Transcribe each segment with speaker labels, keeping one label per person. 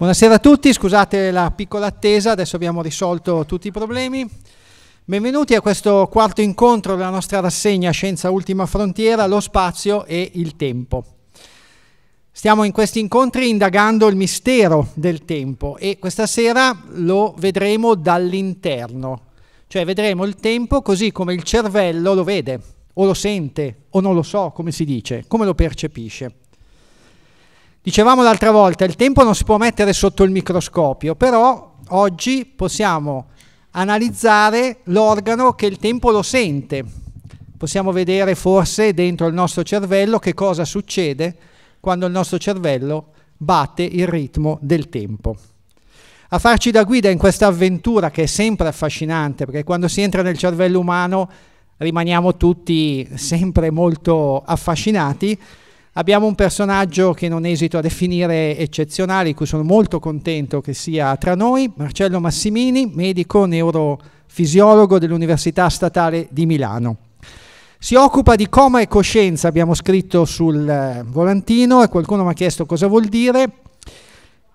Speaker 1: Buonasera a tutti, scusate la piccola attesa, adesso abbiamo risolto tutti i problemi. Benvenuti a questo quarto incontro della nostra rassegna Scienza Ultima Frontiera, lo spazio e il tempo. Stiamo in questi incontri indagando il mistero del tempo e questa sera lo vedremo dall'interno, cioè vedremo il tempo così come il cervello lo vede o lo sente o non lo so come si dice, come lo percepisce. Dicevamo l'altra volta, il tempo non si può mettere sotto il microscopio, però oggi possiamo analizzare l'organo che il tempo lo sente. Possiamo vedere forse dentro il nostro cervello che cosa succede quando il nostro cervello batte il ritmo del tempo. A farci da guida in questa avventura che è sempre affascinante, perché quando si entra nel cervello umano rimaniamo tutti sempre molto affascinati, Abbiamo un personaggio che non esito a definire eccezionale, di cui sono molto contento che sia tra noi, Marcello Massimini, medico neurofisiologo dell'Università Statale di Milano. Si occupa di coma e coscienza, abbiamo scritto sul eh, volantino e qualcuno mi ha chiesto cosa vuol dire.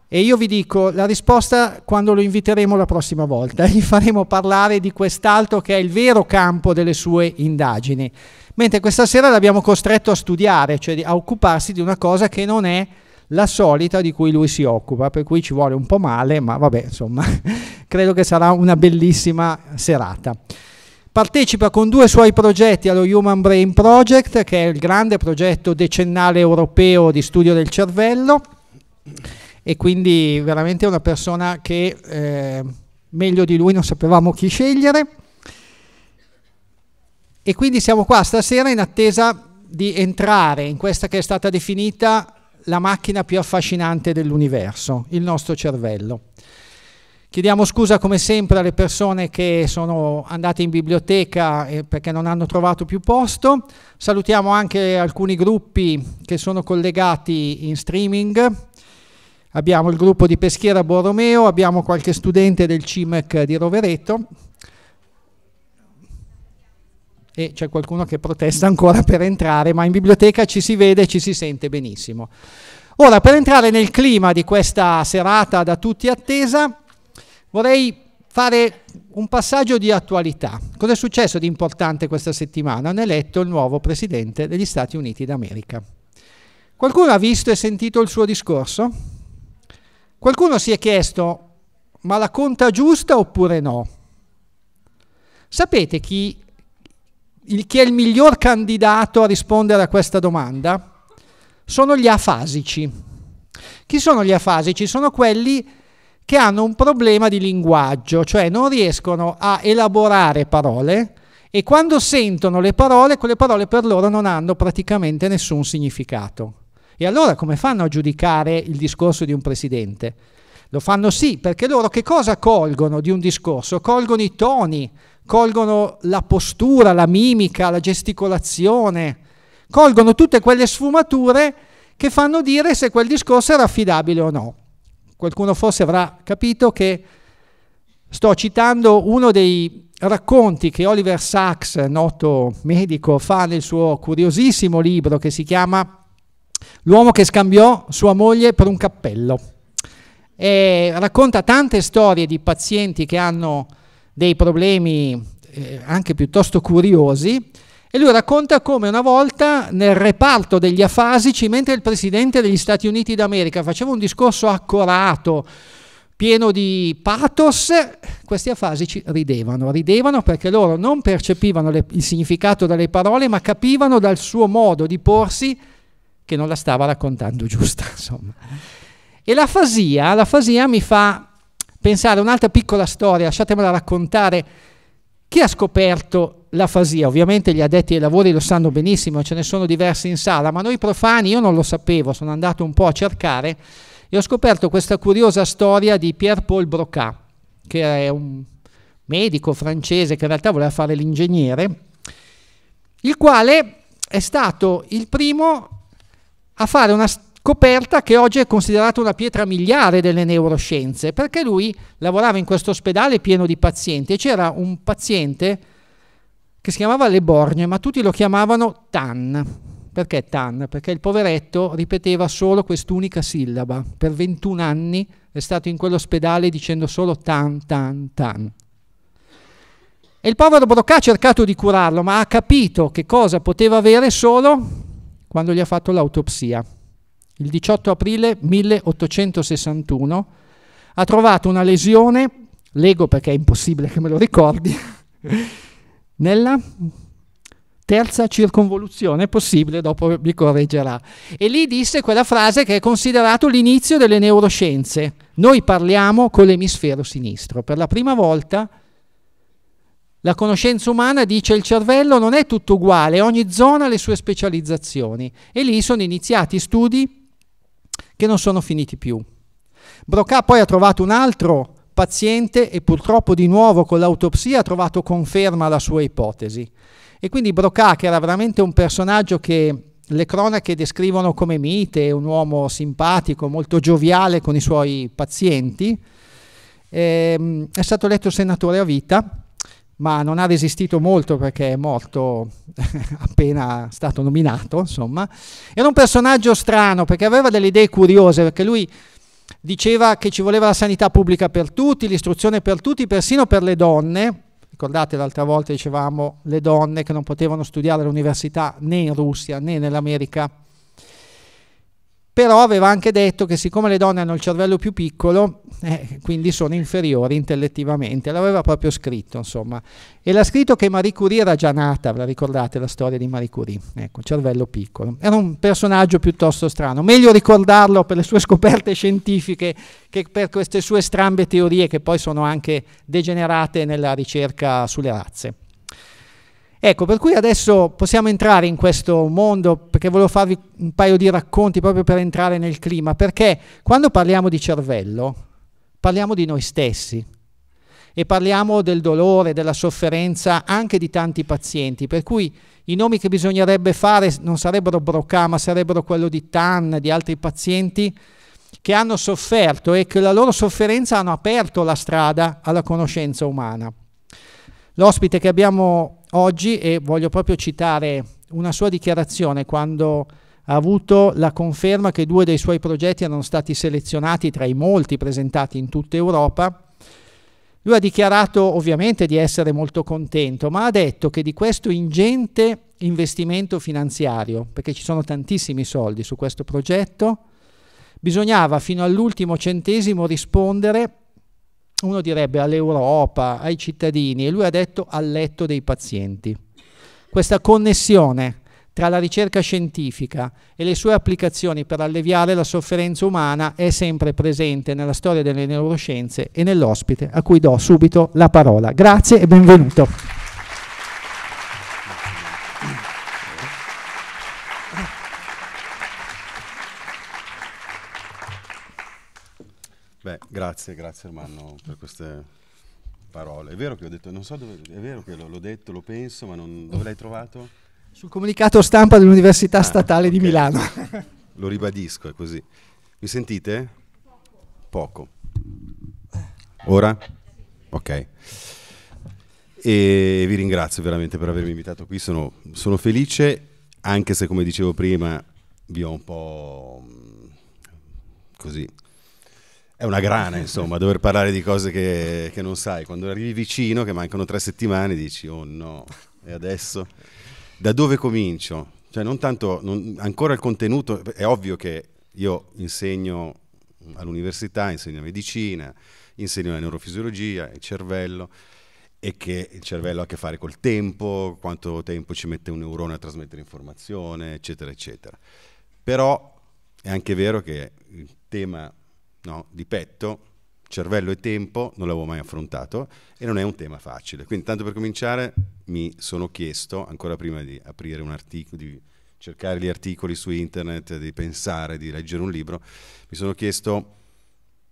Speaker 1: E io vi dico la risposta quando lo inviteremo la prossima volta. Gli faremo parlare di quest'altro che è il vero campo delle sue indagini mentre questa sera l'abbiamo costretto a studiare, cioè a occuparsi di una cosa che non è la solita di cui lui si occupa, per cui ci vuole un po' male, ma vabbè, insomma, credo che sarà una bellissima serata. Partecipa con due suoi progetti allo Human Brain Project, che è il grande progetto decennale europeo di studio del cervello, e quindi veramente una persona che eh, meglio di lui non sapevamo chi scegliere. E quindi siamo qua stasera in attesa di entrare in questa che è stata definita la macchina più affascinante dell'universo, il nostro cervello. Chiediamo scusa come sempre alle persone che sono andate in biblioteca eh, perché non hanno trovato più posto. Salutiamo anche alcuni gruppi che sono collegati in streaming. Abbiamo il gruppo di Peschiera Borromeo, abbiamo qualche studente del CIMEC di Rovereto e c'è qualcuno che protesta ancora per entrare, ma in biblioteca ci si vede e ci si sente benissimo. Ora, per entrare nel clima di questa serata da tutti attesa, vorrei fare un passaggio di attualità. Cosa è successo di importante questa settimana? Hanno eletto il nuovo presidente degli Stati Uniti d'America. Qualcuno ha visto e sentito il suo discorso? Qualcuno si è chiesto, ma la conta giusta oppure no? Sapete chi il, chi è il miglior candidato a rispondere a questa domanda sono gli afasici. Chi sono gli afasici? Sono quelli che hanno un problema di linguaggio, cioè non riescono a elaborare parole e quando sentono le parole, quelle parole per loro non hanno praticamente nessun significato. E allora come fanno a giudicare il discorso di un presidente? Lo fanno sì, perché loro che cosa colgono di un discorso? Colgono i toni, colgono la postura, la mimica, la gesticolazione, colgono tutte quelle sfumature che fanno dire se quel discorso era affidabile o no. Qualcuno forse avrà capito che sto citando uno dei racconti che Oliver Sacks, noto medico, fa nel suo curiosissimo libro che si chiama L'uomo che scambiò sua moglie per un cappello. E racconta tante storie di pazienti che hanno dei problemi eh, anche piuttosto curiosi e lui racconta come una volta nel reparto degli afasici, mentre il presidente degli Stati Uniti d'America faceva un discorso accorato, pieno di pathos, questi afasici ridevano, ridevano perché loro non percepivano le, il significato delle parole, ma capivano dal suo modo di porsi che non la stava raccontando giusta, insomma. E l'afasia, l'afasia mi fa pensare a un'altra piccola storia, lasciatemela raccontare. Chi ha scoperto l'afasia? Ovviamente gli addetti ai lavori lo sanno benissimo, ce ne sono diversi in sala, ma noi profani, io non lo sapevo, sono andato un po' a cercare e ho scoperto questa curiosa storia di Pierre Paul Broca, che è un medico francese che in realtà voleva fare l'ingegnere, il quale è stato il primo a fare una storia coperta che oggi è considerata una pietra miliare delle neuroscienze, perché lui lavorava in questo ospedale pieno di pazienti e c'era un paziente che si chiamava Le Borgne, ma tutti lo chiamavano Tan. Perché Tan? Perché il poveretto ripeteva solo quest'unica sillaba. Per 21 anni è stato in quell'ospedale dicendo solo Tan, Tan, Tan. E il povero Brocca ha cercato di curarlo, ma ha capito che cosa poteva avere solo quando gli ha fatto l'autopsia il 18 aprile 1861, ha trovato una lesione, leggo perché è impossibile che me lo ricordi, nella terza circonvoluzione possibile, dopo mi correggerà. E lì disse quella frase che è considerato l'inizio delle neuroscienze. Noi parliamo con l'emisfero sinistro. Per la prima volta la conoscenza umana dice il cervello non è tutto uguale, ogni zona ha le sue specializzazioni. E lì sono iniziati studi che non sono finiti più. Brocca poi ha trovato un altro paziente e purtroppo di nuovo con l'autopsia ha trovato conferma alla sua ipotesi. E quindi Brocca, che era veramente un personaggio che le cronache descrivono come mite, un uomo simpatico, molto gioviale con i suoi pazienti, ehm, è stato eletto senatore a vita ma non ha resistito molto perché è morto appena stato nominato, insomma. Era un personaggio strano perché aveva delle idee curiose, perché lui diceva che ci voleva la sanità pubblica per tutti, l'istruzione per tutti, persino per le donne. Ricordate l'altra volta dicevamo le donne che non potevano studiare all'università né in Russia né nell'America però aveva anche detto che siccome le donne hanno il cervello più piccolo, eh, quindi sono inferiori intellettivamente, l'aveva proprio scritto, insomma. E l'ha scritto che Marie Curie era già nata, ve la ricordate la storia di Marie Curie? Ecco, cervello piccolo. Era un personaggio piuttosto strano, meglio ricordarlo per le sue scoperte scientifiche che per queste sue strambe teorie che poi sono anche degenerate nella ricerca sulle razze. Ecco, per cui adesso possiamo entrare in questo mondo, perché volevo farvi un paio di racconti proprio per entrare nel clima, perché quando parliamo di cervello parliamo di noi stessi e parliamo del dolore, della sofferenza anche di tanti pazienti, per cui i nomi che bisognerebbe fare non sarebbero Broca, ma sarebbero quello di Tan, di altri pazienti che hanno sofferto e che la loro sofferenza hanno aperto la strada alla conoscenza umana. L'ospite che abbiamo oggi e voglio proprio citare una sua dichiarazione quando ha avuto la conferma che due dei suoi progetti erano stati selezionati tra i molti presentati in tutta Europa. Lui ha dichiarato ovviamente di essere molto contento, ma ha detto che di questo ingente investimento finanziario, perché ci sono tantissimi soldi su questo progetto, bisognava fino all'ultimo centesimo rispondere uno direbbe all'Europa, ai cittadini, e lui ha detto al letto dei pazienti. Questa connessione tra la ricerca scientifica e le sue applicazioni per alleviare la sofferenza umana è sempre presente nella storia delle neuroscienze e nell'ospite a cui do subito la parola. Grazie e benvenuto.
Speaker 2: Beh, grazie, grazie Armando per queste parole. È vero che ho detto, non so dove, è vero che l'ho detto, lo penso, ma non, dove l'hai trovato?
Speaker 1: Sul comunicato stampa dell'Università ah, Statale okay. di Milano.
Speaker 2: lo ribadisco, è così. Mi sentite? Poco. Ora? Ok. E vi ringrazio veramente per avermi invitato qui, sono, sono felice, anche se come dicevo prima vi ho un po' mm, così è una grana, insomma, dover parlare di cose che, che, non sai. Quando arrivi vicino, che mancano tre settimane, dici, oh no, e adesso? Da dove comincio? Cioè, non tanto, non, ancora il contenuto, è ovvio che io insegno all'università, insegno medicina, insegno la neurofisiologia, il cervello, e che il cervello ha a che fare col tempo, quanto tempo ci mette un neurone a trasmettere informazione, eccetera, eccetera. Però è anche vero che il tema no, di petto, cervello e tempo, non l'avevo mai affrontato e non è un tema facile. Quindi tanto per cominciare mi sono chiesto, ancora prima di aprire un articolo, di cercare gli articoli su internet, di pensare, di leggere un libro, mi sono chiesto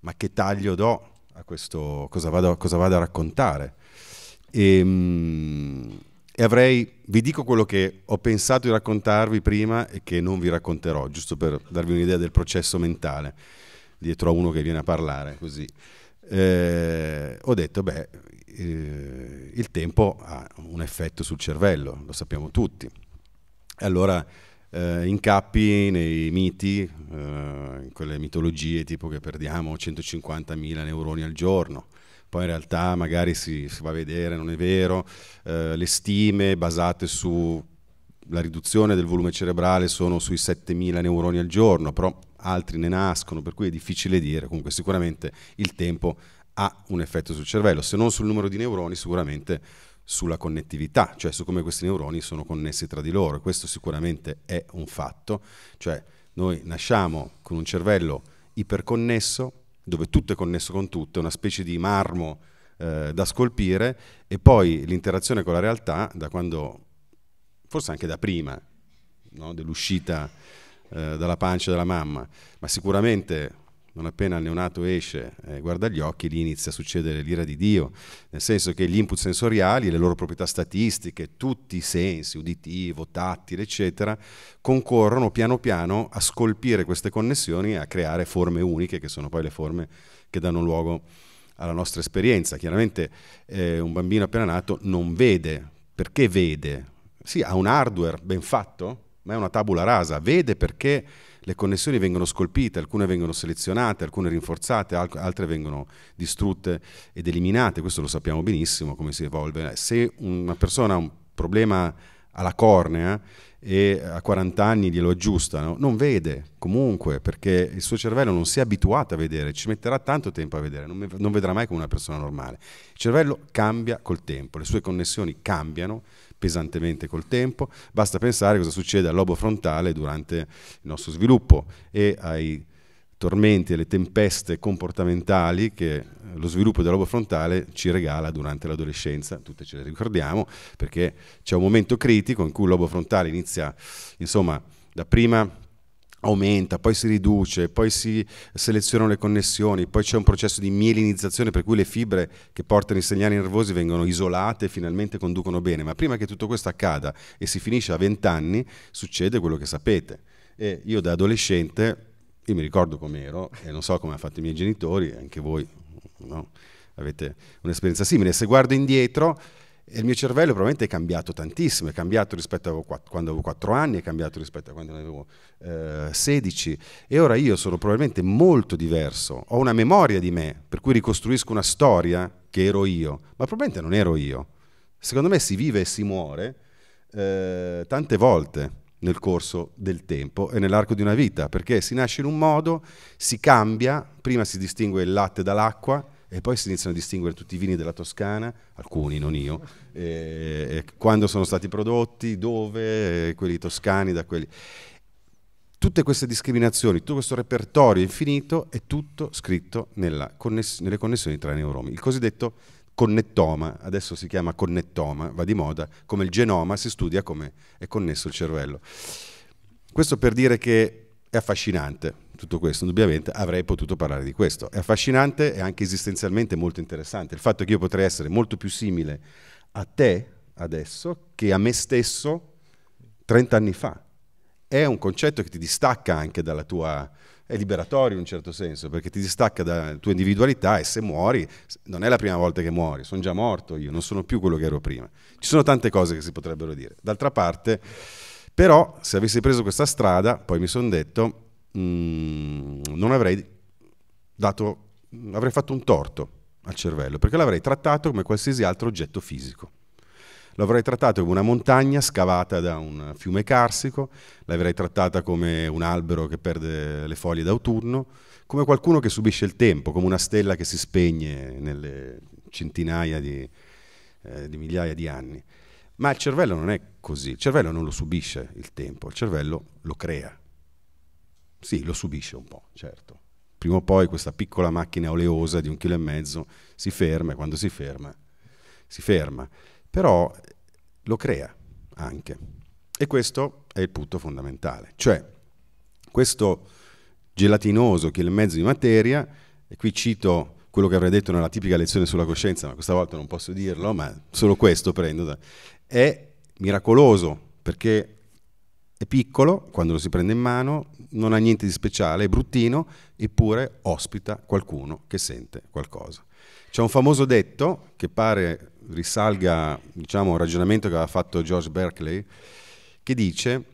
Speaker 2: ma che taglio do a questo, cosa vado, cosa vado a raccontare? E, ehm, e avrei, vi dico quello che ho pensato di raccontarvi prima e che non vi racconterò, giusto per darvi un'idea del processo mentale dietro a uno che viene a parlare così. Eh, ho detto, beh, eh, il tempo ha un effetto sul cervello, lo sappiamo tutti. Allora eh, incappi nei miti, eh, in quelle mitologie tipo che perdiamo 150.000 neuroni al giorno, poi in realtà magari si, si va a vedere, non è vero, eh, le stime basate sulla riduzione del volume cerebrale sono sui 7.000 neuroni al giorno, però altri ne nascono, per cui è difficile dire, comunque sicuramente il tempo ha un effetto sul cervello, se non sul numero di neuroni sicuramente sulla connettività, cioè su come questi neuroni sono connessi tra di loro questo sicuramente è un fatto, cioè noi nasciamo con un cervello iperconnesso dove tutto è connesso con tutto, è una specie di marmo eh, da scolpire e poi l'interazione con la realtà da quando, forse anche da prima no? dell'uscita eh, dalla pancia della mamma, ma sicuramente non appena il neonato esce e guarda gli occhi, lì inizia a succedere l'ira di Dio, nel senso che gli input sensoriali, le loro proprietà statistiche, tutti i sensi, uditivo, tattile, eccetera, concorrono piano piano a scolpire queste connessioni e a creare forme uniche, che sono poi le forme che danno luogo alla nostra esperienza. Chiaramente eh, un bambino appena nato non vede, perché vede? Sì, ha un hardware ben fatto, ma è una tabula rasa, vede perché le connessioni vengono scolpite, alcune vengono selezionate, alcune rinforzate, altre vengono distrutte ed eliminate, questo lo sappiamo benissimo come si evolve. Se una persona ha un problema alla cornea, e a 40 anni glielo aggiustano, non vede comunque perché il suo cervello non si è abituato a vedere, ci metterà tanto tempo a vedere, non, non vedrà mai come una persona normale. Il cervello cambia col tempo, le sue connessioni cambiano pesantemente col tempo, basta pensare cosa succede al lobo frontale durante il nostro sviluppo e ai tormenti e le tempeste comportamentali che eh, lo sviluppo del lobo frontale ci regala durante l'adolescenza, tutte ce le ricordiamo, perché c'è un momento critico in cui il lobo frontale inizia, insomma, da prima aumenta, poi si riduce, poi si selezionano le connessioni, poi c'è un processo di mielinizzazione per cui le fibre che portano i segnali nervosi vengono isolate e finalmente conducono bene, ma prima che tutto questo accada e si finisce a 20 anni succede quello che sapete. E io da adolescente io mi ricordo com'ero e non so come hanno fatto i miei genitori, anche voi no? avete un'esperienza simile. Se guardo indietro, il mio cervello probabilmente è cambiato tantissimo, è cambiato rispetto a quando avevo 4 anni, è cambiato rispetto a quando ne avevo eh, 16 e ora io sono probabilmente molto diverso, ho una memoria di me, per cui ricostruisco una storia che ero io, ma probabilmente non ero io. Secondo me si vive e si muore eh, tante volte nel corso del tempo e nell'arco di una vita, perché si nasce in un modo, si cambia, prima si distingue il latte dall'acqua e poi si iniziano a distinguere tutti i vini della Toscana, alcuni, non io, eh, quando sono stati prodotti, dove, quelli toscani da quelli. Tutte queste discriminazioni, tutto questo repertorio infinito è tutto scritto conness- nelle connessioni tra i neuromi, il cosiddetto connettoma, adesso si chiama connettoma, va di moda, come il genoma si studia come è connesso il cervello. Questo per dire che è affascinante tutto questo, indubbiamente avrei potuto parlare di questo. È affascinante e anche esistenzialmente molto interessante. Il fatto che io potrei essere molto più simile a te adesso che a me stesso 30 anni fa. È un concetto che ti distacca anche dalla tua è liberatorio in un certo senso, perché ti distacca dalla tua individualità e se muori, non è la prima volta che muori, sono già morto io, non sono più quello che ero prima. Ci sono tante cose che si potrebbero dire. D'altra parte, però, se avessi preso questa strada, poi mi sono detto, mh, mm, non avrei dato, avrei fatto un torto al cervello, perché l'avrei trattato come qualsiasi altro oggetto fisico. L'avrei trattato come una montagna scavata da un fiume carsico, l'avrei trattata come un albero che perde le foglie d'autunno, come qualcuno che subisce il tempo, come una stella che si spegne nelle centinaia di, eh, di migliaia di anni. Ma il cervello non è così, il cervello non lo subisce il tempo, il cervello lo crea. Sì, lo subisce un po', certo. Prima o poi questa piccola macchina oleosa di un chilo e mezzo si ferma e quando si ferma, si ferma però lo crea anche. E questo è il punto fondamentale, cioè questo gelatinoso che è il mezzo di materia, e qui cito quello che avrei detto nella tipica lezione sulla coscienza, ma questa volta non posso dirlo, ma solo questo prendo, da, è miracoloso perché è piccolo, quando lo si prende in mano non ha niente di speciale, è bruttino, eppure ospita qualcuno che sente qualcosa. C'è un famoso detto che pare risalga diciamo, un ragionamento che aveva fatto George Berkeley, che dice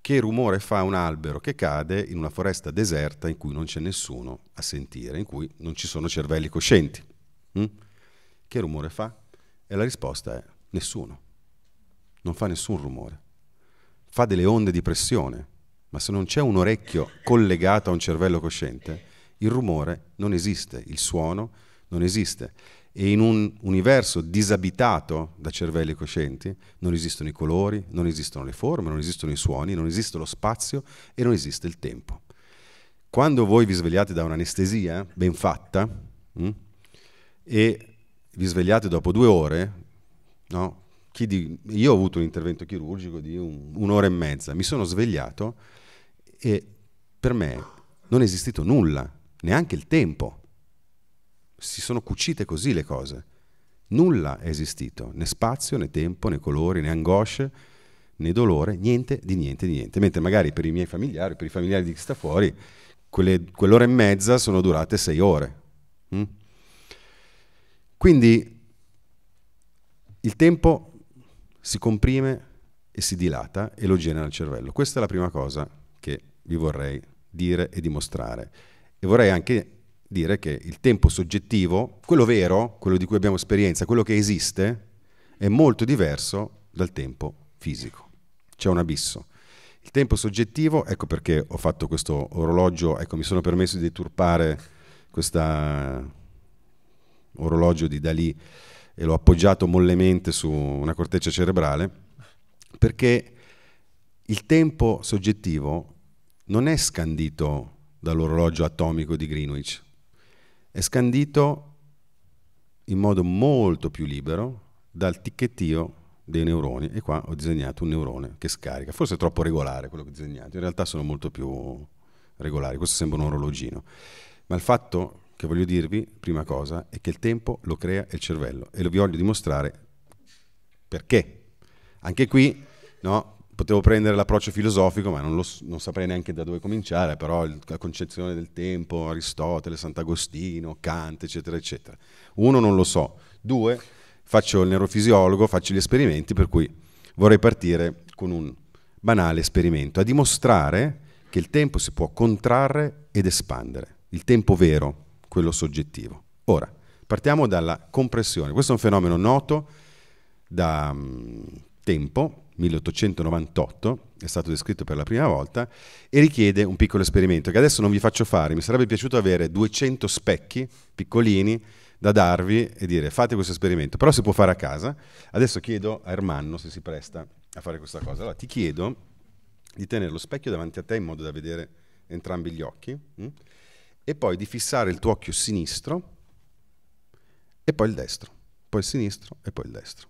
Speaker 2: che rumore fa un albero che cade in una foresta deserta in cui non c'è nessuno a sentire, in cui non ci sono cervelli coscienti. Mm? Che rumore fa? E la risposta è nessuno. Non fa nessun rumore. Fa delle onde di pressione, ma se non c'è un orecchio collegato a un cervello cosciente, il rumore non esiste, il suono non esiste e in un universo disabitato da cervelli coscienti non esistono i colori, non esistono le forme, non esistono i suoni, non esiste lo spazio e non esiste il tempo. Quando voi vi svegliate da un'anestesia ben fatta mh, mm, e vi svegliate dopo due ore, no? di, io ho avuto un intervento chirurgico di un, un'ora e mezza, mi sono svegliato e per me non è esistito nulla, neanche il tempo si sono cucite così le cose. Nulla è esistito, né spazio, né tempo, né colori, né angosce, né dolore, niente di niente di niente. Mentre magari per i miei familiari, per i familiari di chi sta fuori, quelle, quell'ora e mezza sono durate sei ore. Mm? Quindi il tempo si comprime e si dilata e lo genera il cervello. Questa è la prima cosa che vi vorrei dire e dimostrare. E vorrei anche dire che il tempo soggettivo, quello vero, quello di cui abbiamo esperienza, quello che esiste, è molto diverso dal tempo fisico. C'è un abisso. Il tempo soggettivo, ecco perché ho fatto questo orologio, ecco mi sono permesso di deturpare questo orologio di Dalì e l'ho appoggiato mollemente su una corteccia cerebrale, perché il tempo soggettivo non è scandito dall'orologio atomico di Greenwich, è scandito in modo molto più libero dal ticchettio dei neuroni e qua ho disegnato un neurone che scarica, forse è troppo regolare quello che ho disegnato, in realtà sono molto più regolari, questo sembra un orologino, ma il fatto che voglio dirvi, prima cosa, è che il tempo lo crea il cervello e lo vi voglio dimostrare perché. Anche qui, no, potevo prendere l'approccio filosofico, ma non, lo, non, saprei neanche da dove cominciare, però la concezione del tempo, Aristotele, Sant'Agostino, Kant, eccetera, eccetera. Uno, non lo so. Due, faccio il neurofisiologo, faccio gli esperimenti, per cui vorrei partire con un banale esperimento, a dimostrare che il tempo si può contrarre ed espandere, il tempo vero, quello soggettivo. Ora, partiamo dalla compressione. Questo è un fenomeno noto da um, tempo, 1898, è stato descritto per la prima volta, e richiede un piccolo esperimento che adesso non vi faccio fare, mi sarebbe piaciuto avere 200 specchi piccolini da darvi e dire fate questo esperimento, però si può fare a casa. Adesso chiedo a Ermanno se si presta a fare questa cosa. Allora ti chiedo di tenere lo specchio davanti a te in modo da vedere entrambi gli occhi mm, e poi di fissare il tuo occhio sinistro e poi il destro, poi il sinistro e poi il destro.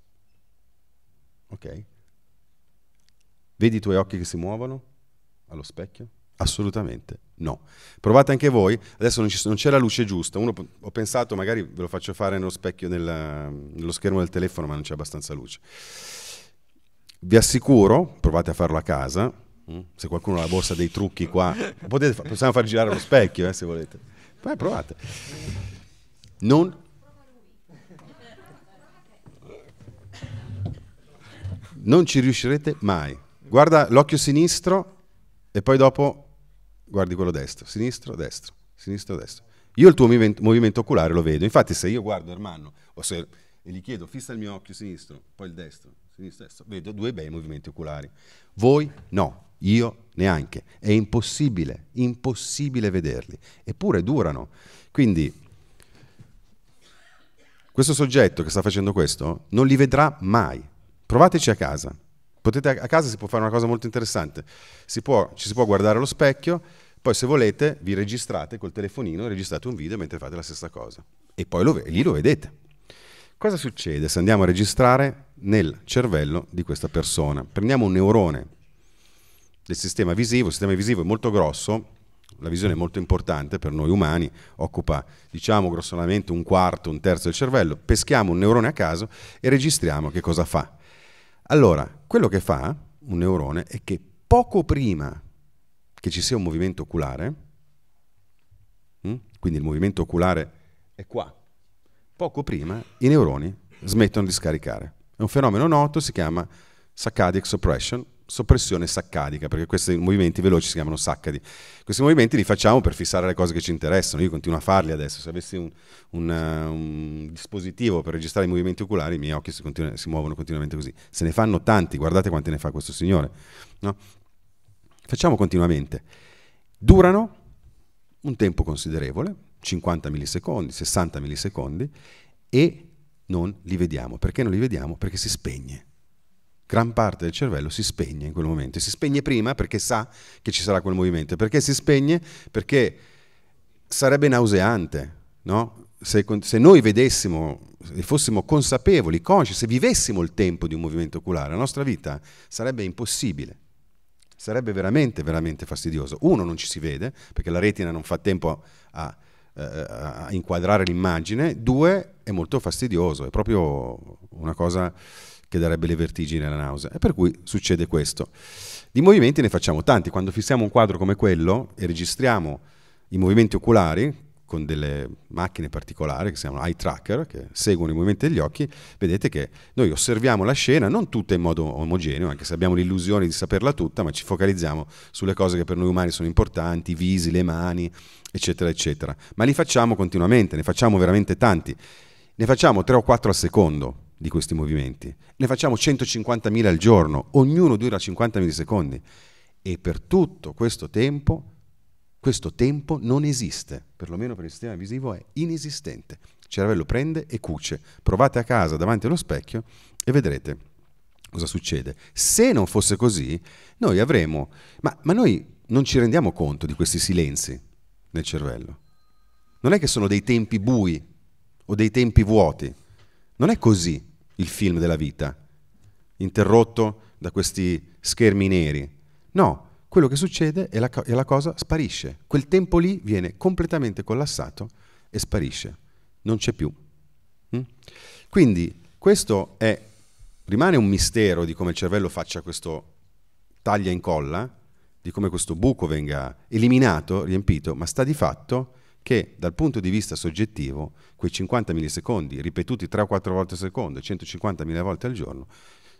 Speaker 2: Ok? Vedi i tuoi occhi che si muovono allo specchio? Assolutamente no. Provate anche voi, adesso non, non c'è la luce giusta, Uno, ho pensato magari ve lo faccio fare nello specchio, nella, nello schermo del telefono, ma non c'è abbastanza luce. Vi assicuro, provate a farlo a casa, mm, se qualcuno ha la borsa dei trucchi qua, potete, possiamo far girare lo specchio eh, se volete. Poi provate. Non non ci riuscirete mai guarda l'occhio sinistro e poi dopo guardi quello destro, sinistro, destro, sinistro, destro. Io il tuo movimento oculare lo vedo, infatti se io guardo Ermanno o se, e gli chiedo fissa il mio occhio sinistro, poi il destro, sinistro, destro, vedo due bei movimenti oculari. Voi no, io neanche, è impossibile, impossibile vederli, eppure durano. Quindi questo soggetto che sta facendo questo non li vedrà mai. Provateci a casa. Potete, a casa si può fare una cosa molto interessante, si può, ci si può guardare allo specchio, poi se volete vi registrate col telefonino, registrate un video mentre fate la stessa cosa e poi lo, lì lo vedete. Cosa succede se andiamo a registrare nel cervello di questa persona? Prendiamo un neurone del sistema visivo, il sistema visivo è molto grosso, la visione è molto importante per noi umani, occupa diciamo grossolanamente un quarto, un terzo del cervello, peschiamo un neurone a caso e registriamo che cosa fa allora, quello che fa un neurone è che poco prima che ci sia un movimento oculare, mm, quindi il movimento oculare è qua, poco prima i neuroni smettono di scaricare. È un fenomeno noto, si chiama saccadic suppression, soppressione saccadica, perché questi movimenti veloci si chiamano saccadi. Questi movimenti li facciamo per fissare le cose che ci interessano, io continuo a farli adesso, se avessi un, un, eh, un dispositivo per registrare i movimenti oculari i miei occhi si, continu- si, muovono continuamente così, se ne fanno tanti, guardate quanti ne fa questo signore, no? facciamo continuamente, durano un tempo considerevole, 50 millisecondi, 60 millisecondi e non li vediamo, perché non li vediamo? Perché si spegne gran parte del cervello si spegne in quel momento. Si spegne prima perché sa che ci sarà quel movimento. Perché si spegne? Perché sarebbe nauseante, no? se, se, noi vedessimo, se fossimo consapevoli, consci, se vivessimo il tempo di un movimento oculare, la nostra vita sarebbe impossibile. Sarebbe veramente, veramente fastidioso. Uno, non ci si vede, perché la retina non fa tempo a, eh, a, a inquadrare l'immagine. Due, è molto fastidioso, è proprio una cosa che darebbe le vertigini alla nausea. E per cui succede questo. Di movimenti ne facciamo tanti. Quando fissiamo un quadro come quello e registriamo i movimenti oculari con delle macchine particolari che si chiamano eye tracker, che seguono i movimenti degli occhi, vedete che noi osserviamo la scena, non tutta in modo omogeneo, anche se abbiamo l'illusione di saperla tutta, ma ci focalizziamo sulle cose che per noi umani sono importanti, i visi, le mani, eccetera, eccetera. Ma li facciamo continuamente, ne facciamo veramente tanti. Ne facciamo 3 o 4 al secondo, di questi movimenti. Ne facciamo 150.000 al giorno, ognuno dura 50 millisecondi. E per tutto questo tempo, questo tempo non esiste, perlomeno per il sistema visivo è inesistente. Il cervello prende e cuce. Provate a casa davanti allo specchio e vedrete cosa succede. Se non fosse così, noi avremo... Ma, ma noi non ci rendiamo conto di questi silenzi nel cervello. Non è che sono dei tempi bui o dei tempi vuoti. Non è così il film della vita, interrotto da questi schermi neri. No, quello che succede è la, la cosa sparisce. Quel tempo lì viene completamente collassato e sparisce. Non c'è più. Mm? Quindi questo è, rimane un mistero di come il cervello faccia questo taglia e incolla, di come questo buco venga eliminato, riempito, ma sta di fatto che dal punto di vista soggettivo, quei 50 millisecondi ripetuti 3-4 o volte al secondo, 150.000 volte al giorno,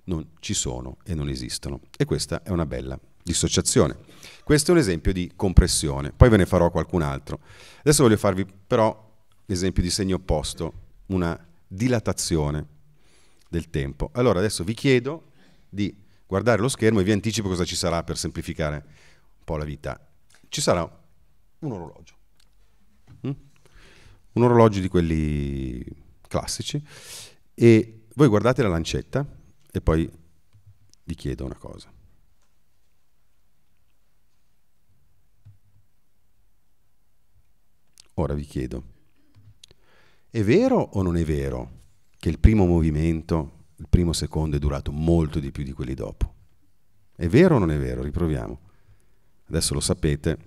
Speaker 2: non ci sono e non esistono. E questa è una bella dissociazione. Questo è un esempio di compressione, poi ve ne farò qualcun altro. Adesso voglio farvi però l'esempio di segno opposto, una dilatazione del tempo. Allora adesso vi chiedo di guardare lo schermo e vi anticipo cosa ci sarà per semplificare un po' la vita. Ci sarà un orologio un orologio di quelli classici e voi guardate la lancetta e poi vi chiedo una cosa. Ora vi chiedo, è vero o non è vero che il primo movimento, il primo secondo è durato molto di più di quelli dopo? È vero o non è vero? Riproviamo. Adesso lo sapete,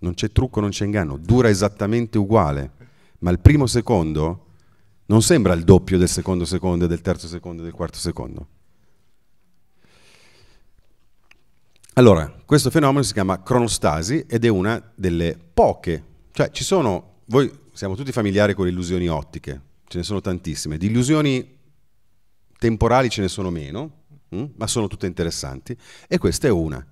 Speaker 2: non c'è trucco, non c'è inganno, dura esattamente uguale, ma il primo secondo non sembra il doppio del secondo secondo, del terzo secondo, del quarto secondo. Allora, questo fenomeno si chiama cronostasi ed è una delle poche, cioè ci sono, voi siamo tutti familiari con le illusioni ottiche, ce ne sono tantissime, di illusioni temporali ce ne sono meno, mm, ma sono tutte interessanti e questa è una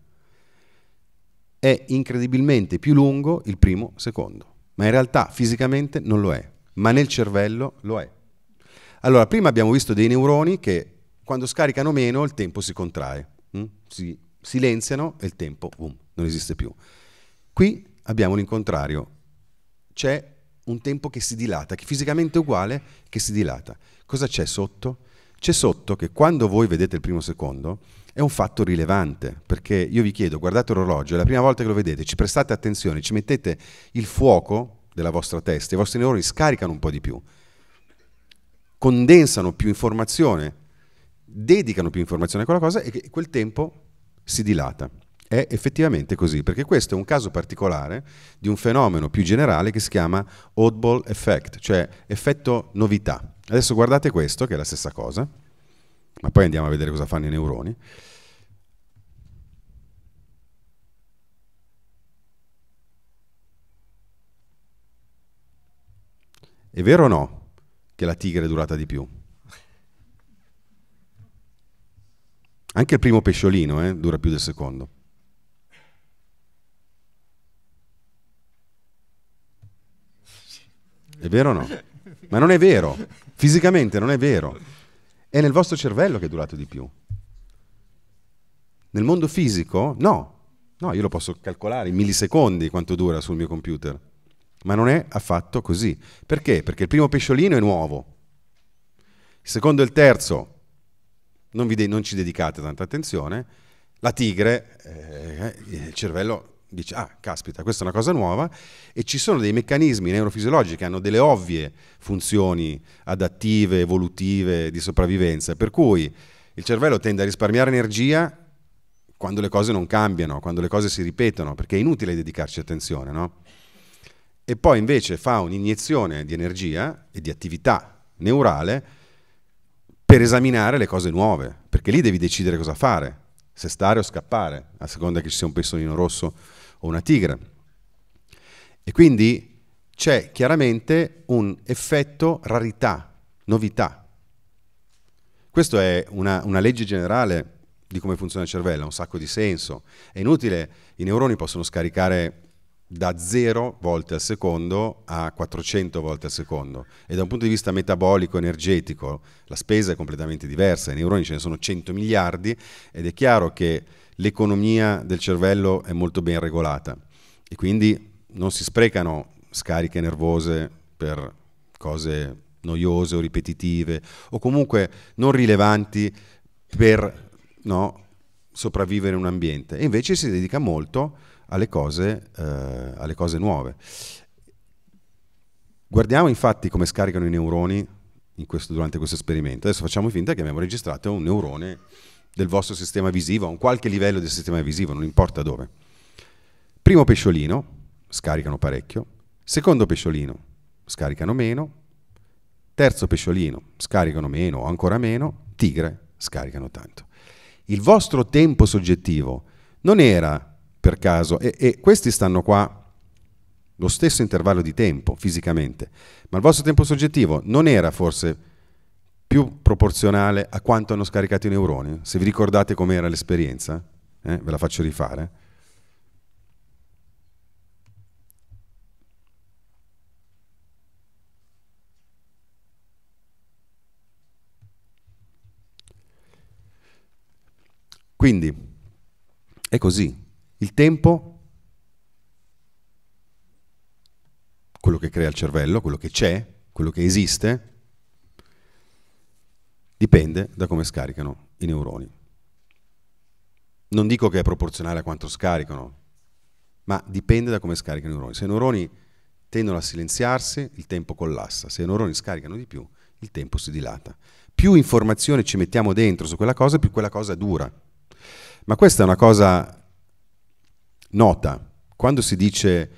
Speaker 2: è incredibilmente più lungo il primo secondo, ma in realtà fisicamente non lo è, ma nel cervello lo è. Allora, prima abbiamo visto dei neuroni che quando scaricano meno il tempo si contrae, mm? si silenziano e il tempo boom, non esiste più. Qui abbiamo l'incontrario, c'è un tempo che si dilata, che fisicamente è uguale, che si dilata. Cosa c'è sotto? C'è sotto che quando voi vedete il primo secondo, è un fatto rilevante, perché io vi chiedo, guardate l'orologio, è la prima volta che lo vedete, ci prestate attenzione, ci mettete il fuoco della vostra testa, i vostri neuroni scaricano un po' di più, condensano più informazione, dedicano più informazione a quella cosa e quel tempo si dilata. È effettivamente così, perché questo è un caso particolare di un fenomeno più generale che si chiama oddball effect, cioè effetto novità. Adesso guardate questo, che è la stessa cosa ma poi andiamo a vedere cosa fanno i neuroni. È vero o no che la tigre è durata di più? Anche il primo pesciolino eh, dura più del secondo. È vero o no? Ma non è vero, fisicamente non è vero. È nel vostro cervello che è durato di più. Nel mondo fisico, no. No, io lo posso calcolare in millisecondi quanto dura sul mio computer. Ma non è affatto così. Perché? Perché il primo pesciolino è nuovo. Il secondo e il terzo non, de- non ci dedicate tanta attenzione. La tigre, eh, eh il cervello dici, ah, caspita, questa è una cosa nuova, e ci sono dei meccanismi neurofisiologici che hanno delle ovvie funzioni adattive, evolutive, di sopravvivenza, per cui il cervello tende a risparmiare energia quando le cose non cambiano, quando le cose si ripetono, perché è inutile dedicarci attenzione, no? E poi invece fa un'iniezione di energia e di attività neurale per esaminare le cose nuove, perché lì devi decidere cosa fare, se stare o scappare, a seconda che ci sia un pessolino rosso o una tigre. E quindi c'è chiaramente un effetto rarità, novità. Questa è una, una legge generale di come funziona il cervello, ha un sacco di senso. È inutile, i neuroni possono scaricare da 0 volte al secondo a 400 volte al secondo e da un punto di vista metabolico, energetico, la spesa è completamente diversa, i neuroni ce ne sono 100 miliardi ed è chiaro che l'economia del cervello è molto ben regolata e quindi non si sprecano scariche nervose per cose noiose o ripetitive o comunque non rilevanti per no, sopravvivere in un ambiente e invece si dedica molto alle cose, eh, alle cose nuove. Guardiamo infatti come scaricano i neuroni questo, durante questo esperimento. Adesso facciamo finta che abbiamo registrato un neurone del vostro sistema visivo, a un qualche livello del sistema visivo, non importa dove. Primo pesciolino, scaricano parecchio, secondo pesciolino, scaricano meno, terzo pesciolino, scaricano meno o ancora meno, tigre, scaricano tanto. Il vostro tempo soggettivo non era per caso, e, e questi stanno qua lo stesso intervallo di tempo fisicamente, ma il vostro tempo soggettivo non era forse più proporzionale a quanto hanno scaricato i neuroni. Se vi ricordate com'era l'esperienza, eh, ve la faccio rifare. Quindi è così, il tempo, quello che crea il cervello, quello che c'è, quello che esiste, Dipende da come scaricano i neuroni. Non dico che è proporzionale a quanto scaricano, ma dipende da come scaricano i neuroni. Se i neuroni tendono a silenziarsi, il tempo collassa. Se i neuroni scaricano di più, il tempo si dilata. Più informazioni ci mettiamo dentro su quella cosa, più quella cosa dura. Ma questa è una cosa nota. Quando si dice,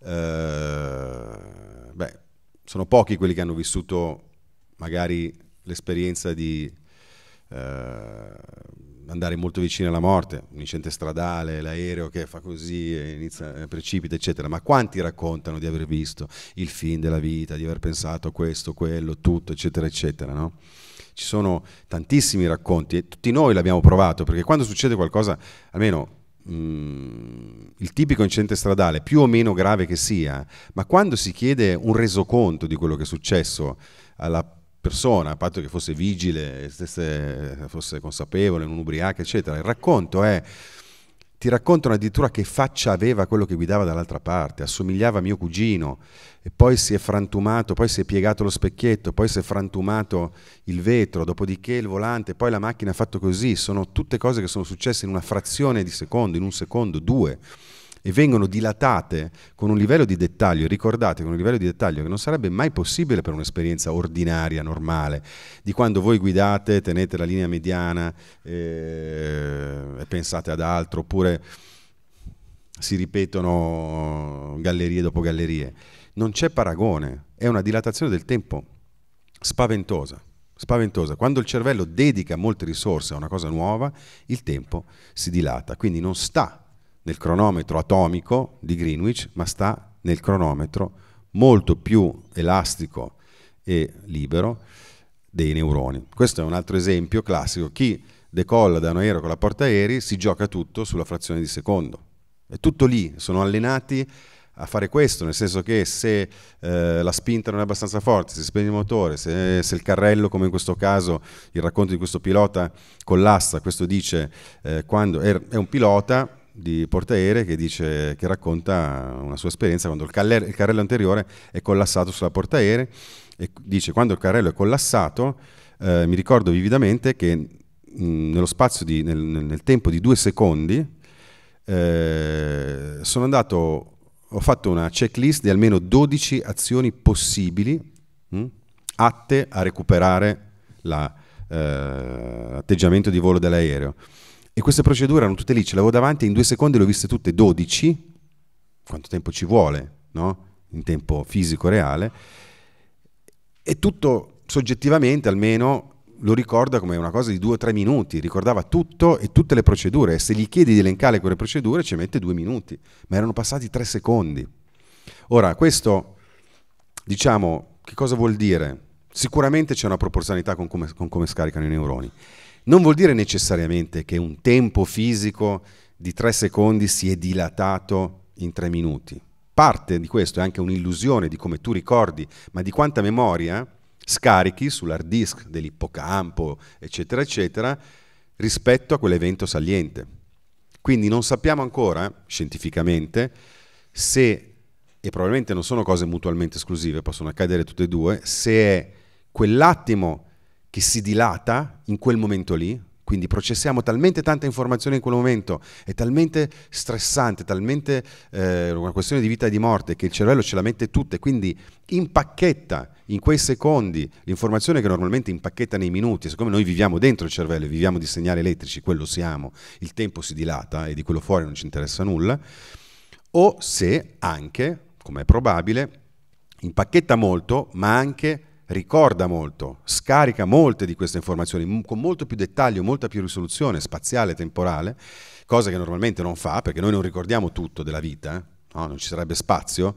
Speaker 2: eh, beh, sono pochi quelli che hanno vissuto magari l'esperienza di eh, andare molto vicino alla morte, un incidente stradale, l'aereo che fa così e inizia, eh, precipita, eccetera. Ma quanti raccontano di aver visto il film della vita, di aver pensato a questo, quello, tutto, eccetera, eccetera, no? Ci sono tantissimi racconti e tutti noi l'abbiamo provato perché quando succede qualcosa, almeno Mm, il tipico incidente stradale, più o meno grave che sia, ma quando si chiede un resoconto di quello che è successo alla persona, a patto che fosse vigile, stesse, fosse consapevole, non ubriaca, eccetera. Il racconto è ti raccontano addirittura che faccia aveva quello che guidava dall'altra parte, assomigliava a mio cugino, e poi si è frantumato, poi si è piegato lo specchietto, poi si è frantumato il vetro, dopodiché il volante, poi la macchina ha fatto così, sono tutte cose che sono successe in una frazione di secondo, in un secondo, due e vengono dilatate con un livello di dettaglio, ricordate con un livello di dettaglio che non sarebbe mai possibile per un'esperienza ordinaria, normale, di quando voi guidate, tenete la linea mediana eh, e pensate ad altro, oppure si ripetono gallerie dopo gallerie. Non c'è paragone, è una dilatazione del tempo spaventosa spaventosa. Quando il cervello dedica molte risorse a una cosa nuova, il tempo si dilata, quindi non sta nel cronometro atomico di Greenwich, ma sta nel cronometro molto più elastico e libero dei neuroni. Questo è un altro esempio classico. Chi decolla da un aereo con la porta aerei si gioca tutto sulla frazione di secondo. È tutto lì, sono allenati a fare questo, nel senso che se eh, la spinta non è abbastanza forte, si spegne il motore, se, se, il carrello, come in questo caso il racconto di questo pilota, collassa, questo dice eh, quando è, è un pilota di Portaere che, dice, che racconta una sua esperienza quando il, caller, il carrello anteriore è collassato sulla Portaere e dice quando il carrello è collassato eh, mi ricordo vividamente che mh, di, nel, nel, tempo di due secondi eh, sono andato, ho fatto una checklist di almeno 12 azioni possibili mh, atte a recuperare l'atteggiamento la, eh, di volo dell'aereo e queste procedure erano tutte lì, ce l'avevo davanti e in due secondi le ho viste tutte 12, quanto tempo ci vuole, no? in tempo fisico reale, e tutto soggettivamente almeno lo ricorda come una cosa di due o tre minuti, ricordava tutto e tutte le procedure, e se gli chiedi di elencare quelle procedure ci mette due minuti, ma erano passati tre secondi. Ora, questo, diciamo, che cosa vuol dire? Sicuramente c'è una proporzionalità con come, con come scaricano i neuroni. Non vuol dire necessariamente che un tempo fisico di tre secondi si è dilatato in tre minuti. Parte di questo è anche un'illusione di come tu ricordi, ma di quanta memoria scarichi sull'hard disk dell'ippocampo, eccetera, eccetera, rispetto a quell'evento saliente. Quindi non sappiamo ancora, scientificamente, se, e probabilmente non sono cose mutualmente esclusive, possono accadere tutte e due, se è quell'attimo che si dilata in quel momento lì, quindi processiamo talmente tanta informazione in quel momento, è talmente stressante, talmente eh, una questione di vita e di morte che il cervello ce la mette tutta e quindi impacchetta in quei secondi l'informazione che normalmente impacchetta nei minuti, siccome noi viviamo dentro il cervello e viviamo di segnali elettrici, quello siamo, il tempo si dilata e di quello fuori non ci interessa nulla, o se anche, come è probabile, impacchetta molto ma anche ricorda molto, scarica molte di queste informazioni con molto più dettaglio, molta più risoluzione spaziale e temporale, cosa che normalmente non fa perché noi non ricordiamo tutto della vita, eh, no? non ci sarebbe spazio,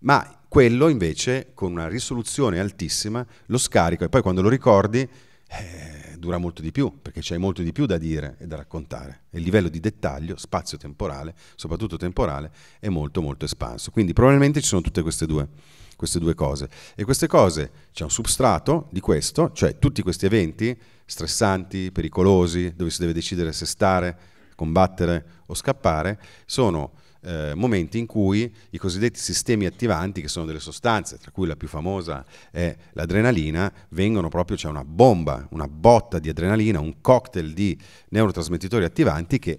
Speaker 2: ma quello invece con una risoluzione altissima lo scarica e poi quando lo ricordi eh, dura molto di più perché c'è molto di più da dire e da raccontare e il livello di dettaglio spazio-temporale, soprattutto temporale, è molto molto espanso. Quindi probabilmente ci sono tutte queste due queste due cose. E queste cose, c'è un substrato di questo, cioè tutti questi eventi stressanti, pericolosi, dove si deve decidere se stare, combattere o scappare, sono eh, momenti in cui i cosiddetti sistemi attivanti, che sono delle sostanze, tra cui la più famosa è l'adrenalina, vengono proprio, c'è cioè una bomba, una botta di adrenalina, un cocktail di neurotrasmettitori attivanti che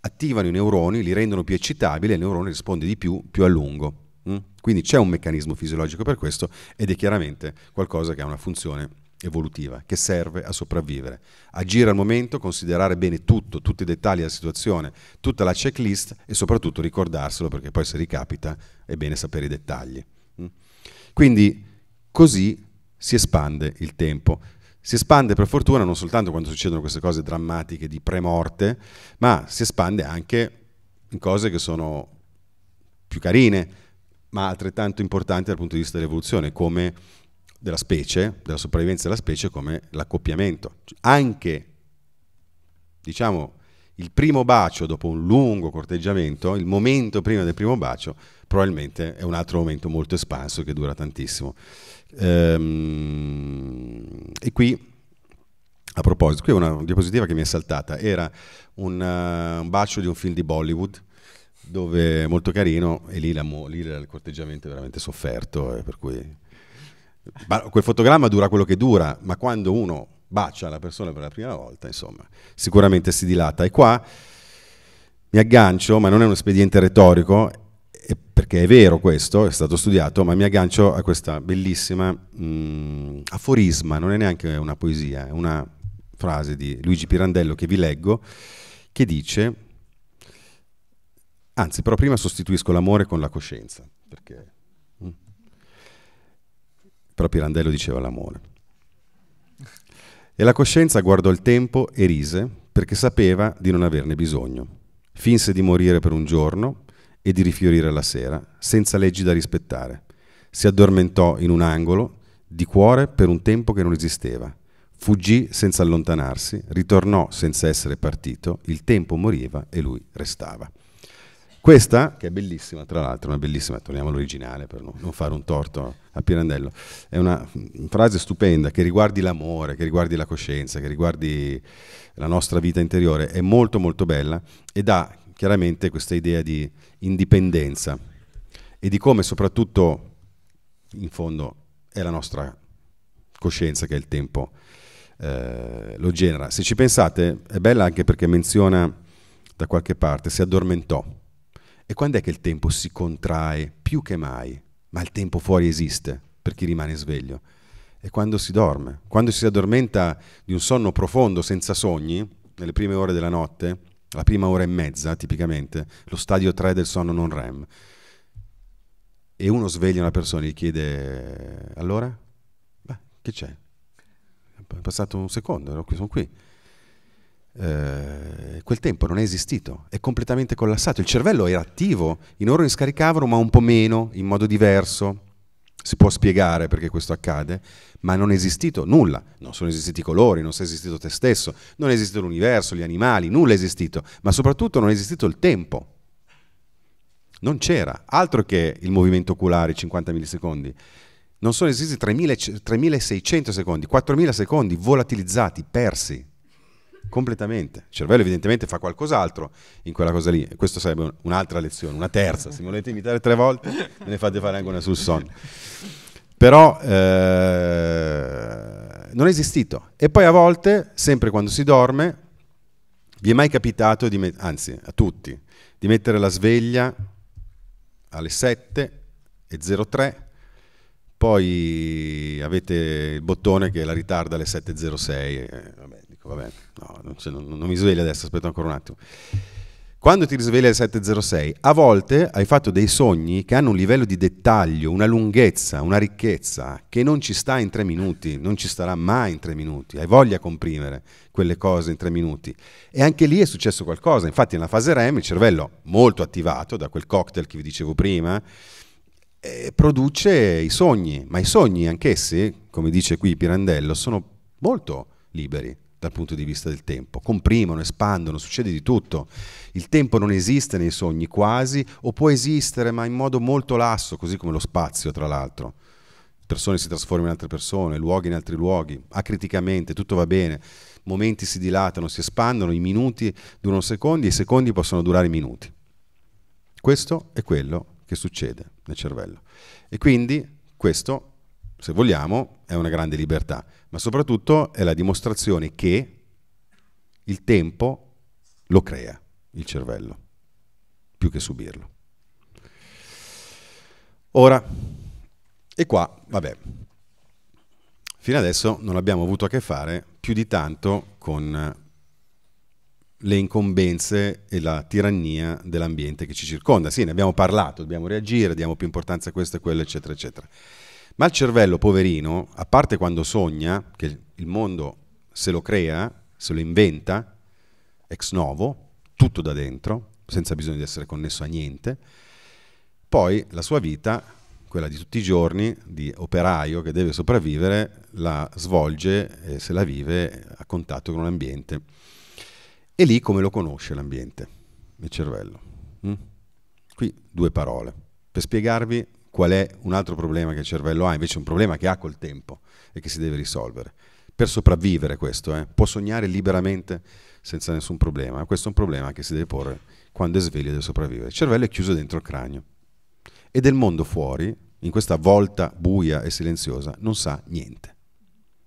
Speaker 2: attivano i neuroni, li rendono più eccitabili e il neurone risponde di più, più a lungo. Quindi c'è un meccanismo fisiologico per questo ed è chiaramente qualcosa che ha una funzione evolutiva, che serve a sopravvivere. Agire al momento, considerare bene tutto, tutti i dettagli della situazione, tutta la checklist e soprattutto ricordarselo perché poi se ricapita è bene sapere i dettagli. Mm? Quindi così si espande il tempo. Si espande per fortuna non soltanto quando succedono queste cose drammatiche di premorte, ma si espande anche in cose che sono più carine, ma altrettanto importante dal punto di vista dell'evoluzione, come della specie, della sopravvivenza della specie, come l'accoppiamento. Anche, diciamo, il primo bacio dopo un lungo corteggiamento, il momento prima del primo bacio, probabilmente è un altro momento molto espanso che dura tantissimo. Ehm, e qui, a proposito, qui è una diapositiva che mi è saltata, era un, eh, un bacio di un film di Bollywood, dove è molto carino e lì, la, lì il corteggiamento è veramente sofferto, eh, per cui... Ma quel fotogramma dura quello che dura, ma quando uno bacia la persona per la prima volta, insomma, sicuramente si dilata. E qua mi aggancio, ma non è un espediente retorico, perché è vero questo, è stato studiato, ma mi aggancio a questa bellissima mh, mm, aforisma, non è neanche una poesia, è una frase di Luigi Pirandello che vi leggo, che dice Anzi, però prima sostituisco l'amore con la coscienza, perché mh? Mm. però Pirandello diceva l'amore. E la coscienza guardò il tempo e rise perché sapeva di non averne bisogno. Finse di morire per un giorno e di rifiorire la sera, senza leggi da rispettare. Si addormentò in un angolo di cuore per un tempo che non esisteva. Fuggì senza allontanarsi, ritornò senza essere partito, il tempo moriva e lui restava. Questa, che è bellissima tra l'altro, una bellissima, torniamo all'originale per non fare un torto a Pirandello, è una frase stupenda che riguardi l'amore, che riguardi la coscienza, che riguardi la nostra vita interiore, è molto molto bella ed ha chiaramente questa idea di indipendenza e di come soprattutto in fondo è la nostra coscienza che è il tempo eh, lo genera. Se ci pensate, è bella anche perché menziona da qualche parte, si addormentò. E quando è che il tempo si contrae più che mai? Ma il tempo fuori esiste per chi rimane sveglio. E quando si dorme, quando si addormenta di un sonno profondo senza sogni, nelle prime ore della notte, la prima ora e mezza tipicamente, lo stadio 3 del sonno non REM, e uno sveglia una persona e gli chiede allora? Beh, che c'è? È passato un secondo, sono qui eh, quel tempo non è esistito, è completamente collassato. Il cervello era attivo, in loro ne scaricavano, ma un po' meno, in modo diverso. Si può spiegare perché questo accade, ma non è esistito nulla. Non sono esistiti i colori, non sei esistito te stesso, non è esistito l'universo, gli animali, nulla è esistito, ma soprattutto non è esistito il tempo. Non c'era, altro che il movimento oculare, 50 millisecondi. Non sono esistiti 3600 secondi, 4000 secondi volatilizzati, persi, completamente. Il cervello evidentemente fa qualcos'altro in quella cosa lì. E questa sarebbe un'altra lezione, una terza. Se mi volete imitare tre volte, me ne fate fare anche una sul sonno. Però eh, non è esistito. E poi a volte, sempre quando si dorme, vi è mai capitato, di met- anzi a tutti, di mettere la sveglia alle 7.03, poi avete il bottone che la ritarda alle 7.06. Eh, vabbè, dico, vabbè, no, non, non, non mi sveglio adesso, aspetta ancora un attimo. Quando ti risvegli alle 7.06, a volte hai fatto dei sogni che hanno un livello di dettaglio, una lunghezza, una ricchezza che non ci sta in tre minuti, non ci starà mai in tre minuti. Hai voglia di comprimere quelle cose in tre minuti. E anche lì è successo qualcosa. Infatti, nella fase REM, il cervello, molto attivato da quel cocktail che vi dicevo prima, eh, produce i sogni. Ma i sogni, anch'essi, come dice qui Pirandello, sono molto liberi dal punto di vista del tempo. Comprimono, espandono, succede di tutto. Il tempo non esiste nei sogni quasi, o può esistere ma in modo molto lasso, così come lo spazio tra l'altro. Persone si trasformano in altre persone, luoghi in altri luoghi, acriticamente, tutto va bene. Momenti si dilatano, si espandono, i minuti durano secondi e i secondi possono durare minuti. Questo è quello che succede nel cervello. E quindi questo se vogliamo, è una grande libertà, ma soprattutto è la dimostrazione che il tempo lo crea il cervello, più che subirlo. Ora, e qua, vabbè, fino adesso non abbiamo avuto a che fare più di tanto con le incombenze e la tirannia dell'ambiente che ci circonda. Sì, ne abbiamo parlato, dobbiamo reagire, diamo più importanza a questo e quello, eccetera, eccetera. Ma il cervello, poverino, a parte quando sogna, che il mondo se lo crea, se lo inventa, ex novo, tutto da dentro, senza bisogno di essere connesso a niente, poi la sua vita, quella di tutti i giorni, di operaio che deve sopravvivere, la svolge e se la vive a contatto con l'ambiente. E lì come lo conosce l'ambiente, il cervello. Mm? Qui due parole. Per spiegarvi qual è un altro problema che il cervello ha, invece è un problema che ha col tempo e che si deve risolvere. Per sopravvivere questo, eh, può sognare liberamente senza nessun problema, questo è un problema che si deve porre quando è sveglio e deve sopravvivere. Il cervello è chiuso dentro il cranio e del mondo fuori, in questa volta buia e silenziosa, non sa niente.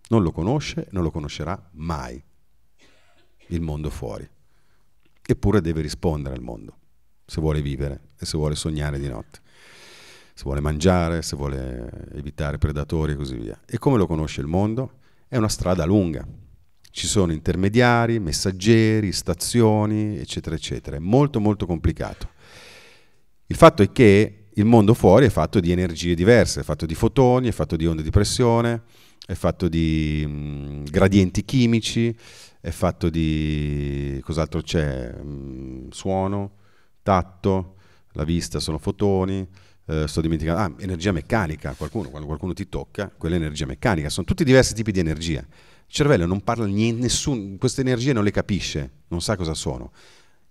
Speaker 2: Non lo conosce, non lo conoscerà mai il mondo fuori. Eppure deve rispondere al mondo, se vuole vivere e se vuole sognare di notte se vuole mangiare, se vuole evitare predatori e così via. E come lo conosce il mondo? È una strada lunga. Ci sono intermediari, messaggeri, stazioni, eccetera, eccetera. È molto, molto complicato. Il fatto è che il mondo fuori è fatto di energie diverse, è fatto di fotoni, è fatto di onde di pressione, è fatto di mh, gradienti chimici, è fatto di cos'altro c'è? Mh, suono, tatto, la vista sono fotoni, eh, sto dimenticando, ah, energia meccanica, qualcuno, quando qualcuno ti tocca, quella è energia meccanica, sono tutti diversi tipi di energia. Il cervello non parla niente, nessun, queste energie non le capisce, non sa cosa sono.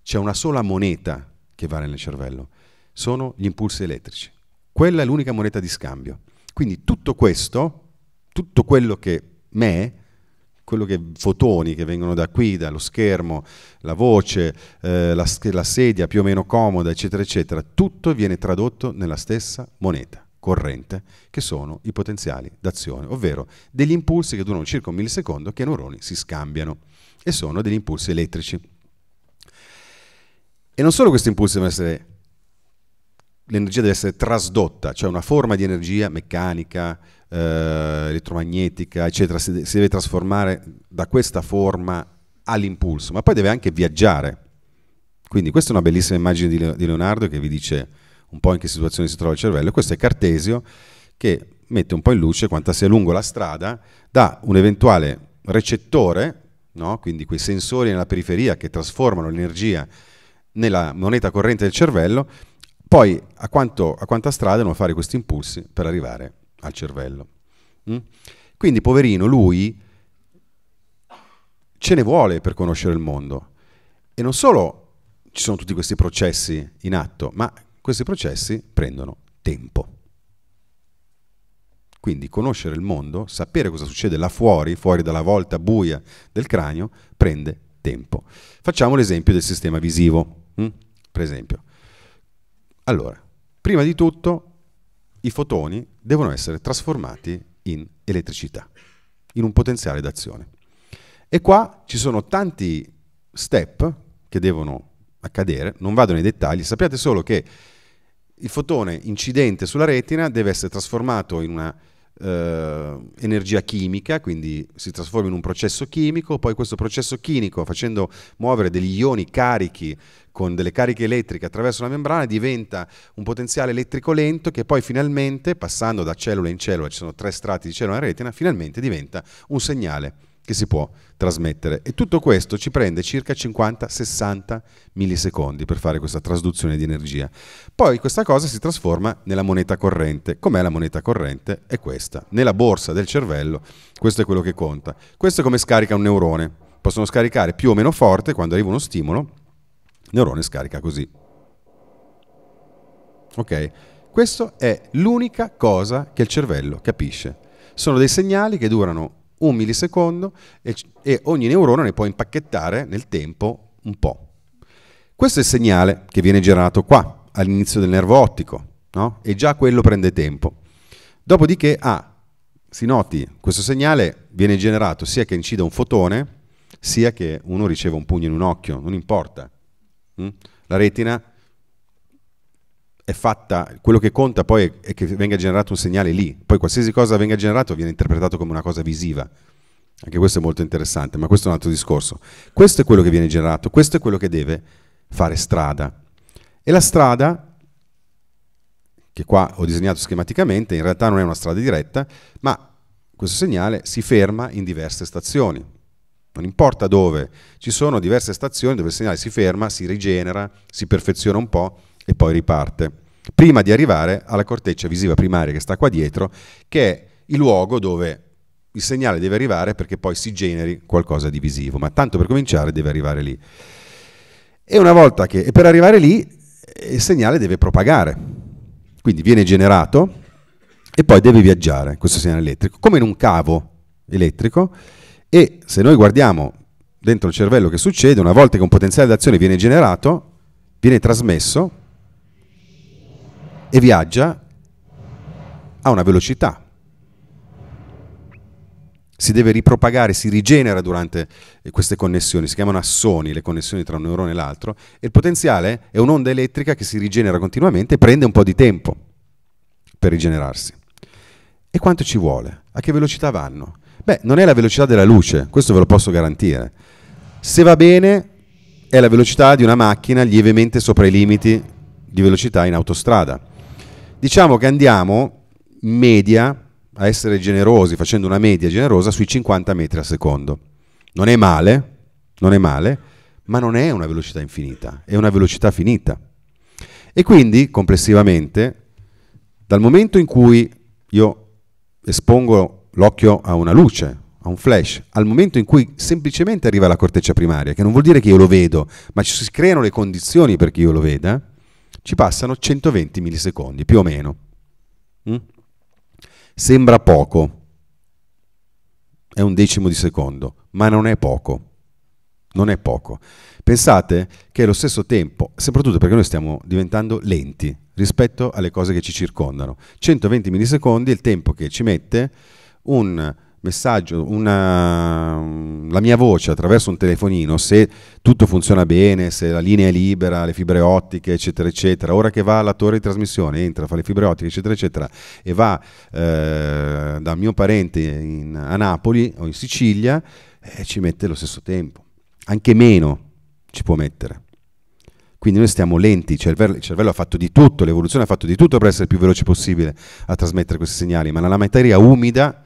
Speaker 2: C'è una sola moneta che vale nel cervello, sono gli impulsi elettrici. Quella è l'unica moneta di scambio. Quindi tutto questo, tutto quello che me quello che fotoni che vengono da qui, dallo schermo, la voce, eh, la, la sedia più o meno comoda, eccetera, eccetera, tutto viene tradotto nella stessa moneta corrente che sono i potenziali d'azione, ovvero degli impulsi che durano circa un millisecondo che i neuroni si scambiano e sono degli impulsi elettrici. E non solo questi impulsi devono essere l'energia deve essere trasdotta, cioè una forma di energia meccanica, eh, elettromagnetica, eccetera, si, si deve trasformare da questa forma all'impulso, ma poi deve anche viaggiare. Quindi questa è una bellissima immagine di Leonardo che vi dice un po' in che situazione si trova il cervello. Questo è Cartesio che mette un po' in luce quanto sia lungo la strada da un eventuale recettore, no? quindi quei sensori nella periferia che trasformano l'energia nella moneta corrente del cervello, poi a, quanto, a quanta strada devono fare questi impulsi per arrivare al cervello. Mm? Quindi, poverino, lui ce ne vuole per conoscere il mondo. E non solo ci sono tutti questi processi in atto, ma questi processi prendono tempo. Quindi conoscere il mondo, sapere cosa succede là fuori, fuori dalla volta buia del cranio, prende tempo. Facciamo l'esempio del sistema visivo, mm? per esempio. Allora, prima di tutto i fotoni devono essere trasformati in elettricità, in un potenziale d'azione. E qua ci sono tanti step che devono accadere, non vado nei dettagli, sappiate solo che il fotone incidente sulla retina deve essere trasformato in una eh, energia chimica, quindi si trasforma in un processo chimico, poi questo processo chimico facendo muovere degli ioni carichi con delle cariche elettriche attraverso la membrana diventa un potenziale elettrico lento che poi finalmente, passando da cellula in cellula, ci sono tre strati di cellula in retina, finalmente diventa un segnale che si può trasmettere. E tutto questo ci prende circa 50-60 millisecondi per fare questa trasduzione di energia. Poi questa cosa si trasforma nella moneta corrente. Com'è la moneta corrente? È questa. Nella borsa del cervello, questo è quello che conta. Questo è come scarica un neurone. Possono scaricare più o meno forte quando arriva uno stimolo. Il neurone scarica così. Ok? Questa è l'unica cosa che il cervello capisce. Sono dei segnali che durano un millisecondo e, e ogni neurone ne può impacchettare nel tempo un po'. Questo è il segnale che viene generato qua, all'inizio del nervo ottico, no? e già quello prende tempo. Dopodiché, ah, si noti, questo segnale viene generato sia che incida un fotone, sia che uno riceva un pugno in un occhio, non importa. Mm? La retina è fatta, quello che conta poi è, è che venga generato un segnale lì, poi qualsiasi cosa venga generato viene interpretato come una cosa visiva. Anche questo è molto interessante, ma questo è un altro discorso. Questo è quello che viene generato, questo è quello che deve fare strada. E la strada, che qua ho disegnato schematicamente, in realtà non è una strada diretta, ma questo segnale si ferma in diverse stazioni. Non importa dove, ci sono diverse stazioni dove il segnale si ferma, si rigenera, si perfeziona un po' e poi riparte, prima di arrivare alla corteccia visiva primaria che sta qua dietro, che è il luogo dove il segnale deve arrivare perché poi si generi qualcosa di visivo, ma tanto per cominciare deve arrivare lì. E una volta che, e per arrivare lì, il segnale deve propagare, quindi viene generato e poi deve viaggiare questo segnale elettrico, come in un cavo elettrico, e se noi guardiamo dentro il cervello che succede, una volta che un potenziale d'azione viene generato, viene trasmesso e viaggia a una velocità. Si deve ripropagare, si rigenera durante eh, queste connessioni, si chiamano assoni le connessioni tra un neurone e l'altro, e il potenziale è un'onda elettrica che si rigenera continuamente e prende un po' di tempo per rigenerarsi. E quanto ci vuole? A che velocità vanno? Beh, non è la velocità della luce, questo ve lo posso garantire. Se va bene, è la velocità di una macchina lievemente sopra i limiti di velocità in autostrada. Diciamo che andiamo in media a essere generosi, facendo una media generosa sui 50 metri al secondo. Non è male, non è male, ma non è una velocità infinita, è una velocità finita. E quindi complessivamente, dal momento in cui io espongo l'occhio a una luce, a un flash, al momento in cui semplicemente arriva la corteccia primaria, che non vuol dire che io lo vedo, ma ci si creano le condizioni perché io lo veda, ci passano 120 millisecondi, più o meno. Mm? Sembra poco, è un decimo di secondo, ma non è poco. Non è poco. Pensate che allo stesso tempo, soprattutto perché noi stiamo diventando lenti rispetto alle cose che ci circondano, 120 millisecondi è il tempo che ci mette un messaggio, una, la mia voce attraverso un telefonino, se tutto funziona bene, se la linea è libera, le fibre ottiche, eccetera, eccetera, ora che va alla torre di trasmissione, entra, fa le fibre ottiche, eccetera, eccetera, e va eh, da mio parente in, a Napoli o in Sicilia, eh, ci mette lo stesso tempo, anche meno ci può mettere. Quindi noi stiamo lenti, il cervello, il cervello, ha fatto di tutto, l'evoluzione ha fatto di tutto per essere il più veloce possibile a trasmettere questi segnali, ma nella materia umida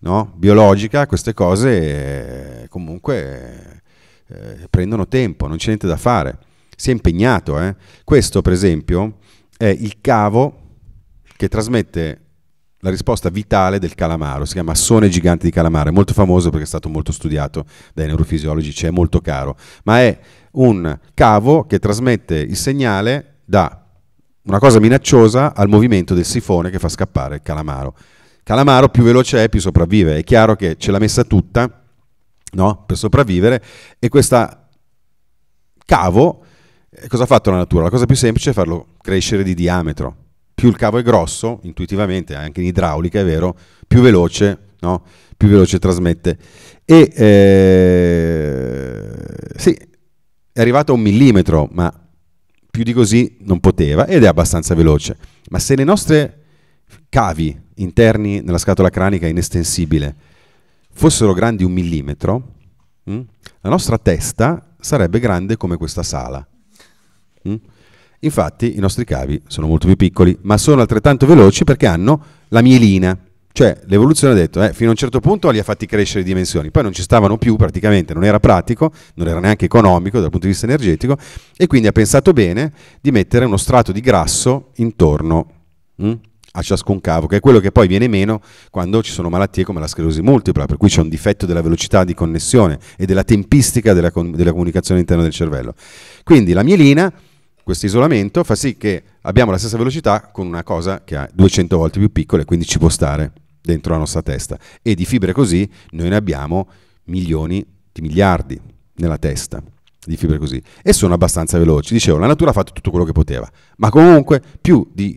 Speaker 2: no? biologica, queste cose eh, comunque eh, prendono tempo, non c'è niente da fare. Si è impegnato. Eh? Questo, per esempio, è il cavo che trasmette la risposta vitale del calamaro, si chiama Sone gigante di calamaro, è molto famoso perché è stato molto studiato dai neurofisiologi, ci è molto caro, ma è un cavo che trasmette il segnale da una cosa minacciosa al movimento del sifone che fa scappare il calamaro. Calamaro più veloce è, più sopravvive. È chiaro che ce l'ha messa tutta no? per sopravvivere e questa cavo, eh, cosa ha fatto la natura? La cosa più semplice è farlo crescere di diametro. Più il cavo è grosso, intuitivamente, anche in idraulica è vero, più veloce, no? più veloce trasmette. E eh, sì, è arrivato a un millimetro, ma più di così non poteva ed è abbastanza veloce. Ma se le nostre cavi interni nella scatola cranica inestensibile fossero grandi un millimetro, mh, mm, la nostra testa sarebbe grande come questa sala. Mh. Mm. Infatti i nostri cavi sono molto più piccoli, ma sono altrettanto veloci perché hanno la mielina. Cioè l'evoluzione ha detto, eh, fino a un certo punto li ha fatti crescere di dimensioni, poi non ci stavano più praticamente, non era pratico, non era neanche economico dal punto di vista energetico, e quindi ha pensato bene di mettere uno strato di grasso intorno. Mh? Mm a ciascun cavo, che è quello che poi viene meno quando ci sono malattie come la sclerosi multipla, per cui c'è un difetto della velocità di connessione e della tempistica della, della comunicazione interna del cervello. Quindi la mielina, questo isolamento, fa sì che abbiamo la stessa velocità con una cosa che ha 200 volte più piccola e quindi ci può stare dentro la nostra testa. E di fibre così noi ne abbiamo milioni di miliardi nella testa di fibre così e sono abbastanza veloci. Dicevo, la natura ha fatto tutto quello che poteva, ma comunque più di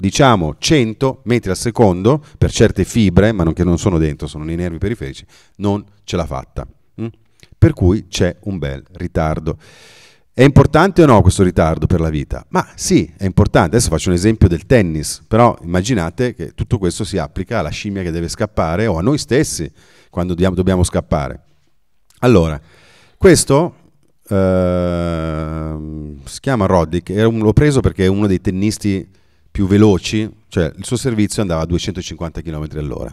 Speaker 2: diciamo 100 metri al secondo per certe fibre, ma non che non sono dentro, sono nei nervi periferici, non ce l'ha fatta. Mm? Per cui c'è un bel ritardo. È importante o no questo ritardo per la vita? Ma sì, è importante. Adesso faccio un esempio del tennis, però immaginate che tutto questo si applica alla scimmia che deve scappare o a noi stessi quando dobbiamo scappare. Allora, questo eh, si chiama Roddick, l'ho preso perché è uno dei tennisti più veloci, cioè il suo servizio andava a 250 km all'ora.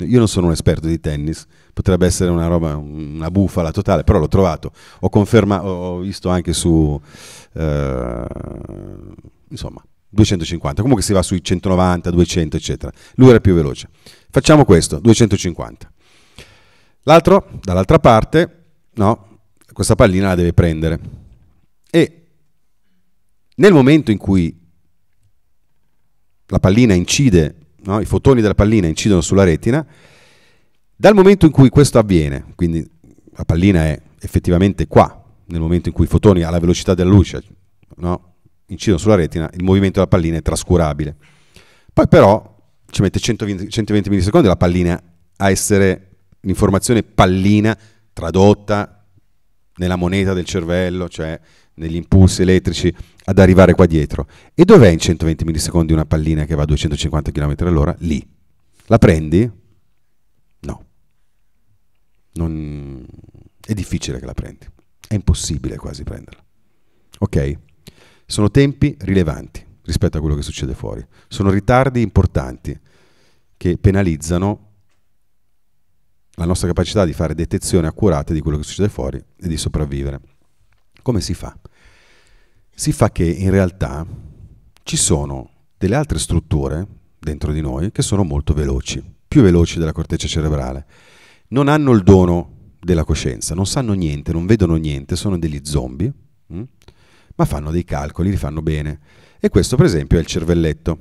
Speaker 2: Io non sono un esperto di tennis, potrebbe essere una roba, una bufala totale, però l'ho trovato. Ho confermato, ho visto anche su, eh, insomma, 250. Comunque si va sui 190, 200, eccetera. Lui era più veloce. Facciamo questo, 250. L'altro, dall'altra parte, no, questa pallina la deve prendere. E nel momento in cui la pallina incide, no? i fotoni della pallina incidono sulla retina, dal momento in cui questo avviene, quindi la pallina è effettivamente qua, nel momento in cui i fotoni alla velocità della luce no? incidono sulla retina, il movimento della pallina è trascurabile. Poi però ci mette 120, 120 millisecondi la pallina a essere l'informazione pallina tradotta nella moneta del cervello, cioè negli impulsi elettrici ad arrivare qua dietro. E dov'è in 120 millisecondi una pallina che va a 250 km all'ora? Lì. La prendi? No. Non... È difficile che la prendi. È impossibile quasi prenderla. Ok? Sono tempi rilevanti rispetto a quello che succede fuori. Sono ritardi importanti che penalizzano la nostra capacità di fare detezione accurata di quello che succede fuori e di sopravvivere. Come si fa? si fa che in realtà ci sono delle altre strutture dentro di noi che sono molto veloci, più veloci della corteccia cerebrale. Non hanno il dono della coscienza, non sanno niente, non vedono niente, sono degli zombie, mh? Mm? ma fanno dei calcoli, li fanno bene. E questo per esempio è il cervelletto.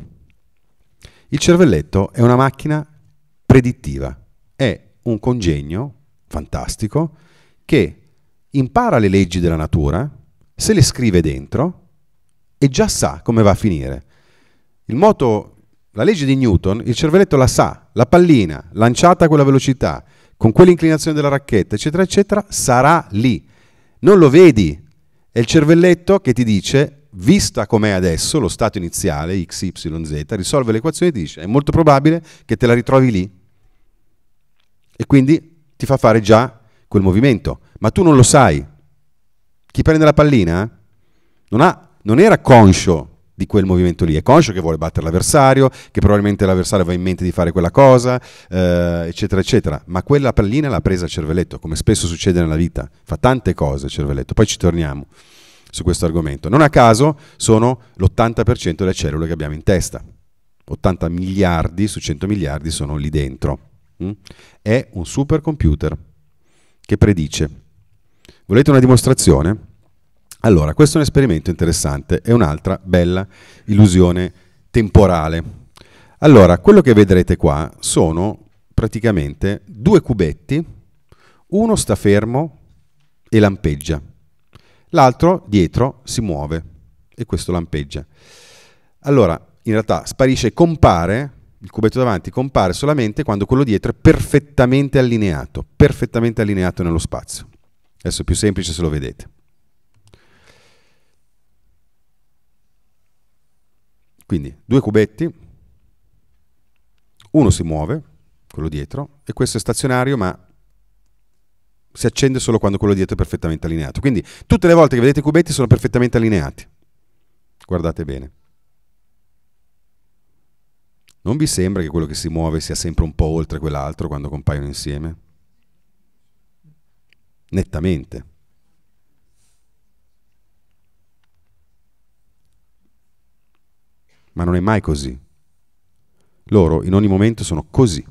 Speaker 2: Il cervelletto è una macchina predittiva, è un congegno fantastico che impara le leggi della natura, se le scrive dentro e già sa come va a finire. Il moto, la legge di Newton, il cervelletto la sa, la pallina lanciata a quella velocità, con quell'inclinazione della racchetta, eccetera, eccetera, sarà lì. Non lo vedi. È il cervelletto che ti dice, vista com'è adesso, lo stato iniziale, x, y, z, risolve l'equazione e ti dice, è molto probabile che te la ritrovi lì. E quindi ti fa fare già quel movimento, ma tu non lo sai, chi prende la pallina non, ha, non era conscio di quel movimento lì, è conscio che vuole battere l'avversario, che probabilmente l'avversario va in mente di fare quella cosa, eh, eccetera, eccetera, ma quella pallina l'ha presa a cervelletto, come spesso succede nella vita, fa tante cose cervelletto, poi ci torniamo su questo argomento. Non a caso sono l'80% delle cellule che abbiamo in testa, 80 miliardi su 100 miliardi sono lì dentro, mm? è un supercomputer che predice Volete una dimostrazione? Allora, questo è un esperimento interessante è un'altra bella illusione temporale. Allora, quello che vedrete qua sono praticamente due cubetti, uno sta fermo e lampeggia, l'altro dietro si muove e questo lampeggia. Allora, in realtà sparisce, e compare, il cubetto davanti compare solamente quando quello dietro è perfettamente allineato, perfettamente allineato nello spazio. Adesso è più semplice se lo vedete. Quindi due cubetti, uno si muove, quello dietro, e questo è stazionario ma si accende solo quando quello dietro è perfettamente allineato. Quindi tutte le volte che vedete i cubetti sono perfettamente allineati. Guardate bene. Non vi sembra che quello che si muove sia sempre un po' oltre quell'altro quando compaiono insieme? nettamente. Ma non è mai così. Loro in ogni momento sono così.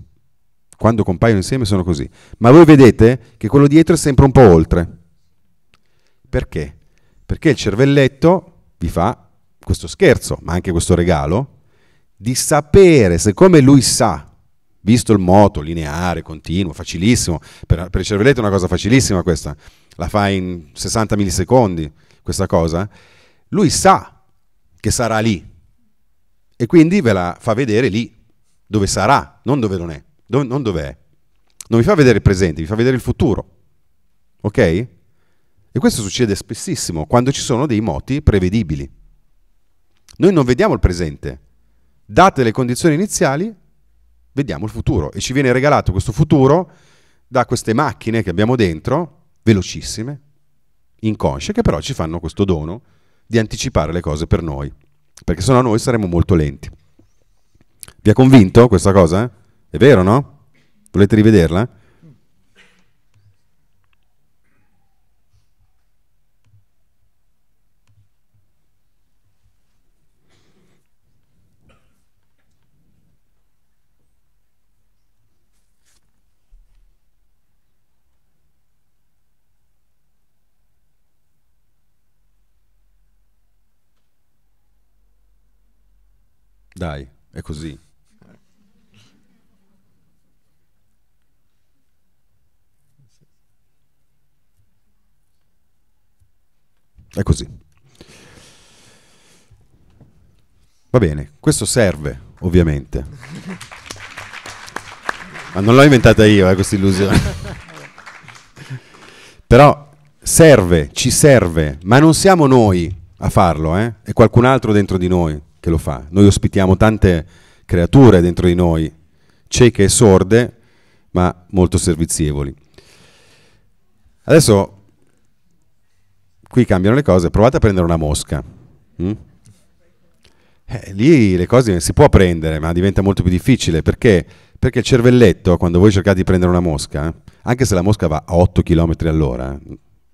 Speaker 2: Quando compaiono insieme sono così. Ma voi vedete che quello dietro è sempre un po' oltre. Perché? Perché il cervelletto vi fa questo scherzo, ma anche questo regalo, di sapere, siccome lui sa visto il moto lineare, continuo, facilissimo, per, per il cervelletto è una cosa facilissima questa, la fa in 60 millisecondi questa cosa, lui sa che sarà lì e quindi ve la fa vedere lì, dove sarà, non dove non è, dove, non dove è. Non vi fa vedere il presente, vi fa vedere il futuro. Ok? E questo succede spessissimo quando ci sono dei moti prevedibili. Noi non vediamo il presente. Date le condizioni iniziali, vediamo il futuro. E ci viene regalato questo futuro da queste macchine che abbiamo dentro, velocissime, inconsce, che però ci fanno questo dono di anticipare le cose per noi, perché sennò noi saremmo molto lenti. Vi ha convinto questa cosa? È vero, no? Volete rivederla? Dai, è così. È così. Va bene, questo serve, ovviamente. Ma non l'ho inventata io, eh, questa illusione. Però serve, ci serve, ma non siamo noi a farlo, eh? è qualcun altro dentro di noi che lo fa. Noi ospitiamo tante creature dentro di noi, cieche e sorde, ma molto servizievoli. Adesso qui cambiano le cose, provate a prendere una mosca. Mm? Eh, lì le cose si può prendere, ma diventa molto più difficile perché? perché il cervelletto, quando voi cercate di prendere una mosca, anche se la mosca va a 8 km all'ora,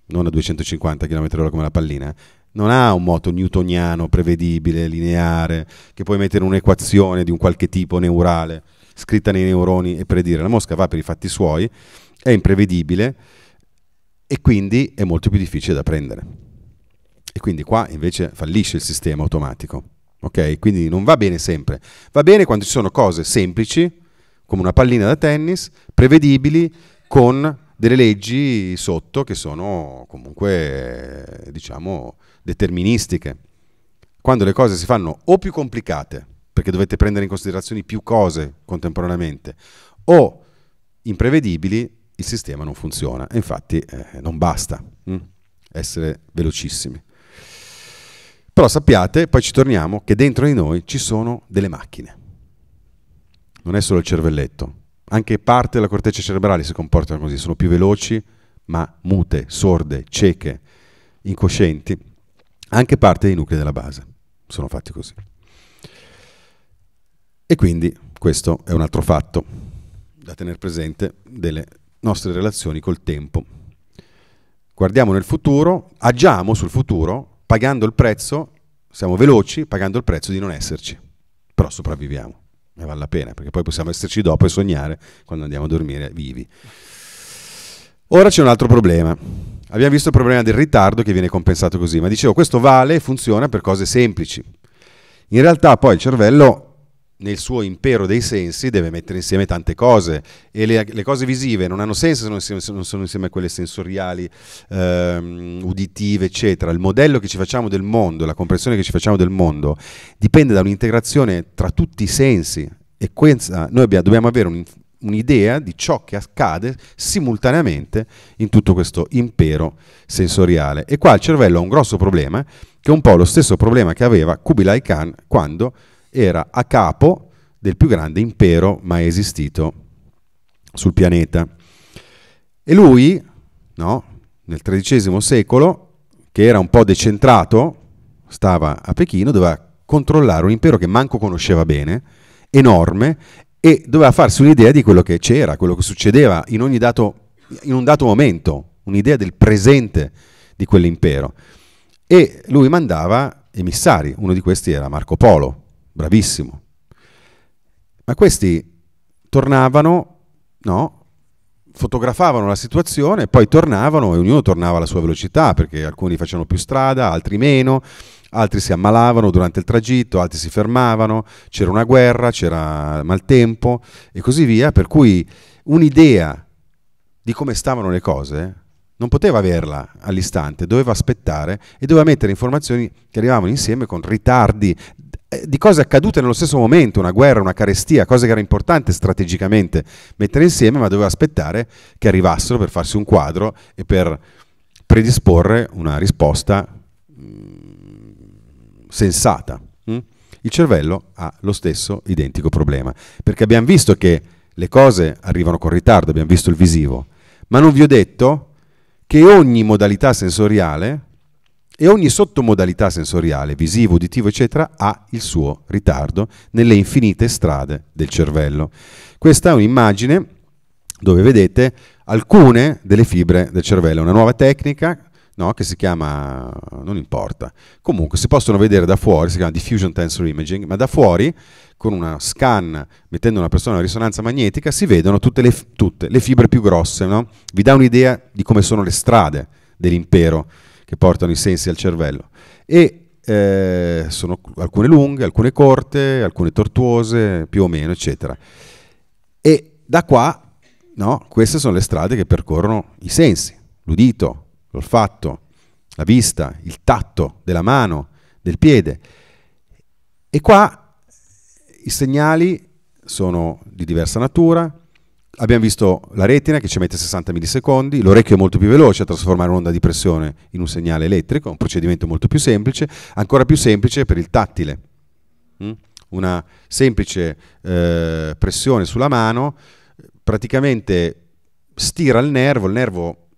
Speaker 2: non a 250 km all'ora come la pallina, non ha un moto newtoniano prevedibile, lineare, che puoi mettere un'equazione di un qualche tipo neurale scritta nei neuroni e predire. La mosca va per i fatti suoi, è imprevedibile e quindi è molto più difficile da prendere. E quindi qua invece fallisce il sistema automatico. Ok? Quindi non va bene sempre. Va bene quando ci sono cose semplici, come una pallina da tennis, prevedibili, con delle leggi sotto che sono comunque, diciamo, deterministiche, quando le cose si fanno o più complicate, perché dovete prendere in considerazione più cose contemporaneamente, o imprevedibili, il sistema non funziona. E infatti eh, non basta mh, mm, essere velocissimi. Però sappiate, poi ci torniamo, che dentro di noi ci sono delle macchine. Non è solo il cervelletto, anche parte della corteccia cerebrale si comportano così, sono più veloci, ma mute, sorde, cieche, incoscienti anche parte dei nuclei della base sono fatti così. E quindi questo è un altro fatto da tenere presente delle nostre relazioni col tempo. Guardiamo nel futuro, agiamo sul futuro, pagando il prezzo, siamo veloci, pagando il prezzo di non esserci, però sopravviviamo e vale la pena, perché poi possiamo esserci dopo e sognare quando andiamo a dormire vivi. Ora c'è un altro problema, Abbiamo visto il problema del ritardo che viene compensato così, ma dicevo questo vale e funziona per cose semplici. In realtà poi il cervello nel suo impero dei sensi deve mettere insieme tante cose e le, le cose visive non hanno senso se non, insieme, se non sono insieme a quelle sensoriali, ehm, uditive, eccetera. Il modello che ci facciamo del mondo, la comprensione che ci facciamo del mondo dipende da un'integrazione tra tutti i sensi e questa, noi abbiamo, dobbiamo avere un, un'idea di ciò che accade simultaneamente in tutto questo impero sensoriale. E qua il cervello ha un grosso problema, che è un po' lo stesso problema che aveva Kubilai Khan quando era a capo del più grande impero mai esistito sul pianeta. E lui, no, nel XIII secolo, che era un po' decentrato, stava a Pechino, doveva controllare un impero che manco conosceva bene, enorme e doveva farsi un'idea di quello che c'era, quello che succedeva in, ogni dato, in un dato momento, un'idea del presente di quell'impero. E lui mandava emissari, uno di questi era Marco Polo, bravissimo. Ma questi tornavano, no? fotografavano la situazione, poi tornavano e ognuno tornava alla sua velocità, perché alcuni facevano più strada, altri meno, altri si ammalavano durante il tragitto, altri si fermavano, c'era una guerra, c'era maltempo e così via, per cui un'idea di come stavano le cose non poteva averla all'istante, doveva aspettare e doveva mettere informazioni che arrivavano insieme con ritardi eh, di cose accadute nello stesso momento, una guerra, una carestia, cose che era importante strategicamente mettere insieme, ma doveva aspettare che arrivassero per farsi un quadro e per predisporre una risposta mm, sensata. Mm? Il cervello ha lo stesso identico problema, perché abbiamo visto che le cose arrivano con ritardo, abbiamo visto il visivo, ma non vi ho detto che ogni modalità sensoriale e ogni sottomodalità sensoriale, visivo, uditivo, eccetera, ha il suo ritardo nelle infinite strade del cervello. Questa è un'immagine dove vedete alcune delle fibre del cervello, una nuova tecnica no? che si chiama, non importa, comunque si possono vedere da fuori, si chiama diffusion tensor imaging, ma da fuori con una scan mettendo una persona a risonanza magnetica si vedono tutte le, tutte, le fibre più grosse, no? vi dà un'idea di come sono le strade dell'impero che portano i sensi al cervello. E eh, sono alcune lunghe, alcune corte, alcune tortuose, più o meno, eccetera. E da qua, no, queste sono le strade che percorrono i sensi, l'udito, l'olfatto, la vista, il tatto della mano, del piede. E qua i segnali sono di diversa natura. Abbiamo visto la retina che ci mette 60 millisecondi, l'orecchio è molto più veloce a trasformare un'onda di pressione in un segnale elettrico, un procedimento molto più semplice, ancora più semplice per il tattile. Mm? Una semplice eh, pressione sulla mano praticamente stira il nervo, il nervo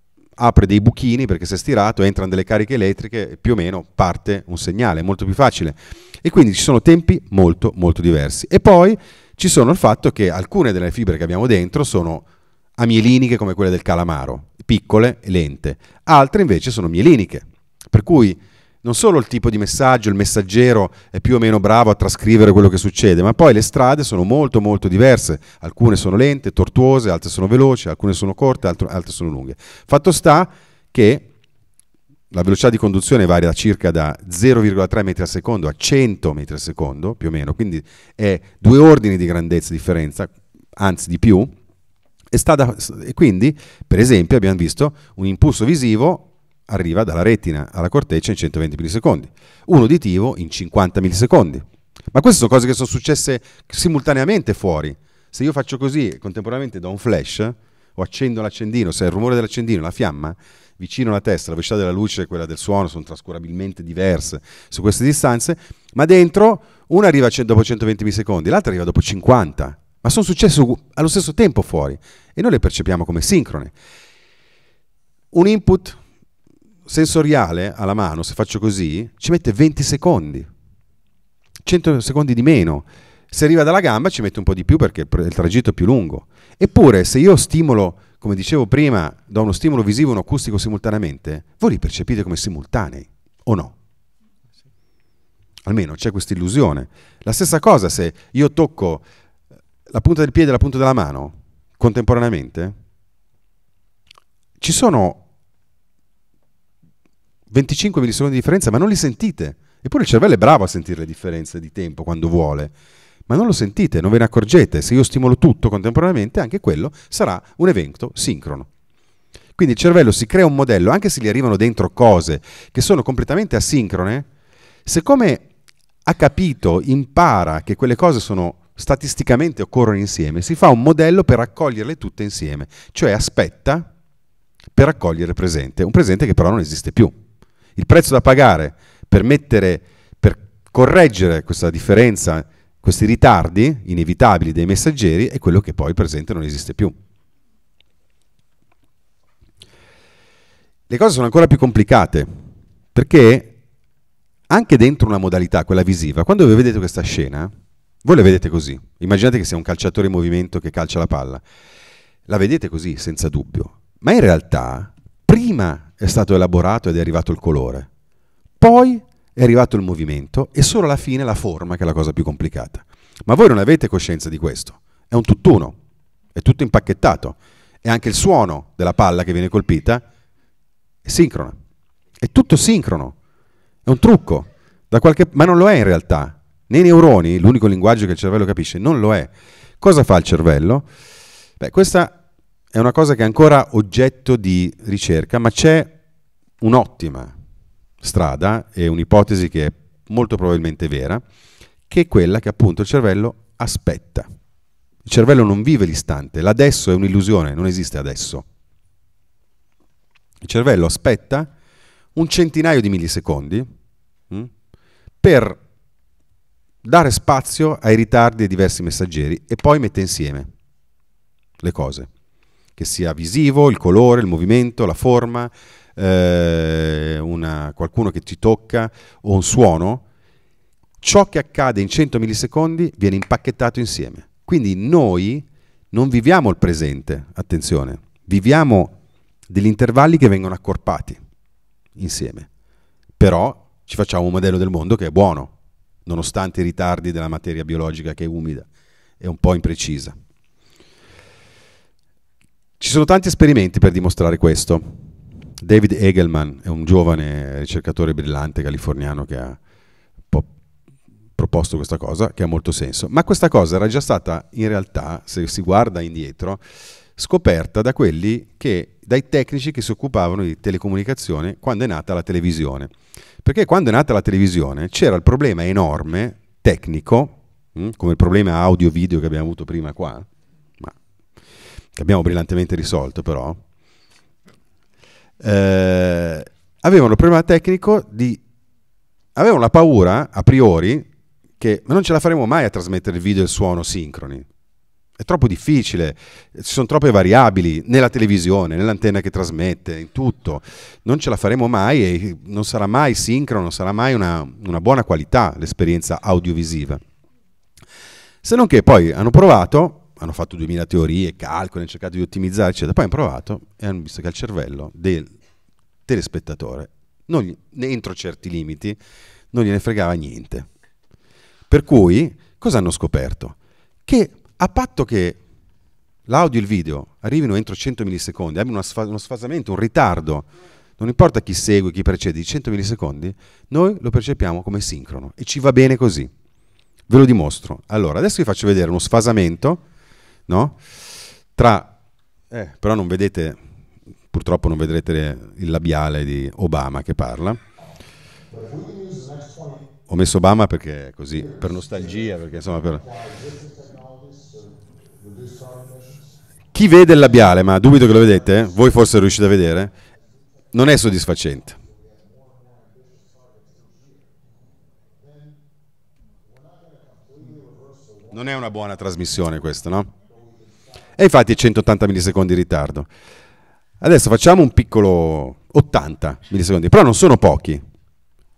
Speaker 2: apre dei buchini perché si è stirato, entrano delle cariche elettriche e più o meno parte un segnale, è molto più facile. E quindi ci sono tempi molto molto diversi. E poi ci sono il fatto che alcune delle fibre che abbiamo dentro sono amieliniche come quelle del calamaro, piccole e lente, altre invece sono mieliniche, per cui non solo il tipo di messaggio, il messaggero è più o meno bravo a trascrivere quello che succede, ma poi le strade sono molto molto diverse, alcune sono lente, tortuose, altre sono veloci, alcune sono corte, altre sono lunghe. Fatto sta che la velocità di conduzione varia da circa da 0,3 metri al secondo a 100 metri al secondo, più o meno, quindi è due ordini di grandezza differenza, anzi di più, e, da, e quindi, per esempio, abbiamo visto un impulso visivo arriva dalla retina alla corteccia in 120 millisecondi, uno uditivo in 50 millisecondi. Ma queste sono cose che sono successe simultaneamente fuori. Se io faccio così e contemporaneamente do un flash o accendo l'accendino, se il rumore dell'accendino, la fiamma, vicino alla testa, la velocità della luce e quella del suono sono trascurabilmente diverse su queste distanze, ma dentro una arriva dopo 120 millisecondi, l'altra arriva dopo 50, ma sono successe allo stesso tempo fuori e noi le percepiamo come sincrone. Un input sensoriale alla mano, se faccio così, ci mette 20 secondi, 100 secondi di meno. Se arriva dalla gamba ci mette un po' di più perché il tragitto è più lungo. Eppure se io stimolo, come dicevo prima, da uno stimolo visivo e uno acustico simultaneamente, voi li percepite come simultanei, o no? Almeno c'è questa illusione. La stessa cosa se io tocco eh, la punta del piede e la punta della mano contemporaneamente, ci sono 25 millisecondi di differenza, ma non li sentite. Eppure il cervello è bravo a sentire le differenze di tempo quando vuole, ma non lo sentite, non ve ne accorgete. Se io stimolo tutto contemporaneamente, anche quello sarà un evento sincrono. Quindi il cervello si crea un modello, anche se gli arrivano dentro cose che sono completamente asincrone, siccome ha capito, impara che quelle cose sono statisticamente occorrono insieme, si fa un modello per raccoglierle tutte insieme, cioè aspetta per raccogliere il presente, un presente che però non esiste più. Il prezzo da pagare per, mettere, per correggere questa differenza, questi ritardi inevitabili dei messaggeri è quello che poi presente non esiste più. Le cose sono ancora più complicate perché anche dentro una modalità, quella visiva, quando voi vedete questa scena, voi la vedete così. Immaginate che sia un calciatore in movimento che calcia la palla. La vedete così, senza dubbio. Ma in realtà prima è stato elaborato ed è arrivato il colore, poi è arrivato il movimento e solo alla fine la forma, che è la cosa più complicata. Ma voi non avete coscienza di questo, è un tutt'uno, è tutto impacchettato e anche il suono della palla che viene colpita è sincrono, è tutto sincrono, è un trucco, qualche... ma non lo è in realtà. Nei neuroni, l'unico linguaggio che il cervello capisce, non lo è. Cosa fa il cervello? Beh, questa è una cosa che è ancora oggetto di ricerca, ma c'è un'ottima strada e un'ipotesi che è molto probabilmente vera, che è quella che appunto il cervello aspetta. Il cervello non vive l'istante, l'adesso è un'illusione, non esiste adesso. Il cervello aspetta un centinaio di millisecondi mh, mm, per dare spazio ai ritardi dei diversi messaggeri e poi mette insieme le cose che sia visivo, il colore, il movimento, la forma, eh, una, qualcuno che ti tocca o un suono, ciò che accade in 100 millisecondi viene impacchettato insieme. Quindi noi non viviamo il presente, attenzione, viviamo degli intervalli che vengono accorpati insieme. Però ci facciamo un modello del mondo che è buono, nonostante i ritardi della materia biologica che è umida e un po' imprecisa. Ci sono tanti esperimenti per dimostrare questo. David Egelman è un giovane ricercatore brillante californiano che ha proposto questa cosa, che ha molto senso, ma questa cosa era già stata in realtà, se si guarda indietro, scoperta da quelli che, dai tecnici che si occupavano di telecomunicazione quando è nata la televisione. Perché quando è nata la televisione c'era il problema enorme, tecnico, hm, come il problema audio-video che abbiamo avuto prima qua, che abbiamo brillantemente risolto però, eh, avevano il problema tecnico di... avevano la paura, a priori, che non ce la faremo mai a trasmettere il video e il suono sincroni. È troppo difficile, ci sono troppe variabili nella televisione, nell'antenna che trasmette, in tutto. Non ce la faremo mai e non sarà mai sincrono, non sarà mai una, una buona qualità l'esperienza audiovisiva. Se non che poi hanno provato hanno fatto 2000 teorie, calcoli, hanno cercato di ottimizzare, eccetera. Poi hanno provato e hanno visto che il cervello del telespettatore, gli, entro certi limiti, non gliene fregava niente. Per cui, cosa hanno scoperto? Che a patto che l'audio e il video arrivino entro 100 millisecondi, abbiano uno sfasamento, un ritardo, non importa chi segue, chi precede, di 100 millisecondi, noi lo percepiamo come sincrono e ci va bene così. Ve lo dimostro. Allora, adesso vi faccio vedere uno sfasamento no? Tra, eh, però non vedete, purtroppo non vedrete il labiale di Obama che parla. Ho messo Obama perché è così, per nostalgia, perché insomma per... Chi vede il labiale, ma dubito che lo vedete, voi forse riuscite a vedere, non è soddisfacente. Non è una buona trasmissione questa, no? E infatti 180 millisecondi di ritardo. Adesso facciamo un piccolo 80 millisecondi, però non sono pochi.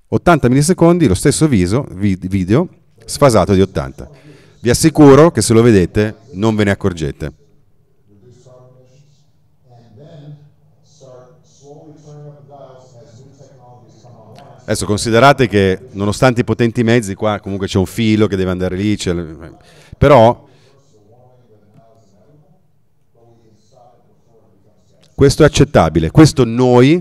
Speaker 2: 80 millisecondi, lo stesso viso, video sfasato di 80. Vi assicuro che se lo vedete non ve ne accorgete. Adesso considerate che nonostante i potenti mezzi qua comunque c'è un filo che deve andare lì, eh. però Questo è accettabile, questo noi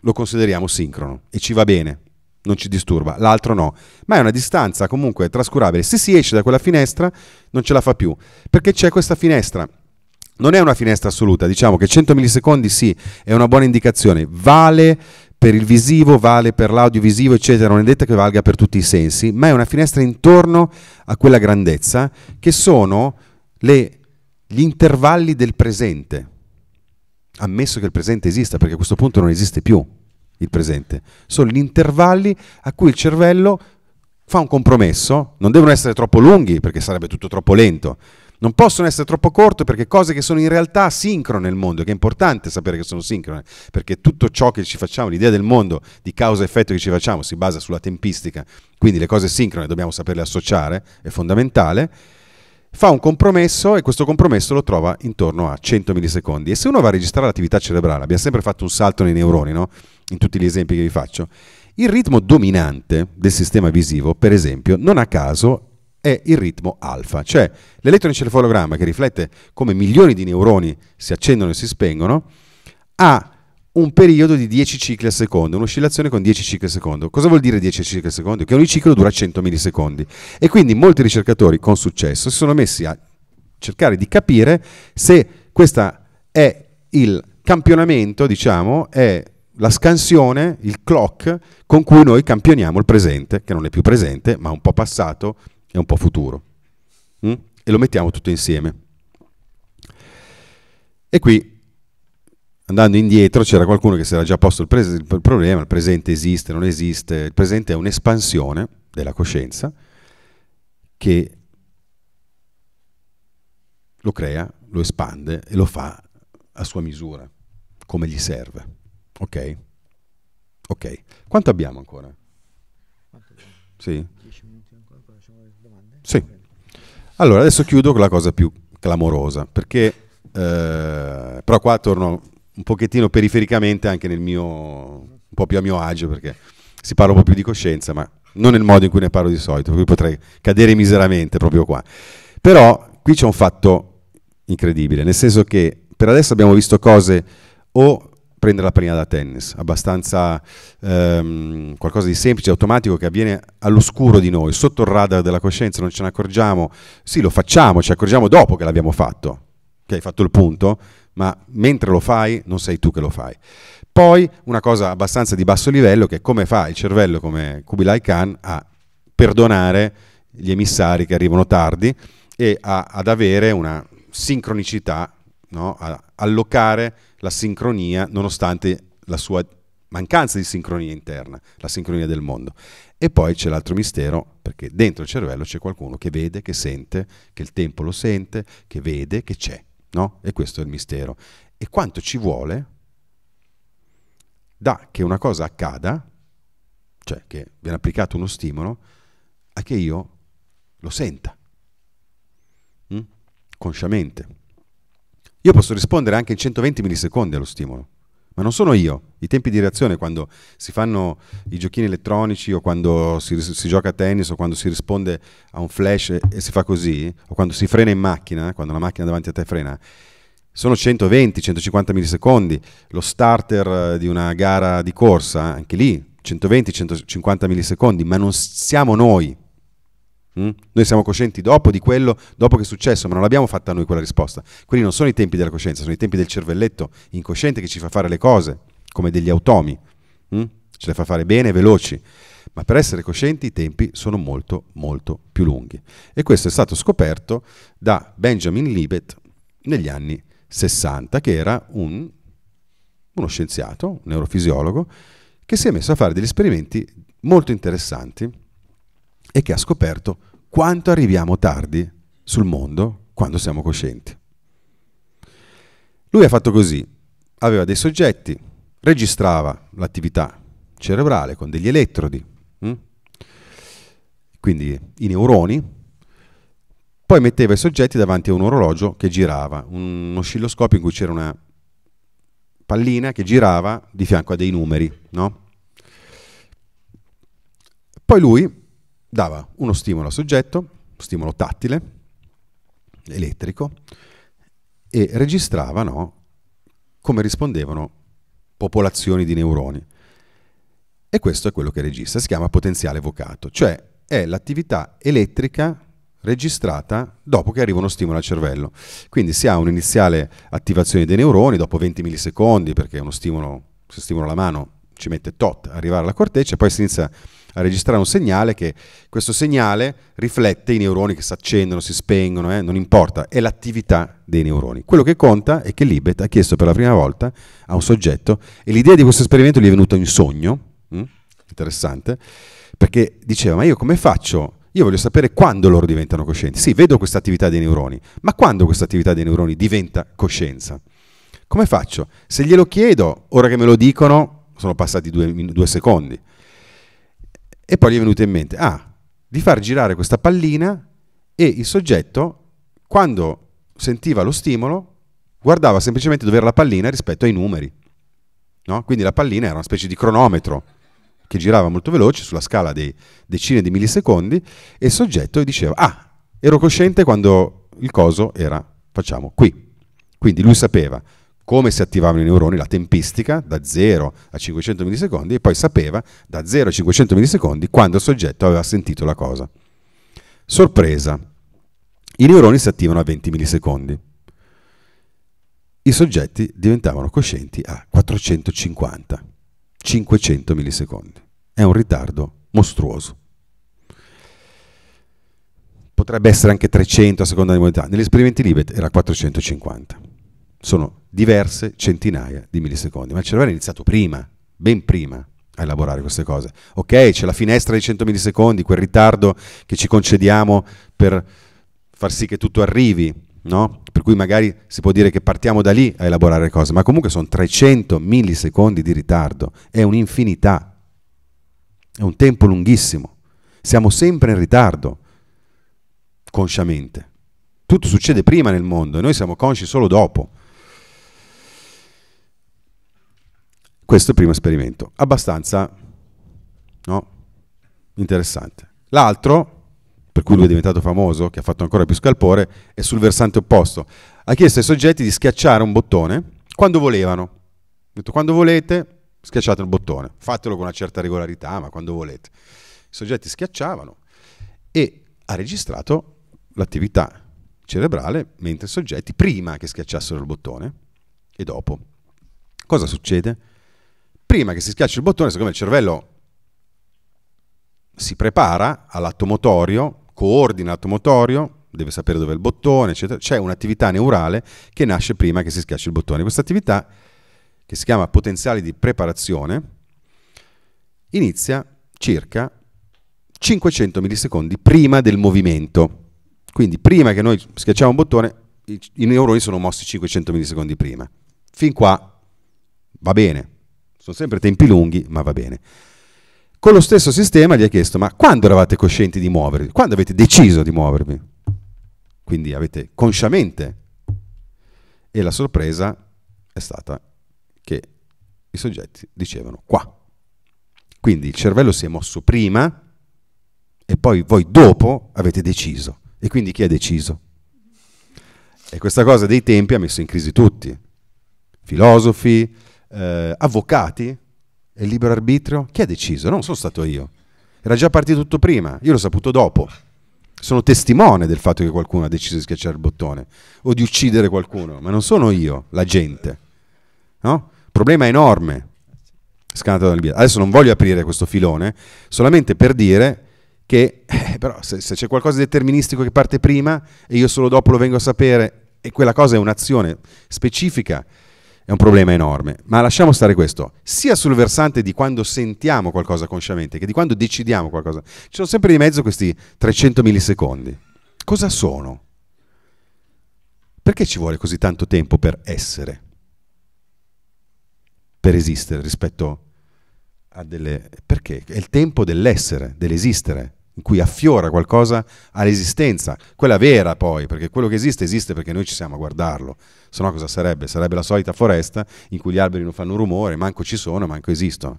Speaker 2: lo consideriamo sincrono e ci va bene, non ci disturba, l'altro no, ma è una distanza comunque trascurabile. Se si esce da quella finestra non ce la fa più, perché c'è questa finestra. Non è una finestra assoluta, diciamo che 100 millisecondi sì, è una buona indicazione, vale per il visivo, vale per l'audiovisivo, eccetera, non è detto che valga per tutti i sensi, ma è una finestra intorno a quella grandezza che sono le, gli intervalli del presente. Ammesso che il presente esista, perché a questo punto non esiste più il presente, sono gli intervalli a cui il cervello fa un compromesso, non devono essere troppo lunghi perché sarebbe tutto troppo lento, non possono essere troppo corti perché cose che sono in realtà sincrone nel mondo, che è importante sapere che sono sincrone, perché tutto ciò che ci facciamo, l'idea del mondo di causa-effetto e che ci facciamo si basa sulla tempistica, quindi le cose sincrone dobbiamo saperle associare, è fondamentale fa un compromesso e questo compromesso lo trova intorno a 100 millisecondi. E se uno va a registrare l'attività cerebrale, abbiamo sempre fatto un salto nei neuroni, no? in tutti gli esempi che vi faccio, il ritmo dominante del sistema visivo, per esempio, non a caso è il ritmo alfa, cioè l'elettroencefalogramma che riflette come milioni di neuroni si accendono e si spengono, ha un periodo di 10 cicli al secondo, un'oscillazione con 10 cicli al secondo. Cosa vuol dire 10 cicli al secondo? Che ogni ciclo dura 100 millisecondi. E quindi molti ricercatori con successo si sono messi a cercare di capire se questo è il campionamento, diciamo, è la scansione, il clock con cui noi campioniamo il presente, che non è più presente, ma un po' passato e un po' futuro. Mm? E lo mettiamo tutto insieme. E qui andando indietro c'era qualcuno che si era già posto il, pres- il, problema, il presente esiste, non esiste, il presente è un'espansione della coscienza che lo crea, lo espande e lo fa a sua misura, come gli serve. Ok? Ok. Quanto abbiamo ancora? sì. 10 minuti ancora, poi le domande? Sì. Allora, adesso chiudo con la cosa più clamorosa, perché eh, però qua torno un pochettino perifericamente anche nel mio, un po' più a mio agio perché si parla un po' più di coscienza, ma non nel modo in cui ne parlo di solito, per cui potrei cadere miseramente proprio qua. Però qui c'è un fatto incredibile, nel senso che per adesso abbiamo visto cose o prendere la pallina da tennis, abbastanza ehm, qualcosa di semplice, automatico che avviene all'oscuro di noi, sotto il radar della coscienza, non ce ne accorgiamo, sì lo facciamo, ci accorgiamo dopo che l'abbiamo fatto, che hai fatto il punto, ma mentre lo fai non sei tu che lo fai. Poi una cosa abbastanza di basso livello che è come fa il cervello come Kubilai Khan a perdonare gli emissari che arrivano tardi e a, ad avere una sincronicità, no? a allocare la sincronia nonostante la sua mancanza di sincronia interna, la sincronia del mondo. E poi c'è l'altro mistero, perché dentro il cervello c'è qualcuno che vede, che sente, che il tempo lo sente, che vede, che c'è. No? E questo è il mistero. E quanto ci vuole da che una cosa accada, cioè che viene applicato uno stimolo, a che io lo senta, mm? consciamente. Io posso rispondere anche in 120 millisecondi allo stimolo ma non sono io. I tempi di reazione quando si fanno i giochini elettronici o quando si, si gioca a tennis o quando si risponde a un flash e, e, si fa così, o quando si frena in macchina, eh, quando la macchina davanti a te frena, sono 120-150 millisecondi. Lo starter eh, di una gara di corsa, anche lì, 120-150 millisecondi, ma non siamo noi Mm? Noi siamo coscienti dopo di quello, dopo che è successo, ma non abbiamo fatta noi quella risposta. Quindi non sono i tempi della coscienza, sono i tempi del cervelletto incosciente che ci fa fare le cose, come degli automi. Mm? Ce le fa fare bene e veloci. Ma per essere coscienti i tempi sono molto, molto più lunghi. E questo è stato scoperto da Benjamin Libet negli anni 60, che era un, uno scienziato, un neurofisiologo, che si è messo a fare degli esperimenti molto interessanti e che ha scoperto quanto arriviamo tardi sul mondo quando siamo coscienti. Lui ha fatto così, aveva dei soggetti, registrava l'attività cerebrale con degli elettrodi, mm? quindi i neuroni, poi metteva i soggetti davanti a un orologio che girava, un oscilloscopio in cui c'era una pallina che girava di fianco a dei numeri, no? Poi lui dava uno stimolo al soggetto, stimolo tattile, elettrico, e registrava no, come rispondevano popolazioni di neuroni. E questo è quello che registra, si chiama potenziale evocato, cioè è l'attività elettrica registrata dopo che arriva uno stimolo al cervello. Quindi si ha un'iniziale attivazione dei neuroni dopo 20 millisecondi, perché uno stimolo, se stimola la mano ci mette tot arrivare alla corteccia, poi si inizia a registrare un segnale che questo segnale riflette i neuroni che si accendono, si spengono, eh, non importa, è l'attività dei neuroni. Quello che conta è che Libet ha chiesto per la prima volta a un soggetto e l'idea di questo esperimento gli è venuta in sogno, mh? Mm, interessante, perché diceva ma io come faccio? Io voglio sapere quando loro diventano coscienti. Sì, vedo questa attività dei neuroni, ma quando questa attività dei neuroni diventa coscienza? Come faccio? Se glielo chiedo, ora che me lo dicono, sono passati due, due secondi. E poi gli è venuto in mente, ah, di far girare questa pallina e il soggetto, quando sentiva lo stimolo, guardava semplicemente dove era la pallina rispetto ai numeri. No? Quindi la pallina era una specie di cronometro che girava molto veloce sulla scala di decine di millisecondi e il soggetto diceva, ah, ero cosciente quando il coso era, facciamo, qui. Quindi lui sapeva come si attivavano i neuroni, la tempistica da 0 a 500 millisecondi e poi sapeva da 0 a 500 millisecondi quando il soggetto aveva sentito la cosa. Sorpresa, i neuroni si attivano a 20 millisecondi. I soggetti diventavano coscienti a 450, 500 millisecondi. È un ritardo mostruoso potrebbe essere anche 300 a seconda di modalità. Negli esperimenti Libet era 450 sono diverse centinaia di millisecondi, ma il cervello è iniziato prima, ben prima a elaborare queste cose. Ok, c'è la finestra di 100 millisecondi, quel ritardo che ci concediamo per far sì che tutto arrivi, no? Per cui magari si può dire che partiamo da lì a elaborare cose, ma comunque sono 300 millisecondi di ritardo, è un'infinità, è un tempo lunghissimo, siamo sempre in ritardo, consciamente. Tutto succede prima nel mondo e noi siamo consci solo dopo. Questo è il primo esperimento, abbastanza no? interessante. L'altro, per cui lui è diventato famoso, che ha fatto ancora più scalpore, è sul versante opposto. Ha chiesto ai soggetti di schiacciare un bottone quando volevano. Ha detto quando volete schiacciate il bottone, fatelo con una certa regolarità, ma quando volete. I soggetti schiacciavano e ha registrato l'attività cerebrale mentre i soggetti prima che schiacciassero il bottone e dopo. Cosa succede? prima che si schiacci il bottone, siccome il cervello si prepara all'atto motorio, coordina l'atto motorio, deve sapere dove è il bottone, eccetera, c'è un'attività neurale che nasce prima che si schiacci il bottone. Questa attività, che si chiama potenziale di preparazione, inizia circa 500 millisecondi prima del movimento. Quindi prima che noi schiacciamo un bottone, i, i neuroni sono mossi 500 millisecondi prima. Fin qua va bene, sono sempre tempi lunghi, ma va bene. Con lo stesso sistema gli ha chiesto, ma quando eravate coscienti di muovervi? Quando avete deciso di muovervi? Quindi avete consciamente. E la sorpresa è stata che i soggetti dicevano qua. Quindi il cervello si è mosso prima e poi voi dopo avete deciso. E quindi chi ha deciso? E questa cosa dei tempi ha messo in crisi tutti. Filosofi, eh, avvocati e libero arbitrio? Chi ha deciso? Non sono stato io. Era già partito tutto prima, io l'ho saputo dopo. Sono testimone del fatto che qualcuno ha deciso di schiacciare il bottone o di uccidere qualcuno, ma non sono io, la gente. No? Problema enorme. Adesso non voglio aprire questo filone, solamente per dire che eh, però se, se c'è qualcosa di deterministico che parte prima e io solo dopo lo vengo a sapere e quella cosa è un'azione specifica, è un problema enorme. Ma lasciamo stare questo, sia sul versante di quando sentiamo qualcosa consciamente che di quando decidiamo qualcosa. Ci sono sempre di mezzo questi 300 millisecondi. Cosa sono? Perché ci vuole così tanto tempo per essere? Per esistere rispetto a delle... Perché? È il tempo dell'essere, dell'esistere in cui affiora qualcosa all'esistenza, quella vera poi, perché quello che esiste esiste perché noi ci siamo a guardarlo, se no cosa sarebbe? Sarebbe la solita foresta in cui gli alberi non fanno rumore, manco ci sono, manco esistono.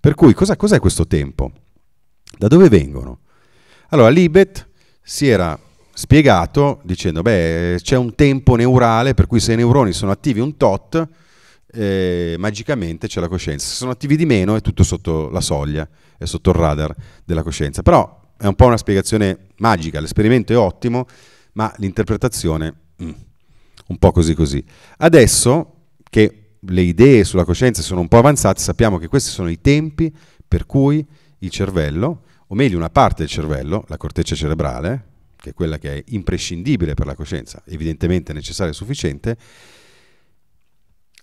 Speaker 2: Per cui cosa, cos'è questo tempo? Da dove vengono? Allora Libet si era spiegato dicendo, beh, c'è un tempo neurale per cui se i neuroni sono attivi un tot, eh, magicamente c'è la coscienza. Se sono attivi di meno è tutto sotto la soglia, è sotto il radar della coscienza. Però è un po' una spiegazione magica, l'esperimento è ottimo, ma l'interpretazione mm, un po' così così. Adesso che le idee sulla coscienza sono un po' avanzate, sappiamo che questi sono i tempi per cui il cervello, o meglio una parte del cervello, la corteccia cerebrale, che è quella che è imprescindibile per la coscienza, evidentemente necessaria e sufficiente,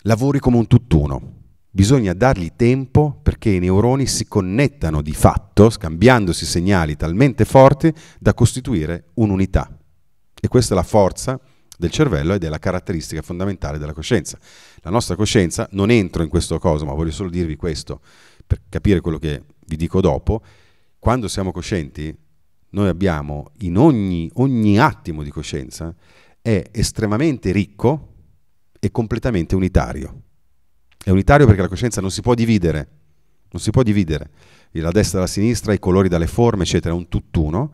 Speaker 2: lavori come un tutt'uno. Bisogna dargli tempo perché i neuroni si connettano di fatto, scambiandosi segnali talmente forti da costituire un'unità. E questa è la forza del cervello ed è la caratteristica fondamentale della coscienza. La nostra coscienza, non entro in questo cosa, ma voglio solo dirvi questo per capire quello che vi dico dopo, quando siamo coscienti, noi abbiamo in ogni, ogni attimo di coscienza, è estremamente ricco è completamente unitario. È unitario perché la coscienza non si può dividere, non si può dividere la destra dalla sinistra, i colori dalle forme, eccetera, è un tutt'uno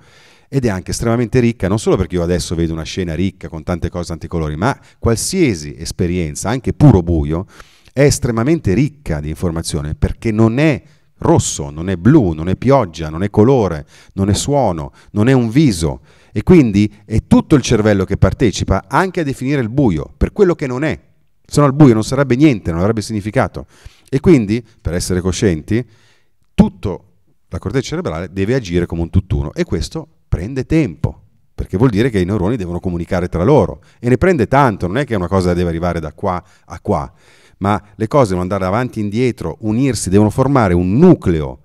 Speaker 2: ed è anche estremamente ricca, non solo perché io adesso vedo una scena ricca con tante cose, tanti colori, ma qualsiasi esperienza, anche puro buio, è estremamente ricca di informazione perché non è rosso, non è blu, non è pioggia, non è colore, non è suono, non è un viso, e quindi è tutto il cervello che partecipa anche a definire il buio, per quello che non è. Se no il buio non sarebbe niente, non avrebbe significato. E quindi, per essere coscienti, tutto la corteccia cerebrale deve agire come un tutt'uno e questo prende tempo, perché vuol dire che i neuroni devono comunicare tra loro e ne prende tanto, non è che una cosa deve arrivare da qua a qua, ma le cose devono andare avanti e indietro, unirsi, devono formare un nucleo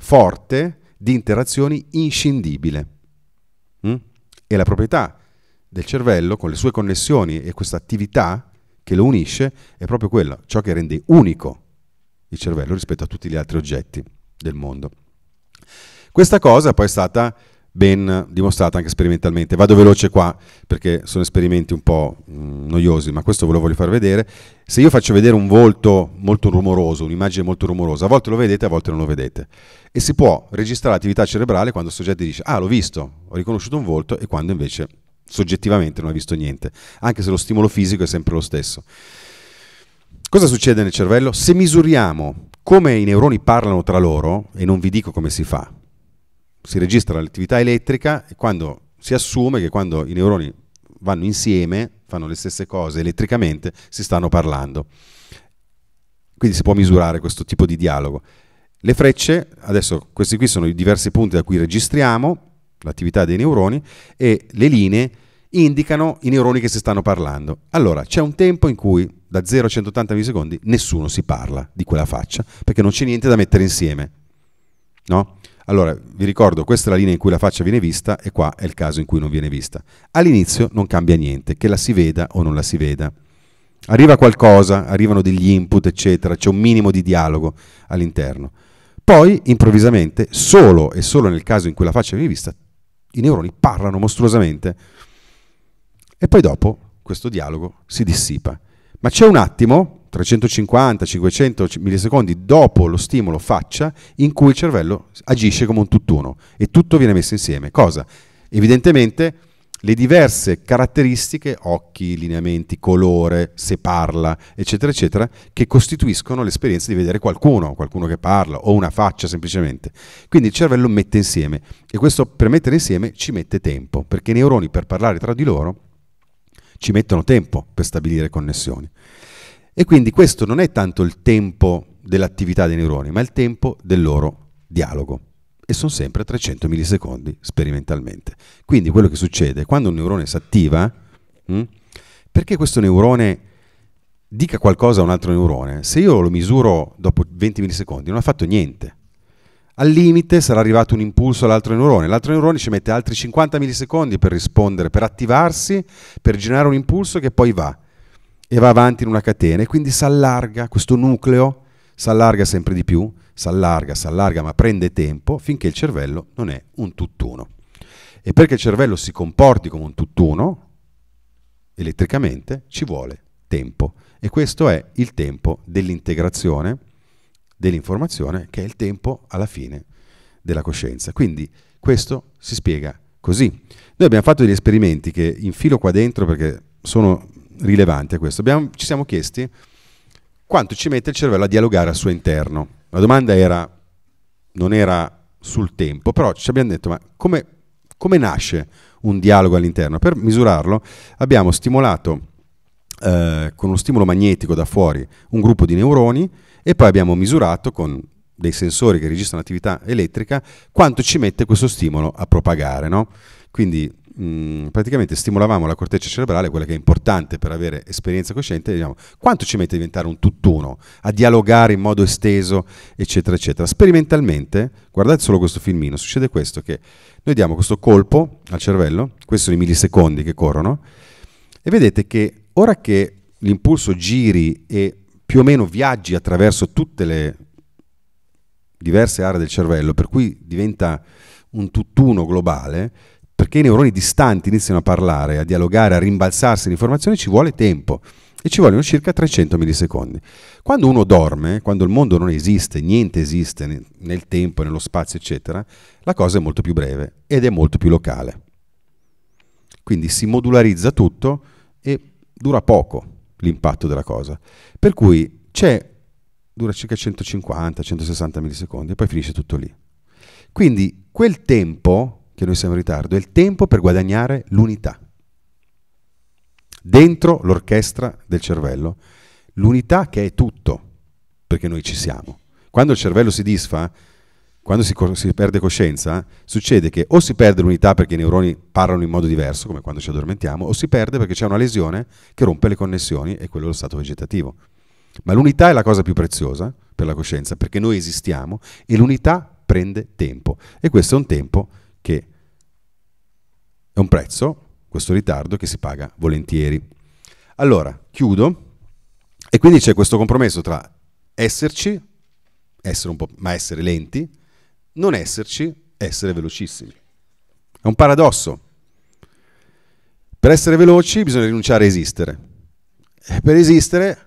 Speaker 2: forte di interazioni inscindibile e la proprietà del cervello, con le sue connessioni e questa attività che lo unisce, è proprio quella, ciò che rende unico il cervello rispetto a tutti gli altri oggetti del mondo. Questa cosa poi è stata ben dimostrata anche sperimentalmente. Vado veloce qua perché sono esperimenti un po' mm, noiosi, ma questo ve lo voglio far vedere. Se io faccio vedere un volto molto rumoroso, un'immagine molto rumorosa, a volte lo vedete, a volte non lo vedete. E si può registrare l'attività cerebrale quando il soggetto dice "Ah, l'ho visto, ho riconosciuto un volto" e quando invece soggettivamente non ha visto niente, anche se lo stimolo fisico è sempre lo stesso. Cosa succede nel cervello? Se misuriamo come i neuroni parlano tra loro, e non vi dico come si fa, si registra l'attività elettrica e quando si assume che quando i neuroni vanno insieme, fanno le stesse cose elettricamente, si stanno parlando. Quindi si può misurare questo tipo di dialogo. Le frecce, adesso questi qui sono i diversi punti da cui registriamo l'attività dei neuroni e le linee indicano i neuroni che si stanno parlando. Allora, c'è un tempo in cui da 0 a 180 millisecondi nessuno si parla di quella faccia, perché non c'è niente da mettere insieme. No? Allora, vi ricordo, questa è la linea in cui la faccia viene vista e qua è il caso in cui non viene vista. All'inizio non cambia niente, che la si veda o non la si veda. Arriva qualcosa, arrivano degli input, eccetera, c'è un minimo di dialogo all'interno. Poi, improvvisamente, solo e solo nel caso in cui la faccia viene vista, i neuroni parlano mostruosamente. E poi dopo questo dialogo si dissipa. Ma c'è un attimo 350, 500 millisecondi dopo lo stimolo faccia in cui il cervello agisce come un tutt'uno e tutto viene messo insieme. Cosa? Evidentemente le diverse caratteristiche, occhi, lineamenti, colore, se parla, eccetera, eccetera, che costituiscono l'esperienza di vedere qualcuno, qualcuno che parla o una faccia semplicemente. Quindi il cervello mette insieme e questo per mettere insieme ci mette tempo, perché i neuroni per parlare tra di loro ci mettono tempo per stabilire connessioni. E quindi questo non è tanto il tempo dell'attività dei neuroni, ma il tempo del loro dialogo. E sono sempre 300 millisecondi sperimentalmente. Quindi quello che succede quando un neurone si attiva, hm, perché questo neurone dica qualcosa a un altro neurone, se io lo misuro dopo 20 millisecondi non ha fatto niente. Al limite sarà arrivato un impulso all'altro neurone, l'altro neurone ci mette altri 50 millisecondi per rispondere, per attivarsi, per generare un impulso che poi va e va avanti in una catena e quindi si allarga questo nucleo, si allarga sempre di più, si allarga, si allarga, ma prende tempo finché il cervello non è un tutt'uno. E perché il cervello si comporti come un tutt'uno, elettricamente, ci vuole tempo. E questo è il tempo dell'integrazione, dell'informazione, che è il tempo alla fine della coscienza. Quindi questo si spiega così. Noi abbiamo fatto degli esperimenti che infilo qua dentro perché sono rilevante questo. Abbiamo, ci siamo chiesti quanto ci mette il cervello a dialogare al suo interno. La domanda era, non era sul tempo, però ci abbiamo detto, ma come, come nasce un dialogo all'interno? Per misurarlo abbiamo stimolato eh, con uno stimolo magnetico da fuori un gruppo di neuroni e poi abbiamo misurato con dei sensori che registrano attività elettrica quanto ci mette questo stimolo a propagare. No? Quindi Mm, praticamente stimolavamo la corteccia cerebrale, quella che è importante per avere esperienza cosciente, diciamo, quanto ci mette a diventare un tutt'uno, a dialogare in modo esteso, eccetera, eccetera. Sperimentalmente, guardate solo questo filmino, succede questo, che noi diamo questo colpo al cervello, questi sono i millisecondi che corrono, e vedete che ora che l'impulso giri e più o meno viaggi attraverso tutte le diverse aree del cervello, per cui diventa un tutt'uno globale, perché i neuroni distanti iniziano a parlare, a dialogare, a rimbalzarsi l'informazione ci vuole tempo e ci vogliono circa 300 millisecondi. Quando uno dorme, quando il mondo non esiste, niente esiste nel tempo, nello spazio, eccetera, la cosa è molto più breve ed è molto più locale. Quindi si modularizza tutto e dura poco l'impatto della cosa. Per cui c'è, dura circa 150-160 millisecondi e poi finisce tutto lì. Quindi quel tempo che noi siamo in ritardo, è il tempo per guadagnare l'unità. Dentro l'orchestra del cervello, l'unità che è tutto, perché noi ci siamo. Quando il cervello si disfa, quando si, si, perde coscienza, succede che o si perde l'unità perché i neuroni parlano in modo diverso, come quando ci addormentiamo, o si perde perché c'è una lesione che rompe le connessioni e quello è lo stato vegetativo. Ma l'unità è la cosa più preziosa per la coscienza, perché noi esistiamo e l'unità prende tempo. E questo è un tempo che è un prezzo, questo ritardo, che si paga volentieri. Allora, chiudo. E quindi c'è questo compromesso tra esserci, essere un po', ma essere lenti, non esserci, essere velocissimi. È un paradosso. Per essere veloci bisogna rinunciare a esistere. E per esistere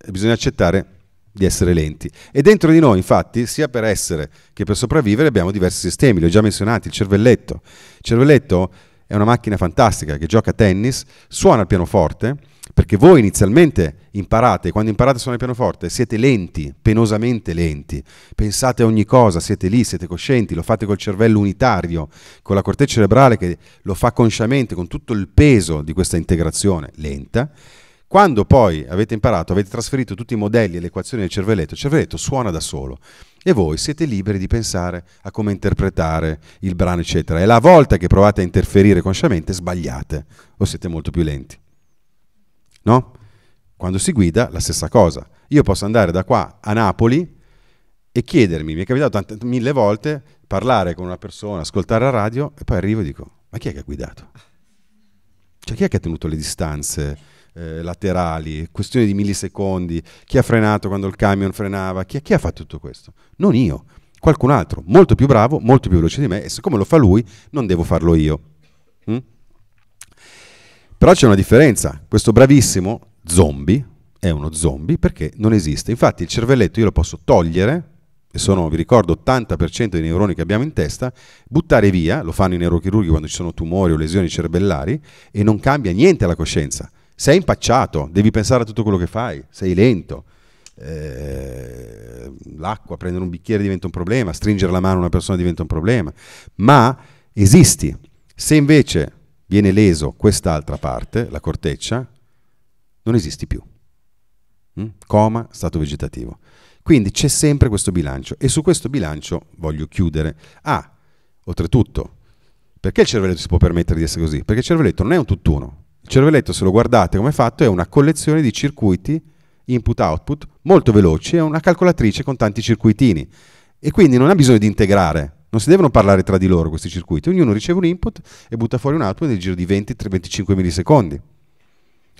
Speaker 2: eh, bisogna accettare di essere lenti. E dentro di noi, infatti, sia per essere che per sopravvivere, abbiamo diversi sistemi, li ho già menzionati, il cervelletto. Il cervelletto è una macchina fantastica che gioca a tennis, suona il pianoforte, perché voi inizialmente imparate, quando imparate a suonare il pianoforte, siete lenti, penosamente lenti, pensate a ogni cosa, siete lì, siete coscienti, lo fate col cervello unitario, con la corteccia cerebrale che lo fa consciamente, con tutto il peso di questa integrazione lenta, quando poi avete imparato, avete trasferito tutti i modelli e le equazioni del cervelletto, il cervelletto suona da solo e voi siete liberi di pensare a come interpretare il brano, eccetera. E la volta che provate a interferire consciamente sbagliate o siete molto più lenti. No? Quando si guida, la stessa cosa. Io posso andare da qua a Napoli e chiedermi, mi è capitato tante, mille volte, parlare con una persona, ascoltare la radio e poi arrivo e dico, ma chi è che ha guidato? Cioè chi è che ha tenuto le distanze? eh, laterali, questione di millisecondi, chi ha frenato quando il camion frenava, chi, chi ha fatto tutto questo? Non io, qualcun altro, molto più bravo, molto più veloce di me e siccome lo fa lui non devo farlo io. Mm? Però c'è una differenza, questo bravissimo zombie è uno zombie perché non esiste, infatti il cervelletto io lo posso togliere e sono, vi ricordo, 80% dei neuroni che abbiamo in testa, buttare via, lo fanno i neurochirurghi quando ci sono tumori o lesioni cervellari, e non cambia niente alla coscienza sei impacciato, devi pensare a tutto quello che fai, sei lento. Eh, l'acqua, prendere un bicchiere diventa un problema, stringere la mano a una persona diventa un problema, ma esisti. Se invece viene leso quest'altra parte, la corteccia, non esisti più. Mm? Coma, stato vegetativo. Quindi c'è sempre questo bilancio e su questo bilancio voglio chiudere. Ah, oltretutto, perché il cervelletto si può permettere di essere così? Perché il cervelletto non è un tutt'uno, il cervelletto, se lo guardate come è fatto, è una collezione di circuiti input-output molto veloci, è una calcolatrice con tanti circuitini e quindi non ha bisogno di integrare, non si devono parlare tra di loro questi circuiti, ognuno riceve un input e butta fuori un output nel giro di 20-25 millisecondi.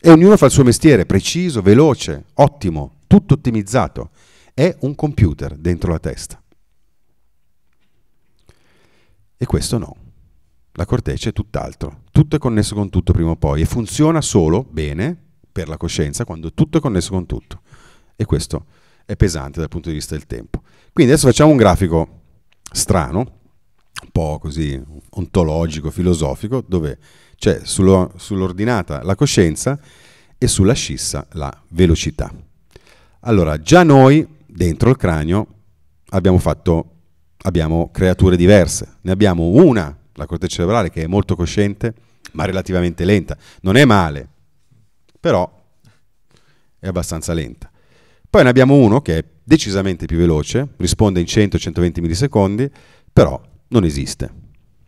Speaker 2: E ognuno fa il suo mestiere, preciso, veloce, ottimo, tutto ottimizzato. È un computer dentro la testa. E questo no. La corteccia è tutt'altro tutto è connesso con tutto prima o poi e funziona solo bene per la coscienza quando tutto è connesso con tutto. E questo è pesante dal punto di vista del tempo. Quindi adesso facciamo un grafico strano, un po' così ontologico, filosofico, dove c'è sullo, sull'ordinata la coscienza e sulla scissa la velocità. Allora, già noi dentro il cranio abbiamo fatto abbiamo creature diverse, ne abbiamo una, la corte cerebrale che è molto cosciente ma relativamente lenta. Non è male, però è abbastanza lenta. Poi ne abbiamo uno che è decisamente più veloce, risponde in 100-120 millisecondi, però non esiste.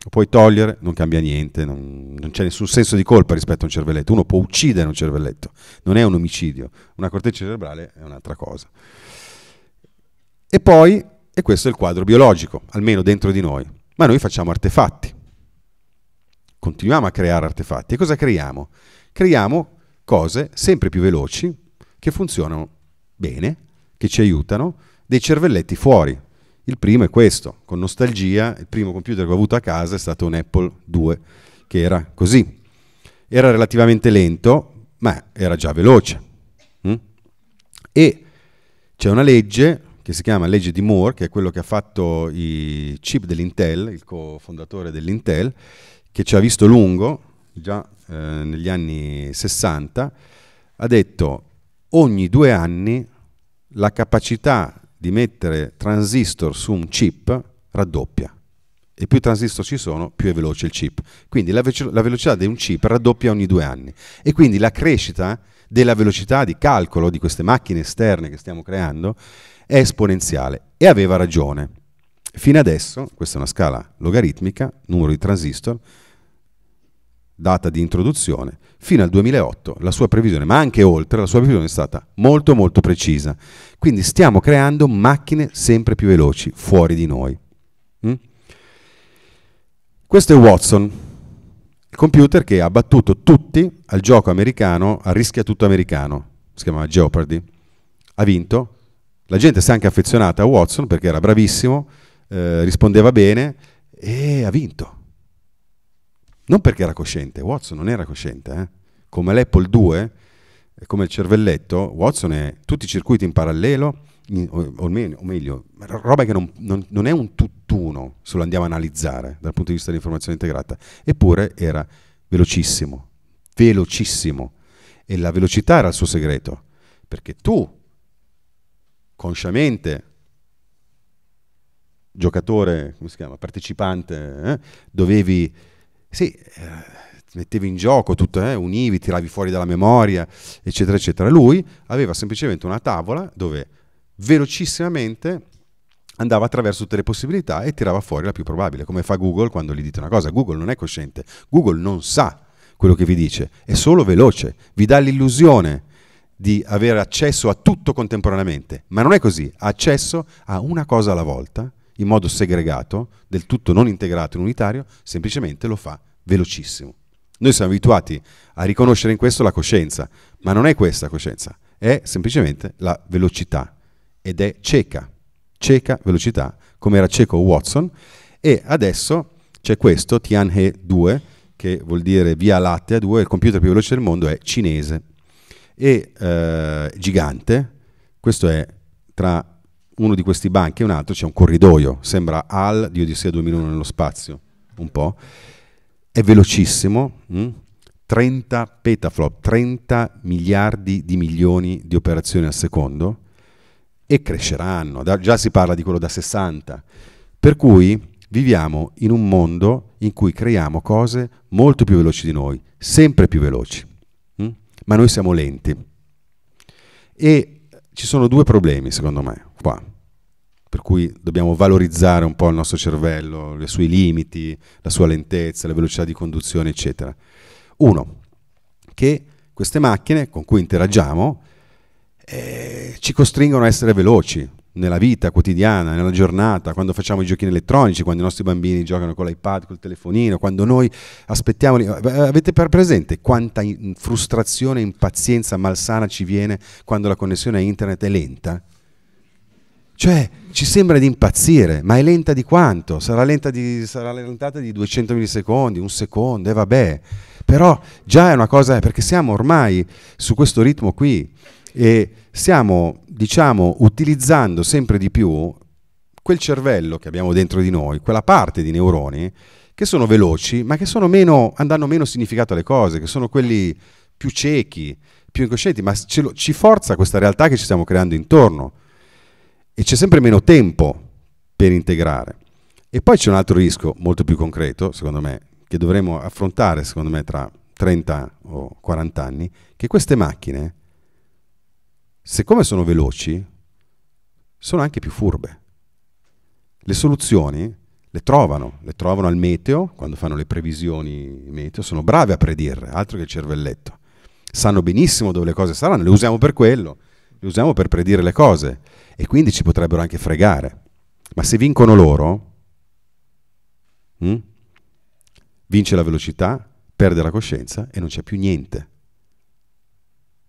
Speaker 2: Lo puoi togliere, non cambia niente, non, non, c'è nessun senso di colpa rispetto a un cervelletto. Uno può uccidere un cervelletto, non è un omicidio. Una corteccia cerebrale è un'altra cosa. E poi, e questo è il quadro biologico, almeno dentro di noi, ma noi facciamo artefatti continuiamo a creare artefatti. E cosa creiamo? Creiamo cose sempre più veloci, che funzionano bene, che ci aiutano, dei cervelletti fuori. Il primo è questo, con nostalgia, il primo computer che ho avuto a casa è stato un Apple 2, che era così. Era relativamente lento, ma era già veloce. Mm? E c'è una legge che si chiama legge di Moore, che è quello che ha fatto i chip dell'Intel, il cofondatore dell'Intel, che ci ha visto lungo, già eh, negli anni 60, ha detto ogni due anni la capacità di mettere transistor su un chip raddoppia e più transistor ci sono, più è veloce il chip. Quindi la, ve la, velocità di un chip raddoppia ogni due anni e quindi la crescita della velocità di calcolo di queste macchine esterne che stiamo creando è esponenziale e aveva ragione. Fino adesso, questa è una scala logaritmica, numero di transistor, data di introduzione, fino al 2008 la sua previsione, ma anche oltre, la sua previsione è stata molto molto precisa. Quindi stiamo creando macchine sempre più veloci fuori di noi. Mm? Questo è Watson, il computer che ha battuto tutti al gioco americano, a rischia tutto americano, si chiamava Jeopardy, ha vinto. La gente si è anche affezionata a Watson perché era bravissimo, eh, rispondeva bene e ha vinto non perché era cosciente, Watson non era cosciente. Eh? Come l'Apple 2, eh, come il cervelletto, Watson è tutti i circuiti in parallelo, in, o, meglio, o, meglio, roba che non, non, non, è un tutt'uno se lo andiamo a analizzare dal punto di vista dell'informazione integrata. Eppure era velocissimo, velocissimo. E la velocità era il suo segreto, perché tu, consciamente, giocatore, come si chiama, partecipante, eh, dovevi sì, eh, mettevi in gioco tutto, eh, univi, tiravi fuori dalla memoria, eccetera, eccetera. Lui aveva semplicemente una tavola dove velocissimamente andava attraverso tutte le possibilità e tirava fuori la più probabile, come fa Google quando gli dite una cosa. Google non è cosciente, Google non sa quello che vi dice, è solo veloce, vi dà l'illusione di avere accesso a tutto contemporaneamente, ma non è così, ha accesso a una cosa alla volta in modo segregato, del tutto non integrato in unitario, semplicemente lo fa velocissimo. Noi siamo abituati a riconoscere in questo la coscienza, ma non è questa coscienza, è semplicemente la velocità ed è cieca, cieca velocità, come era cieco Watson e adesso c'è questo Tianhe 2 che vuol dire Via Lattea 2, il computer più veloce del mondo è cinese e eh, gigante, questo è tra uno di questi banchi e un altro c'è un corridoio, sembra Al di Odissea 2001 nello spazio, un po', è velocissimo, mh? Mm? 30 petaflop, 30 miliardi di milioni di operazioni al secondo e cresceranno, da, già si parla di quello da 60, per cui viviamo in un mondo in cui creiamo cose molto più veloci di noi, sempre più veloci, mh? Mm? ma noi siamo lenti. E ci sono due problemi, secondo me, qua per cui dobbiamo valorizzare un po' il nostro cervello, i suoi limiti, la sua lentezza, la velocità di conduzione, eccetera. Uno, che queste macchine con cui interagiamo eh, ci costringono a essere veloci nella vita quotidiana, nella giornata, quando facciamo i giochini elettronici, quando i nostri bambini giocano con l'iPad, col telefonino, quando noi aspettiamo... Eh, avete per presente quanta frustrazione, impazienza malsana ci viene quando la connessione a internet è lenta? Cioè, ci sembra di impazzire, ma è lenta di quanto? Sarà, lenta di, sarà rallentata di 200 millisecondi, un secondo, e eh, vabbè. Però già è una cosa, perché siamo ormai su questo ritmo qui e stiamo, diciamo, utilizzando sempre di più quel cervello che abbiamo dentro di noi, quella parte di neuroni che sono veloci, ma che meno, danno meno significato alle cose, che sono quelli più ciechi, più incoscienti, ma lo, ci forza questa realtà che ci stiamo creando intorno e c'è sempre meno tempo per integrare. E poi c'è un altro rischio molto più concreto, secondo me, che dovremo affrontare, secondo me, tra 30 o 40 anni, che queste macchine, siccome sono veloci, sono anche più furbe. Le soluzioni le trovano, le trovano al meteo, quando fanno le previsioni meteo, sono brave a predire, altro che il cervelletto. Sanno benissimo dove le cose saranno, le usiamo per quello li usiamo per predire le cose e quindi ci potrebbero anche fregare. Ma se vincono loro, mh, mm, vince la velocità, perde la coscienza e non c'è più niente.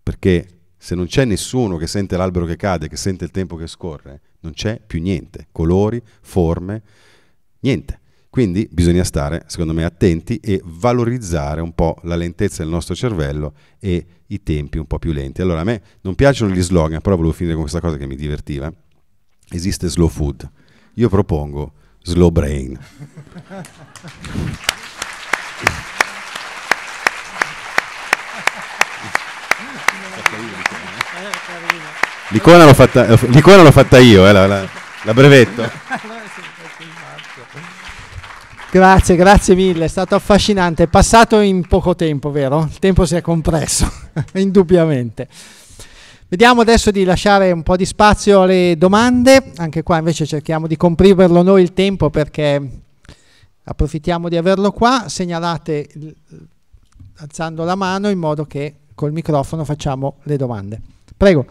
Speaker 2: Perché se non c'è nessuno che sente l'albero che cade, che sente il tempo che scorre, non c'è più niente, colori, forme, niente. Quindi bisogna stare, secondo me, attenti e valorizzare un po' la lentezza del nostro cervello e i tempi un po' più lenti. Allora, a me non piacciono gli slogan, però volevo finire con questa cosa che mi divertiva. Esiste slow food. Io propongo slow brain. L'icona l'ho fatta, l'icona l'ho fatta io, eh, la, la, la brevetto.
Speaker 1: Grazie, grazie mille, è stato affascinante. È passato in poco tempo, vero? Il tempo si è compresso, indubbiamente. Vediamo adesso di lasciare un po' di spazio alle domande, anche qua invece cerchiamo di comprimerlo noi il tempo perché approfittiamo di averlo qua, segnalate alzando la mano in modo che col microfono facciamo le domande. Prego.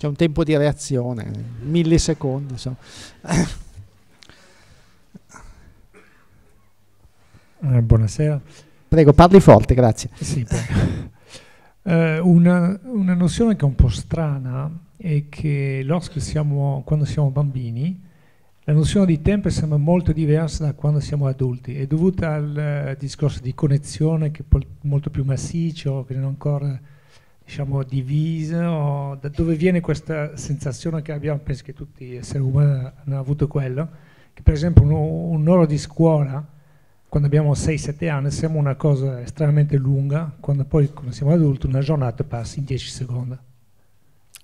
Speaker 1: c'è un tempo di reazione, millisecondi insomma. Eh, buonasera. Prego, parli forte, grazie. Sì, eh, una, una, nozione che è un po' strana è che siamo, quando siamo bambini la nozione di tempo sembra molto diversa da quando siamo adulti, è dovuta al eh, discorso di connessione che è molto più massiccio, che non ancora diciamo, diviso, da dove viene questa sensazione che abbiamo, penso che tutti gli esseri umani hanno avuto quello, che per esempio un, un di scuola, quando abbiamo 6-7 anni, siamo una cosa estremamente lunga, quando poi, quando siamo adulti, una giornata passa in 10 secondi.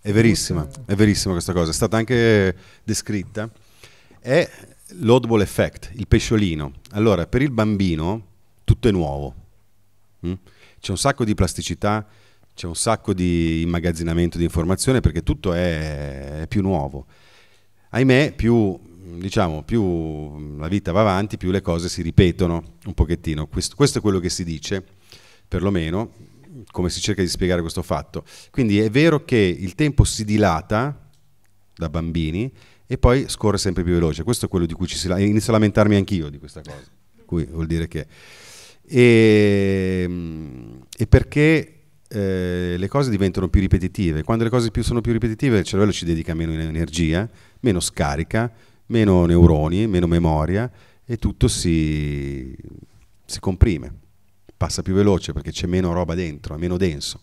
Speaker 2: È verissima, è verissima questa cosa, è stata anche descritta. È l'audible effect, il pesciolino. Allora, per il bambino tutto è nuovo. Mm? C'è un sacco di plasticità, c'è un sacco di immagazzinamento di informazione perché tutto è, più nuovo. Ahimè, più, diciamo, più, la vita va avanti, più le cose si ripetono un pochettino. Questo, questo è quello che si dice, perlomeno, come si cerca di spiegare questo fatto. Quindi è vero che il tempo si dilata da bambini e poi scorre sempre più veloce. Questo è quello di cui ci si Inizio a lamentarmi anch'io di questa cosa. Cui vuol dire che... E, ehm, e perché eh, le cose diventano più ripetitive. Quando le cose più sono più ripetitive, il cervello ci dedica meno energia, meno scarica, meno neuroni, meno memoria e tutto si, si comprime, passa più veloce perché c'è meno roba dentro, è meno denso.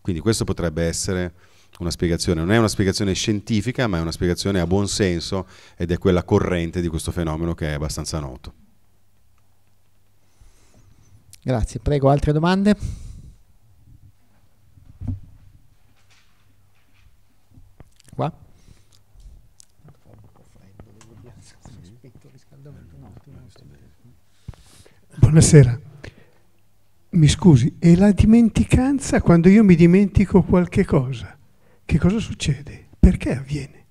Speaker 2: Quindi questo potrebbe essere una spiegazione, non è una spiegazione scientifica, ma è una spiegazione a buon senso ed è quella corrente di questo fenomeno che è
Speaker 1: abbastanza noto. Grazie, prego altre domande? Buonasera. Mi scusi, e la dimenticanza quando io mi dimentico qualche cosa? Che cosa succede? Perché avviene?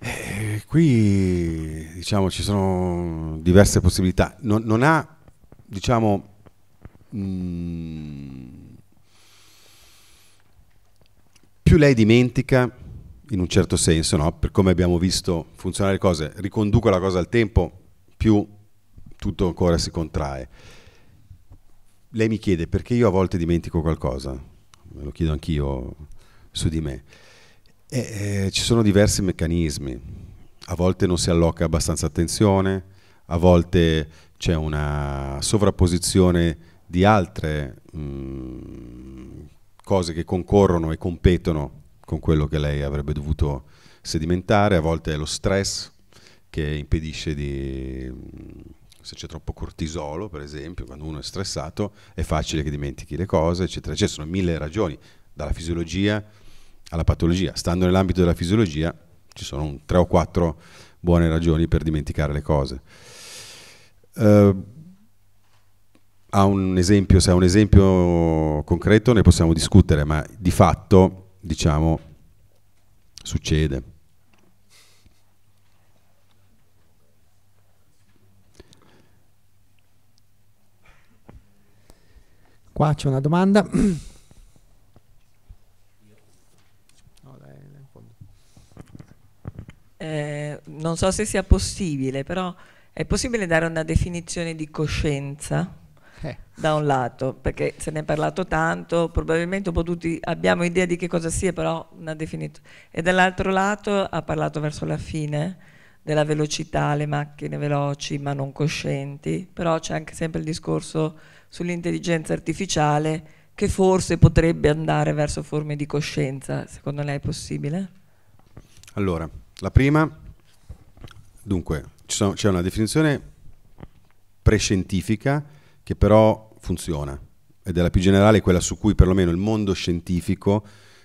Speaker 2: Eh, qui diciamo ci sono diverse possibilità. Non, non ha, diciamo, mh, mm, più lei dimentica, in un certo senso, no? per come abbiamo visto funzionare le cose, riconduco la cosa al tempo, più tutto ancora si contrae. Lei mi chiede perché io a volte dimentico qualcosa, me lo chiedo anch'io su di me. E, eh, eh, ci sono diversi meccanismi, a volte non si alloca abbastanza attenzione, a volte c'è una sovrapposizione di altre mh, mm, cose che concorrono e competono con quello che lei avrebbe dovuto sedimentare, a volte è lo stress che impedisce di se c'è troppo cortisolo, per esempio, quando uno è stressato, è facile che dimentichi le cose, eccetera. Ci sono mille ragioni, dalla fisiologia alla patologia. Stando nell'ambito della fisiologia, ci sono un, tre o quattro buone ragioni per dimenticare le cose. Uh, eh, ha un esempio, se ha un esempio concreto ne possiamo discutere, ma di fatto, diciamo, succede.
Speaker 1: Qua c'è una domanda. Eh, non so se sia possibile, però è possibile dare una definizione di coscienza eh. da un lato, perché se ne è parlato tanto, probabilmente un po' tutti abbiamo idea di che cosa sia, però una definizione. E dall'altro lato ha parlato verso la fine della velocità, le macchine veloci ma non coscienti, però c'è anche sempre il discorso sull'intelligenza artificiale che forse potrebbe andare verso forme di coscienza, secondo lei è possibile?
Speaker 2: Allora, la prima, dunque, c'è una definizione prescientifica che però funziona ed è la più generale, quella su cui perlomeno il mondo scientifico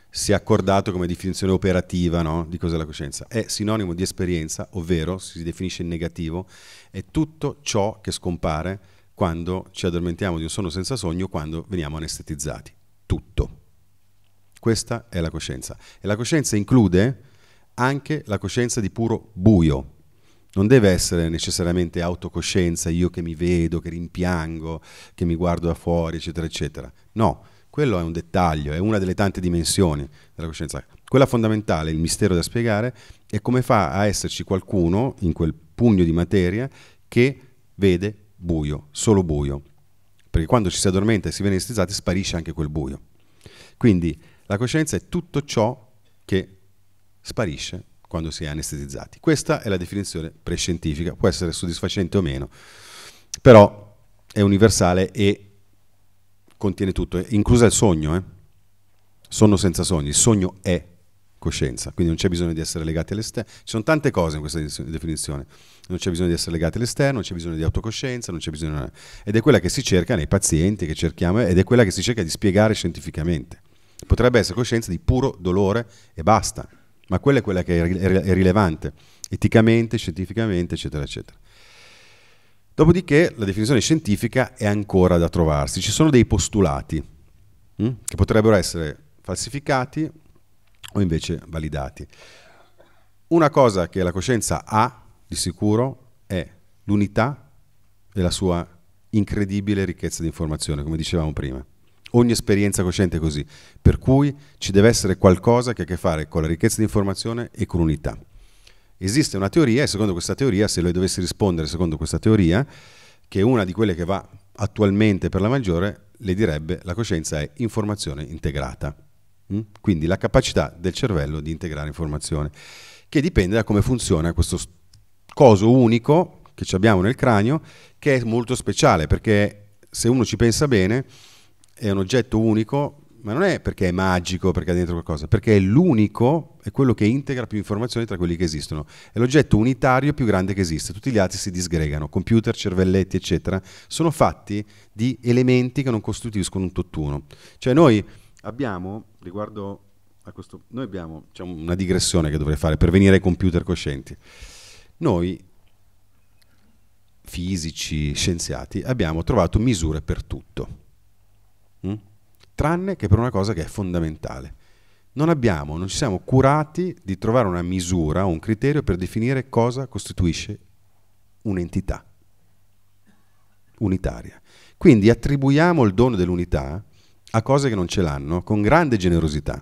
Speaker 2: si è accordato come definizione operativa no? di cos'è la coscienza. È sinonimo di esperienza, ovvero si definisce in negativo, è tutto ciò che scompare quando ci addormentiamo di un sonno senza sogno, quando veniamo anestetizzati. Tutto. Questa è la coscienza. E la coscienza include anche la coscienza di puro buio. Non deve essere necessariamente autocoscienza, io che mi vedo, che rimpiango, che mi guardo da fuori, eccetera, eccetera. No, quello è un dettaglio, è una delle tante dimensioni della coscienza. Quella fondamentale, il mistero da spiegare, è come fa a esserci qualcuno in quel pugno di materia che vede buio, solo buio, perché quando ci si addormenta e si viene anestesizzati sparisce anche quel buio. Quindi la coscienza è tutto ciò che sparisce quando si è anestetizzati. Questa è la definizione prescientifica, può essere soddisfacente o meno, però è universale e contiene tutto, inclusa il sogno. Eh? Sonno senza sogni, il sogno è coscienza, quindi non c'è bisogno di essere legati all'esterno. Ci sono tante cose in questa definizione non c'è bisogno di essere legati all'esterno, non c'è bisogno di autocoscienza, bisogno... ed è quella che si cerca nei pazienti che cerchiamo ed è quella che si cerca di spiegare scientificamente. Potrebbe essere coscienza di puro dolore e basta, ma quella è quella che è rilevante, eticamente, scientificamente, eccetera, eccetera. Dopodiché la definizione scientifica è ancora da trovarsi, ci sono dei postulati hm, che potrebbero essere falsificati o invece validati. Una cosa che la coscienza ha di sicuro è l'unità e la sua incredibile ricchezza di informazione, come dicevamo prima. Ogni esperienza cosciente è così, per cui ci deve essere qualcosa che ha a che fare con la ricchezza di informazione e con l'unità. Esiste una teoria e secondo questa teoria, se lei dovesse rispondere secondo questa teoria, che è una di quelle che va attualmente per la maggiore, le direbbe la coscienza è informazione integrata, mm? quindi la capacità del cervello di integrare informazione, che dipende da come funziona questo coso unico che abbiamo nel cranio che è molto speciale perché se uno ci pensa bene è un oggetto unico ma non è perché è magico, perché ha dentro qualcosa, perché è l'unico, è quello che integra più informazioni tra quelli che esistono. È l'oggetto unitario più grande che esiste, tutti gli altri si disgregano, computer, cervelletti, eccetera, sono fatti di elementi che non costituiscono un tutt'uno. Cioè noi abbiamo, riguardo a questo, noi abbiamo, c'è una digressione che dovrei fare per venire ai computer coscienti noi fisici, scienziati, abbiamo trovato misure per tutto, mm? tranne che per una cosa che è fondamentale. Non abbiamo, non ci siamo curati di trovare una misura, un criterio per definire cosa costituisce un'entità unitaria. Quindi attribuiamo il dono dell'unità a cose che non ce l'hanno con grande generosità.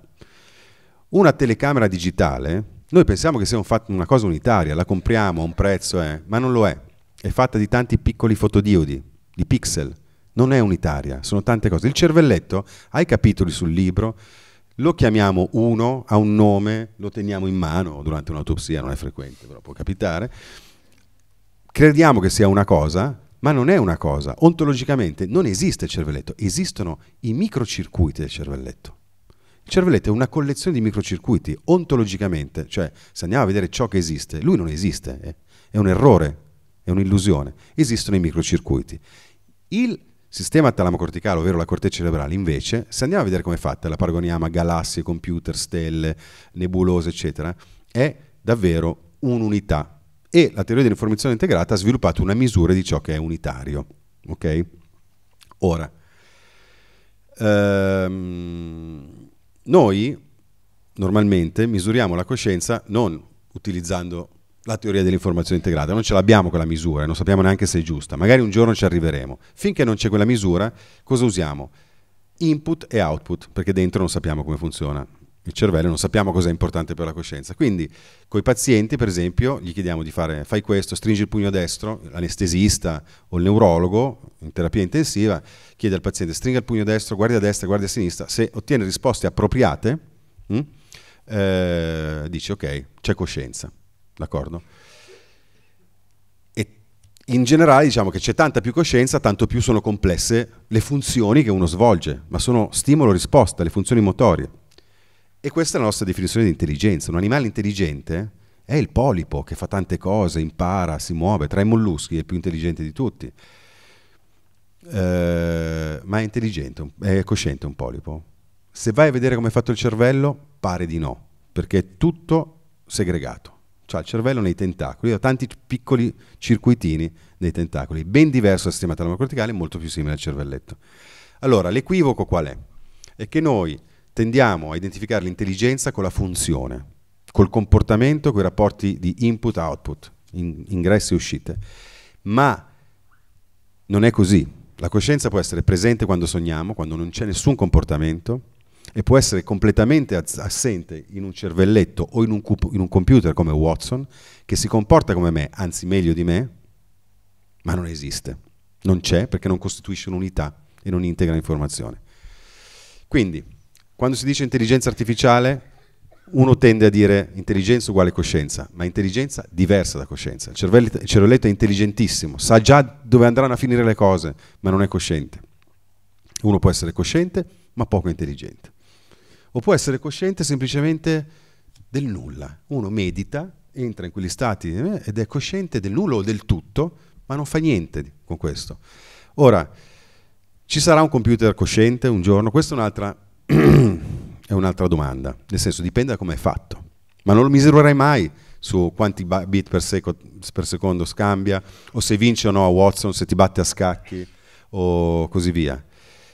Speaker 2: Una telecamera digitale noi pensiamo che sia un una cosa unitaria, la compriamo a un prezzo, eh, ma non lo è. È fatta di tanti piccoli fotodiodi, di pixel. Non è unitaria, sono tante cose. Il cervelletto ha i capitoli sul libro, lo chiamiamo uno, ha un nome, lo teniamo in mano durante un'autopsia, non è frequente, però può capitare. Crediamo che sia una cosa, ma non è una cosa. Ontologicamente non esiste il cervelletto, esistono i microcircuiti del cervelletto. Il cervelletto è una collezione di microcircuiti, ontologicamente, cioè se andiamo a vedere ciò che esiste, lui non esiste, eh, è, un errore, è un'illusione, esistono i microcircuiti. Il sistema talamocorticale, ovvero la corteccia cerebrale, invece, se andiamo a vedere come è fatta, la paragoniamo a galassie, computer, stelle, nebulose, eccetera, è davvero un'unità. E la teoria dell'informazione integrata ha sviluppato una misura di ciò che è unitario. Ok? Ora, um, noi normalmente misuriamo la coscienza non utilizzando la teoria dell'informazione integrata, non ce l'abbiamo quella misura, non sappiamo neanche se è giusta, magari un giorno ci arriveremo. Finché non c'è quella misura, cosa usiamo? Input e output, perché dentro non sappiamo come funziona il cervello, non sappiamo cosa è importante per la coscienza. Quindi con i pazienti, per esempio, gli chiediamo di fare, fai questo, stringi il pugno destro, l'anestesista o il neurologo in terapia intensiva chiede al paziente stringa il pugno destro, guardi a destra, guardi a sinistra, se ottiene risposte appropriate, mh, hm, eh, dice ok, c'è coscienza, d'accordo? E in generale diciamo che c'è tanta più coscienza, tanto più sono complesse le funzioni che uno svolge, ma sono stimolo-risposta, le funzioni motorie. E questa è la nostra definizione di intelligenza. Un animale intelligente è il polipo che fa tante cose, impara, si muove. Tra i molluschi è il più intelligente di tutti. Eh, ma è intelligente, è cosciente un polipo? Se vai a vedere come è fatto il cervello, pare di no, perché è tutto segregato. Cioè il cervello nei tentacoli, ha tanti piccoli circuitini nei tentacoli, ben diverso dal sistema talamocorticale, molto più simile al cervelletto. Allora, l'equivoco qual è? È che noi tendiamo a identificare l'intelligenza con la funzione, col comportamento, con i rapporti di input-output, in, ingressi e uscite, ma non è così. La coscienza può essere presente quando sogniamo, quando non c'è nessun comportamento, e può essere completamente assente in un cervelletto o in un, in un, computer come Watson, che si comporta come me, anzi meglio di me, ma non esiste. Non c'è perché non costituisce un'unità e non integra informazione. Quindi, quando si dice intelligenza artificiale, uno tende a dire intelligenza uguale coscienza, ma intelligenza diversa da coscienza. Il, il cervelletto è intelligentissimo, sa già dove andranno a finire le cose, ma non è cosciente. Uno può essere cosciente, ma poco intelligente. O può essere cosciente semplicemente del nulla. Uno medita, entra in quegli stati eh, ed è cosciente del nulla o del tutto, ma non fa niente con questo. Ora, ci sarà un computer cosciente un giorno? Questa è un'altra è un'altra domanda, nel senso dipende da come è fatto, ma non lo misurerai mai su quanti bit per, seco, per secondo scambia o se vince o no a Watson, se ti batte a scacchi o così via.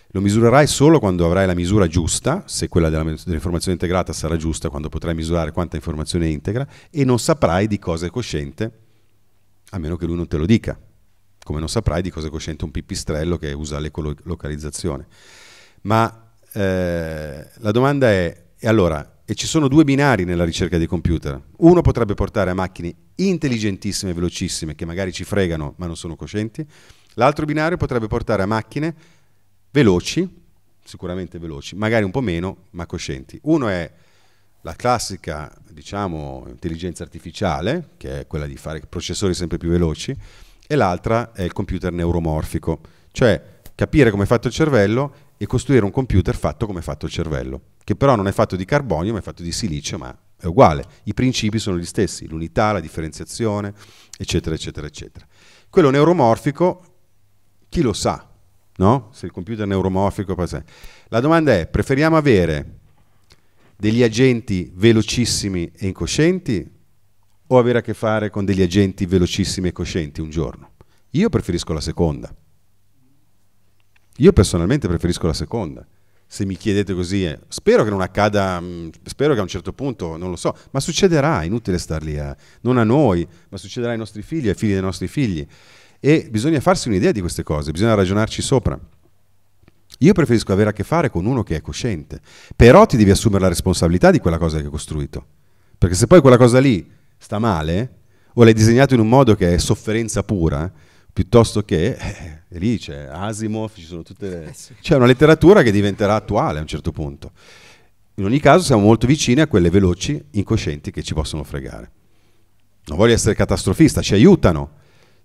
Speaker 2: Lo misurerai solo quando avrai la misura giusta, se quella dell'informazione integrata sarà giusta, quando potrai misurare quanta informazione integra, e non saprai di cosa è cosciente, a meno che lui non te lo dica, come non saprai di cosa è cosciente un pipistrello che usa l'ecolocalizzazione. Ma eh, la domanda è, e allora, e ci sono due binari nella ricerca dei computer. Uno potrebbe portare a macchine intelligentissime velocissime che magari ci fregano ma non sono coscienti. L'altro binario potrebbe portare a macchine veloci, sicuramente veloci, magari un po' meno, ma coscienti. Uno è la classica, diciamo, intelligenza artificiale, che è quella di fare processori sempre più veloci, e l'altra è il computer neuromorfico, cioè capire come è fatto il cervello e costruire un computer fatto come è fatto il cervello, che però non è fatto di carbonio ma è fatto di silicio, ma è uguale. I principi sono gli stessi, l'unità, la differenziazione, eccetera, eccetera, eccetera. Quello neuromorfico, chi lo sa, no? Se il computer neuromorfico... La domanda è, preferiamo avere degli agenti velocissimi e incoscienti o avere a che fare con degli agenti velocissimi e coscienti un giorno? Io preferisco la seconda. Io personalmente preferisco la seconda. Se mi chiedete così, eh, spero che non accada, mh, mm, spero che a un certo punto, non lo so, ma succederà, è inutile star lì, a, eh, non a noi, ma succederà ai nostri figli, ai figli dei nostri figli. E bisogna farsi un'idea di queste cose, bisogna ragionarci sopra. Io preferisco avere a che fare con uno che è cosciente, però ti devi assumere la responsabilità di quella cosa che hai costruito. Perché se poi quella cosa lì sta male, o l'hai disegnato in un modo che è sofferenza pura, piuttosto che eh, lì c'è Asimov, ci sono tutte le... Eh, c'è una letteratura che diventerà attuale a un certo punto. In ogni caso siamo molto vicini a quelle veloci, incoscienti che ci possono fregare. Non voglio essere catastrofista, ci aiutano,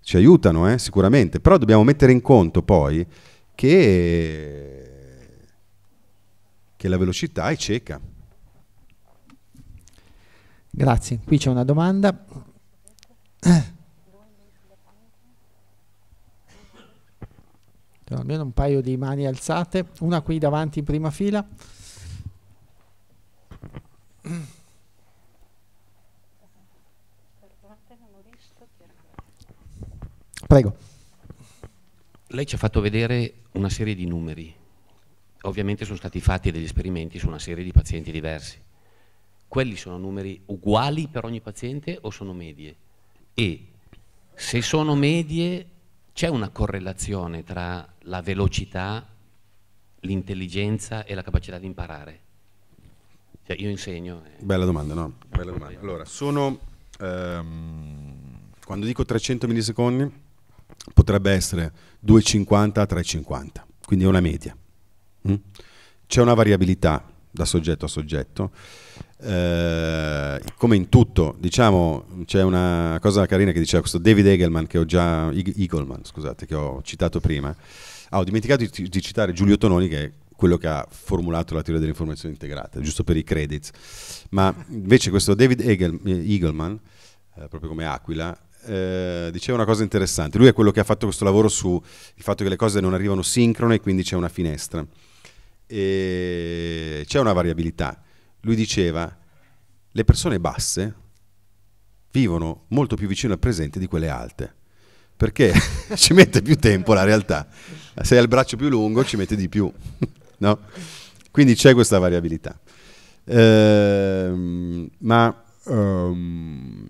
Speaker 2: ci aiutano eh, sicuramente, però dobbiamo mettere in conto poi che, che la velocità è cieca.
Speaker 1: Grazie, qui c'è una domanda. almeno un paio di mani alzate, una qui davanti in prima fila. Prego. Lei ci ha fatto vedere una serie di numeri. Ovviamente sono stati fatti degli esperimenti su una serie di pazienti diversi. Quelli sono numeri uguali per ogni paziente o sono medie? E se sono medie, c'è una correlazione tra la velocità, l'intelligenza e la capacità di imparare? Cioè io insegno. E... Eh. Bella domanda, no? Bella domanda. Allora,
Speaker 2: sono, ehm, quando dico 300 millisecondi, potrebbe essere 250 a 350, quindi è una media. Mm? C'è una variabilità da soggetto a soggetto eh, come in tutto, diciamo, c'è una cosa carina che diceva questo David Eagleman che ho già Eagleman, scusate, che ho citato prima. Ah, ho dimenticato di, di, citare Giulio Tononi che è quello che ha formulato la teoria dell'informazione integrata, giusto per i credits. Ma invece questo David Eagle, Eagleman, eh, proprio come Aquila, eh, diceva una cosa interessante. Lui è quello che ha fatto questo lavoro sul fatto che le cose non arrivano sincrone e quindi c'è una finestra. E c'è una variabilità lui diceva, le persone basse vivono molto più vicino al presente di quelle alte, perché ci mette più tempo la realtà. Se hai il braccio più lungo ci mette di più, no? Quindi c'è questa variabilità. Ehm, ma um,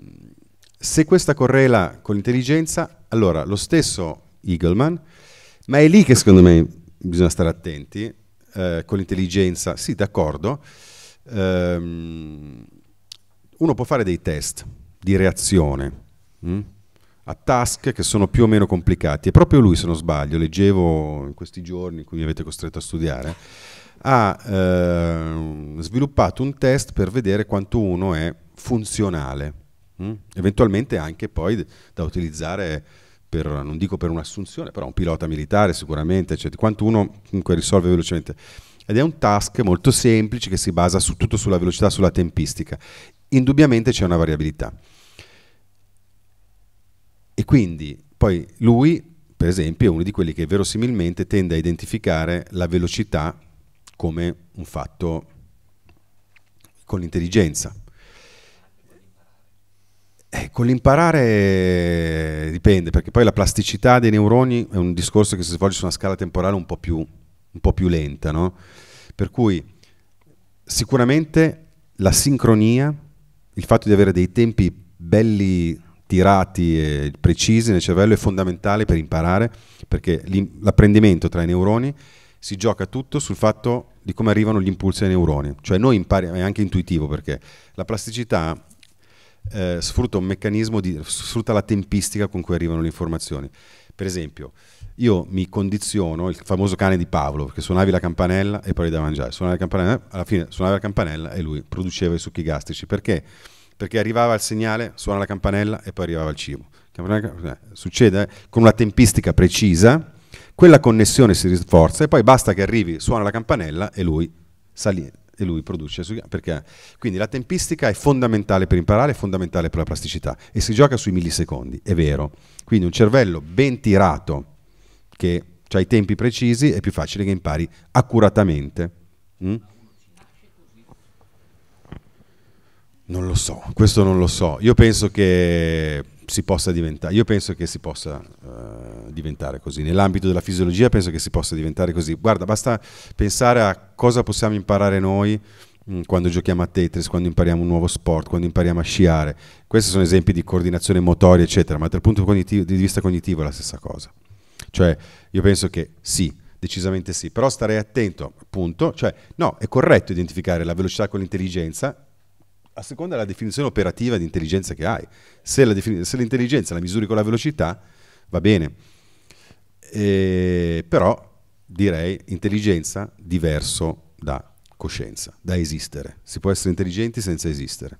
Speaker 2: se questa correla con l'intelligenza, allora lo stesso Eagleman, ma è lì che secondo me bisogna stare attenti, eh, con l'intelligenza, sì d'accordo, ehm, uno può fare dei test di reazione mh? Mm, a task che sono più o meno complicati. E proprio lui, se non sbaglio, leggevo in questi giorni in cui mi avete costretto a studiare, ha ehm, sviluppato un test per vedere quanto uno è funzionale, mh? Mm, eventualmente anche poi da utilizzare per, non dico per un'assunzione, però un pilota militare sicuramente, cioè, quanto uno comunque risolve velocemente ed è un task molto semplice che si basa su, tutto sulla velocità, sulla tempistica. Indubbiamente c'è una variabilità. E quindi poi lui, per esempio, è uno di quelli che verosimilmente tende a identificare la velocità come un fatto con l'intelligenza. Eh, con l'imparare dipende, perché poi la plasticità dei neuroni è un discorso che si svolge su una scala temporale un po' più un po' più lenta, no? Per cui sicuramente la sincronia, il fatto di avere dei tempi belli tirati e precisi nel cervello è fondamentale per imparare, perché l'apprendimento tra i neuroni si gioca tutto sul fatto di come arrivano gli impulsi ai neuroni, cioè noi impariamo, è anche intuitivo perché la plasticità eh, sfrutta un meccanismo, di, sfrutta la tempistica con cui arrivano le informazioni. Per esempio, io mi condiziono, il famoso cane di Pavlo, perché suonavi la campanella e poi da mangiare, suonavi la campanella, alla fine suonava la campanella e lui produceva i succhi gastrici, perché? Perché arrivava il segnale, suona la campanella e poi arrivava il cibo. Eh, succede eh? con una tempistica precisa, quella connessione si rinforza e poi basta che arrivi, suona la campanella e lui sali, e lui produce perché quindi la tempistica è fondamentale per imparare, è fondamentale per la plasticità e si gioca sui millisecondi, è vero. Quindi un cervello ben tirato perché hai i tempi precisi, è più facile che impari accuratamente. Mm? Non lo so, questo non lo so. Io penso che si possa diventare, io penso che si possa uh, diventare così. Nell'ambito della fisiologia penso che si possa diventare così. Guarda, basta pensare a cosa possiamo imparare noi mh, mm, quando giochiamo a Tetris, quando impariamo un nuovo sport, quando impariamo a sciare. Questi sono esempi di coordinazione motoria, eccetera, ma dal punto di vista cognitivo è la stessa cosa. Cioè, io penso che sì, decisamente sì, però starei attento, appunto, cioè no, è corretto identificare la velocità con l'intelligenza a seconda della definizione operativa di intelligenza che hai. Se, la defin- se l'intelligenza la misuri con la velocità, va bene. E, però direi intelligenza diverso da coscienza, da esistere. Si può essere intelligenti senza esistere.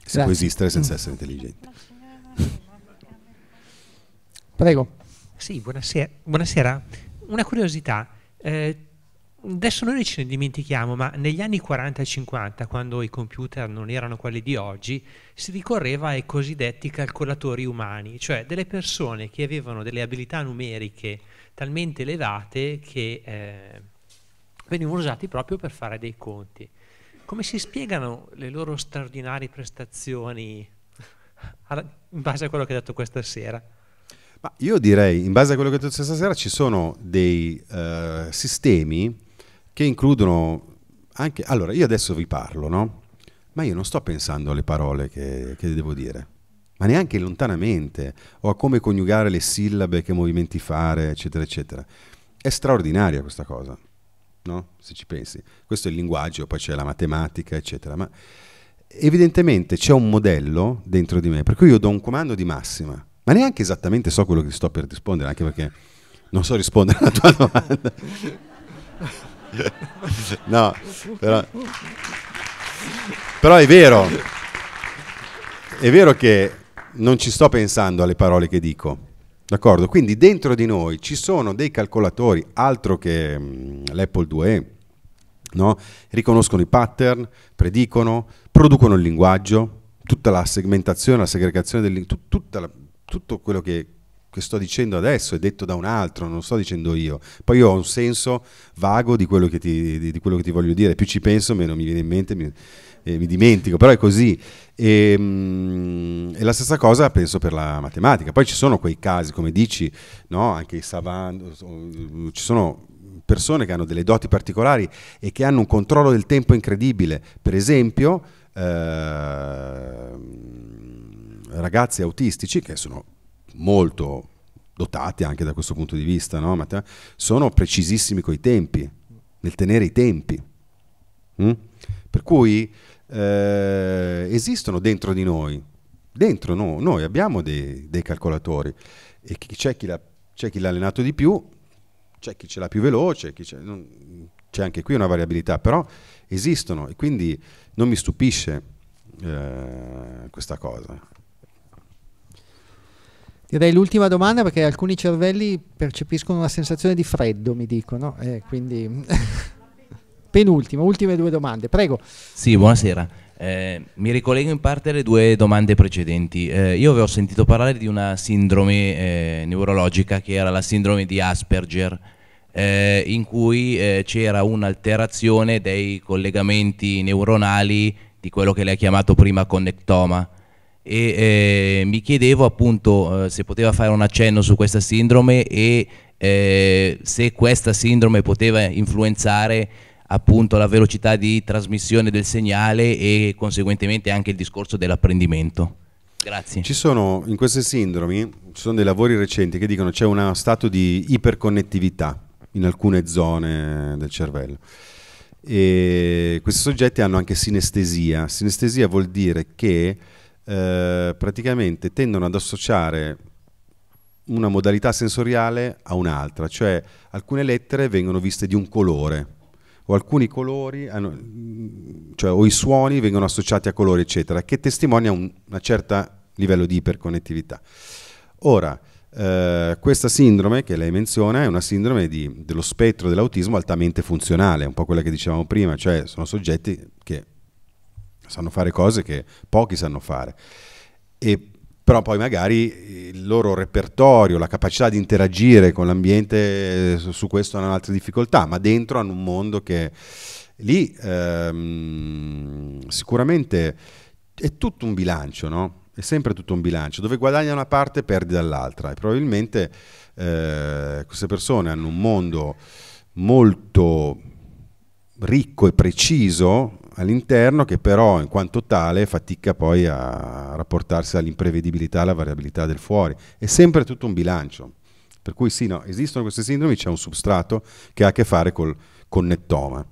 Speaker 2: Si Grazie. può esistere senza mm. essere intelligenti.
Speaker 1: Prego. Sì, buonasera. buonasera. Una curiosità. Eh, adesso noi ce ne dimentichiamo, ma negli anni 40 e 50, quando i computer non erano quelli di oggi, si ricorreva ai cosiddetti calcolatori umani, cioè delle persone che avevano delle abilità numeriche talmente elevate che eh, venivano usati proprio per fare dei conti. Come si spiegano le loro straordinarie prestazioni in base a quello che hai detto questa sera?
Speaker 2: Ma io direi, in base a quello che ho detto stasera, ci sono dei uh, sistemi che includono anche... Allora, io adesso vi parlo, no? Ma io non sto pensando alle parole che, che devo dire, ma neanche lontanamente, o a come coniugare le sillabe, che movimenti fare, eccetera, eccetera. È straordinaria questa cosa, no? Se ci pensi. Questo è il linguaggio, poi c'è la matematica, eccetera, ma evidentemente c'è un modello dentro di me, per cui io do un comando di massima ma neanche esattamente so quello che sto per rispondere, anche perché non so rispondere alla tua domanda. no, però, però è vero, è vero che non ci sto pensando alle parole che dico. D'accordo? Quindi dentro di noi ci sono dei calcolatori, altro che mm, l'Apple 2E, no? riconoscono i pattern, predicono, producono il linguaggio, tutta la segmentazione, la segregazione, del, tut, tutta la tutto quello che, che sto dicendo adesso è detto da un altro, non lo sto dicendo io. Poi io ho un senso vago di quello che ti, di, di quello che ti voglio dire, più ci penso meno mi viene in mente, mi, eh, mi dimentico, però è così. E, ehm, mh, e, la stessa cosa penso per la matematica. Poi ci sono quei casi, come dici, no? anche i savant, ci sono persone che hanno delle doti particolari e che hanno un controllo del tempo incredibile. Per esempio... Eh, ragazzi autistici che sono molto dotati anche da questo punto di vista, no? sono precisissimi coi tempi, nel tenere i tempi. Mm? Per cui eh, esistono dentro di noi, dentro no, noi abbiamo dei, dei calcolatori e c'è chi, l'ha, c'è chi l'ha allenato di più, c'è chi ce l'ha più veloce, c'è, non, c'è, anche qui una variabilità, però esistono e quindi non mi stupisce eh, questa cosa.
Speaker 1: Direi l'ultima domanda perché alcuni cervelli percepiscono una sensazione di freddo, mi dicono, eh, quindi penultima, ultime due domande, prego. Sì, buonasera. Eh, mi ricollego in parte alle due domande precedenti. Eh, io avevo sentito parlare di una sindrome eh, neurologica che era la sindrome di Asperger, eh, in cui eh, c'era un'alterazione dei collegamenti neuronali di quello che lei ha chiamato prima connectoma e eh, mi chiedevo appunto eh, se poteva fare un accenno su questa sindrome e eh, se questa sindrome poteva influenzare appunto la velocità di trasmissione del segnale e conseguentemente anche il discorso dell'apprendimento. Grazie. Ci sono
Speaker 2: in queste sindromi, ci sono dei lavori recenti che dicono c'è uno stato di iperconnettività in alcune zone del cervello. E questi soggetti hanno anche sinestesia. Sinestesia vuol dire che eh, praticamente tendono ad associare una modalità sensoriale a un'altra, cioè alcune lettere vengono viste di un colore o alcuni colori, mm, cioè o i suoni vengono associati a colori, eccetera, che testimonia un certo livello di iperconnettività. Ora, eh, questa sindrome che lei menziona è una sindrome di, dello spettro dell'autismo altamente funzionale, un po' quella che dicevamo prima, cioè sono soggetti che sanno fare cose che pochi sanno fare. E, però poi magari il loro repertorio, la capacità di interagire con l'ambiente, eh, su questo hanno altre difficoltà, ma dentro hanno un mondo che lì ehm, sicuramente è tutto un bilancio, no? È sempre tutto un bilancio, dove guadagna una parte e perdi dall'altra e probabilmente eh, queste persone hanno un mondo molto ricco e preciso all'interno che però in quanto tale fatica poi a rapportarsi all'imprevedibilità, alla variabilità del fuori. È sempre tutto un bilancio. Per cui sì, no, esistono queste sindromi, c'è un substrato che ha a che fare col connettoma.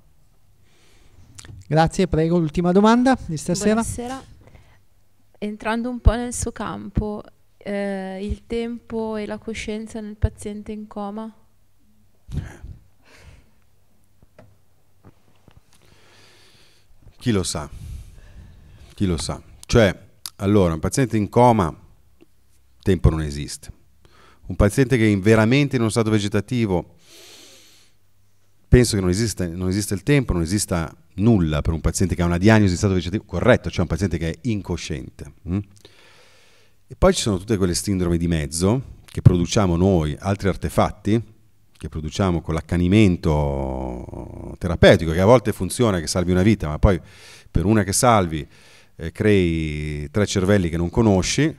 Speaker 1: Grazie, prego, l'ultima domanda di stasera. Buonasera. Entrando un po' nel suo campo, eh, il tempo e la coscienza nel paziente in coma? Eh.
Speaker 2: Chi lo sa? Chi lo sa? Cioè, allora, un paziente in coma, tempo non esiste. Un paziente che è veramente in uno stato vegetativo, penso che non esista, non esiste il tempo, non esista nulla per un paziente che ha una diagnosi di stato vegetativo corretto, cioè un paziente che è incosciente. Mm? E poi ci sono tutte quelle sindrome di mezzo che produciamo noi, altri artefatti, che produciamo con l'accanimento terapeutico, che a volte funziona, che salvi una vita, ma poi per una che salvi eh, crei tre cervelli che non conosci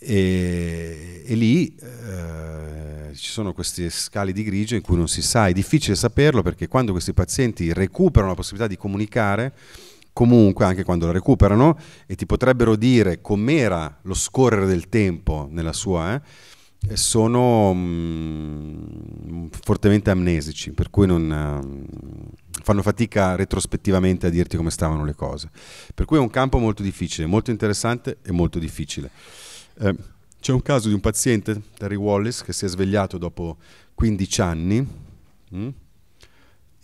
Speaker 2: e, e lì eh, ci sono questi scali di grigio in cui non si sa, è difficile saperlo perché quando questi pazienti recuperano la possibilità di comunicare, comunque anche quando la recuperano e ti potrebbero dire com'era lo scorrere del tempo nella sua... Eh, sono mh, mm, fortemente amnesici, per cui non, mh, ehm, fanno fatica retrospettivamente a dirti come stavano le cose. Per cui è un campo molto difficile, molto interessante e molto difficile. Eh, c'è un caso di un paziente, Terry Wallace, che si è svegliato dopo 15 anni. Mh, mm?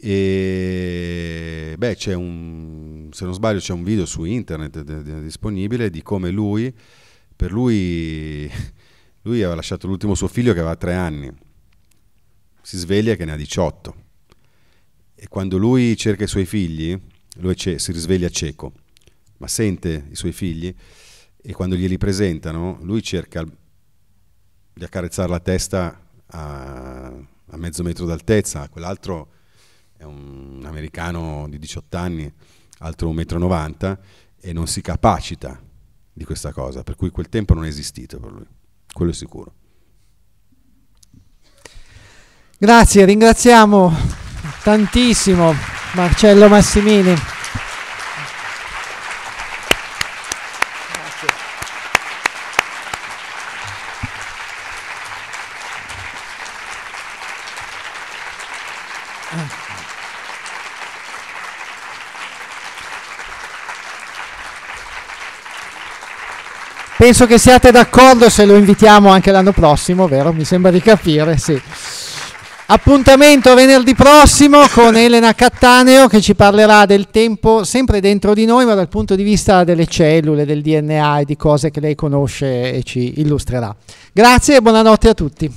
Speaker 2: e beh, c'è un, se non sbaglio, c'è un video su internet eh, disponibile di come lui, per lui lui aveva lasciato l'ultimo suo figlio che aveva tre anni, si sveglia che ne ha 18 e quando lui cerca i suoi figli, lui ce- si risveglia cieco, ma sente i suoi figli e quando glieli presentano lui cerca di accarezzare la testa a, a mezzo metro d'altezza, quell'altro è un americano di 18 anni, altro 1,90 m e non si capacita di questa cosa, per cui quel tempo non è esistito per lui quello è sicuro.
Speaker 1: Grazie, ringraziamo tantissimo Marcello Massimini. Penso che siate d'accordo se lo invitiamo anche l'anno prossimo, vero? Mi sembra di capire, sì. Appuntamento venerdì prossimo con Elena Cattaneo che ci parlerà del tempo sempre dentro di noi, ma dal punto di vista delle cellule, del DNA e di cose che lei conosce e ci illustrerà. Grazie e buonanotte a tutti.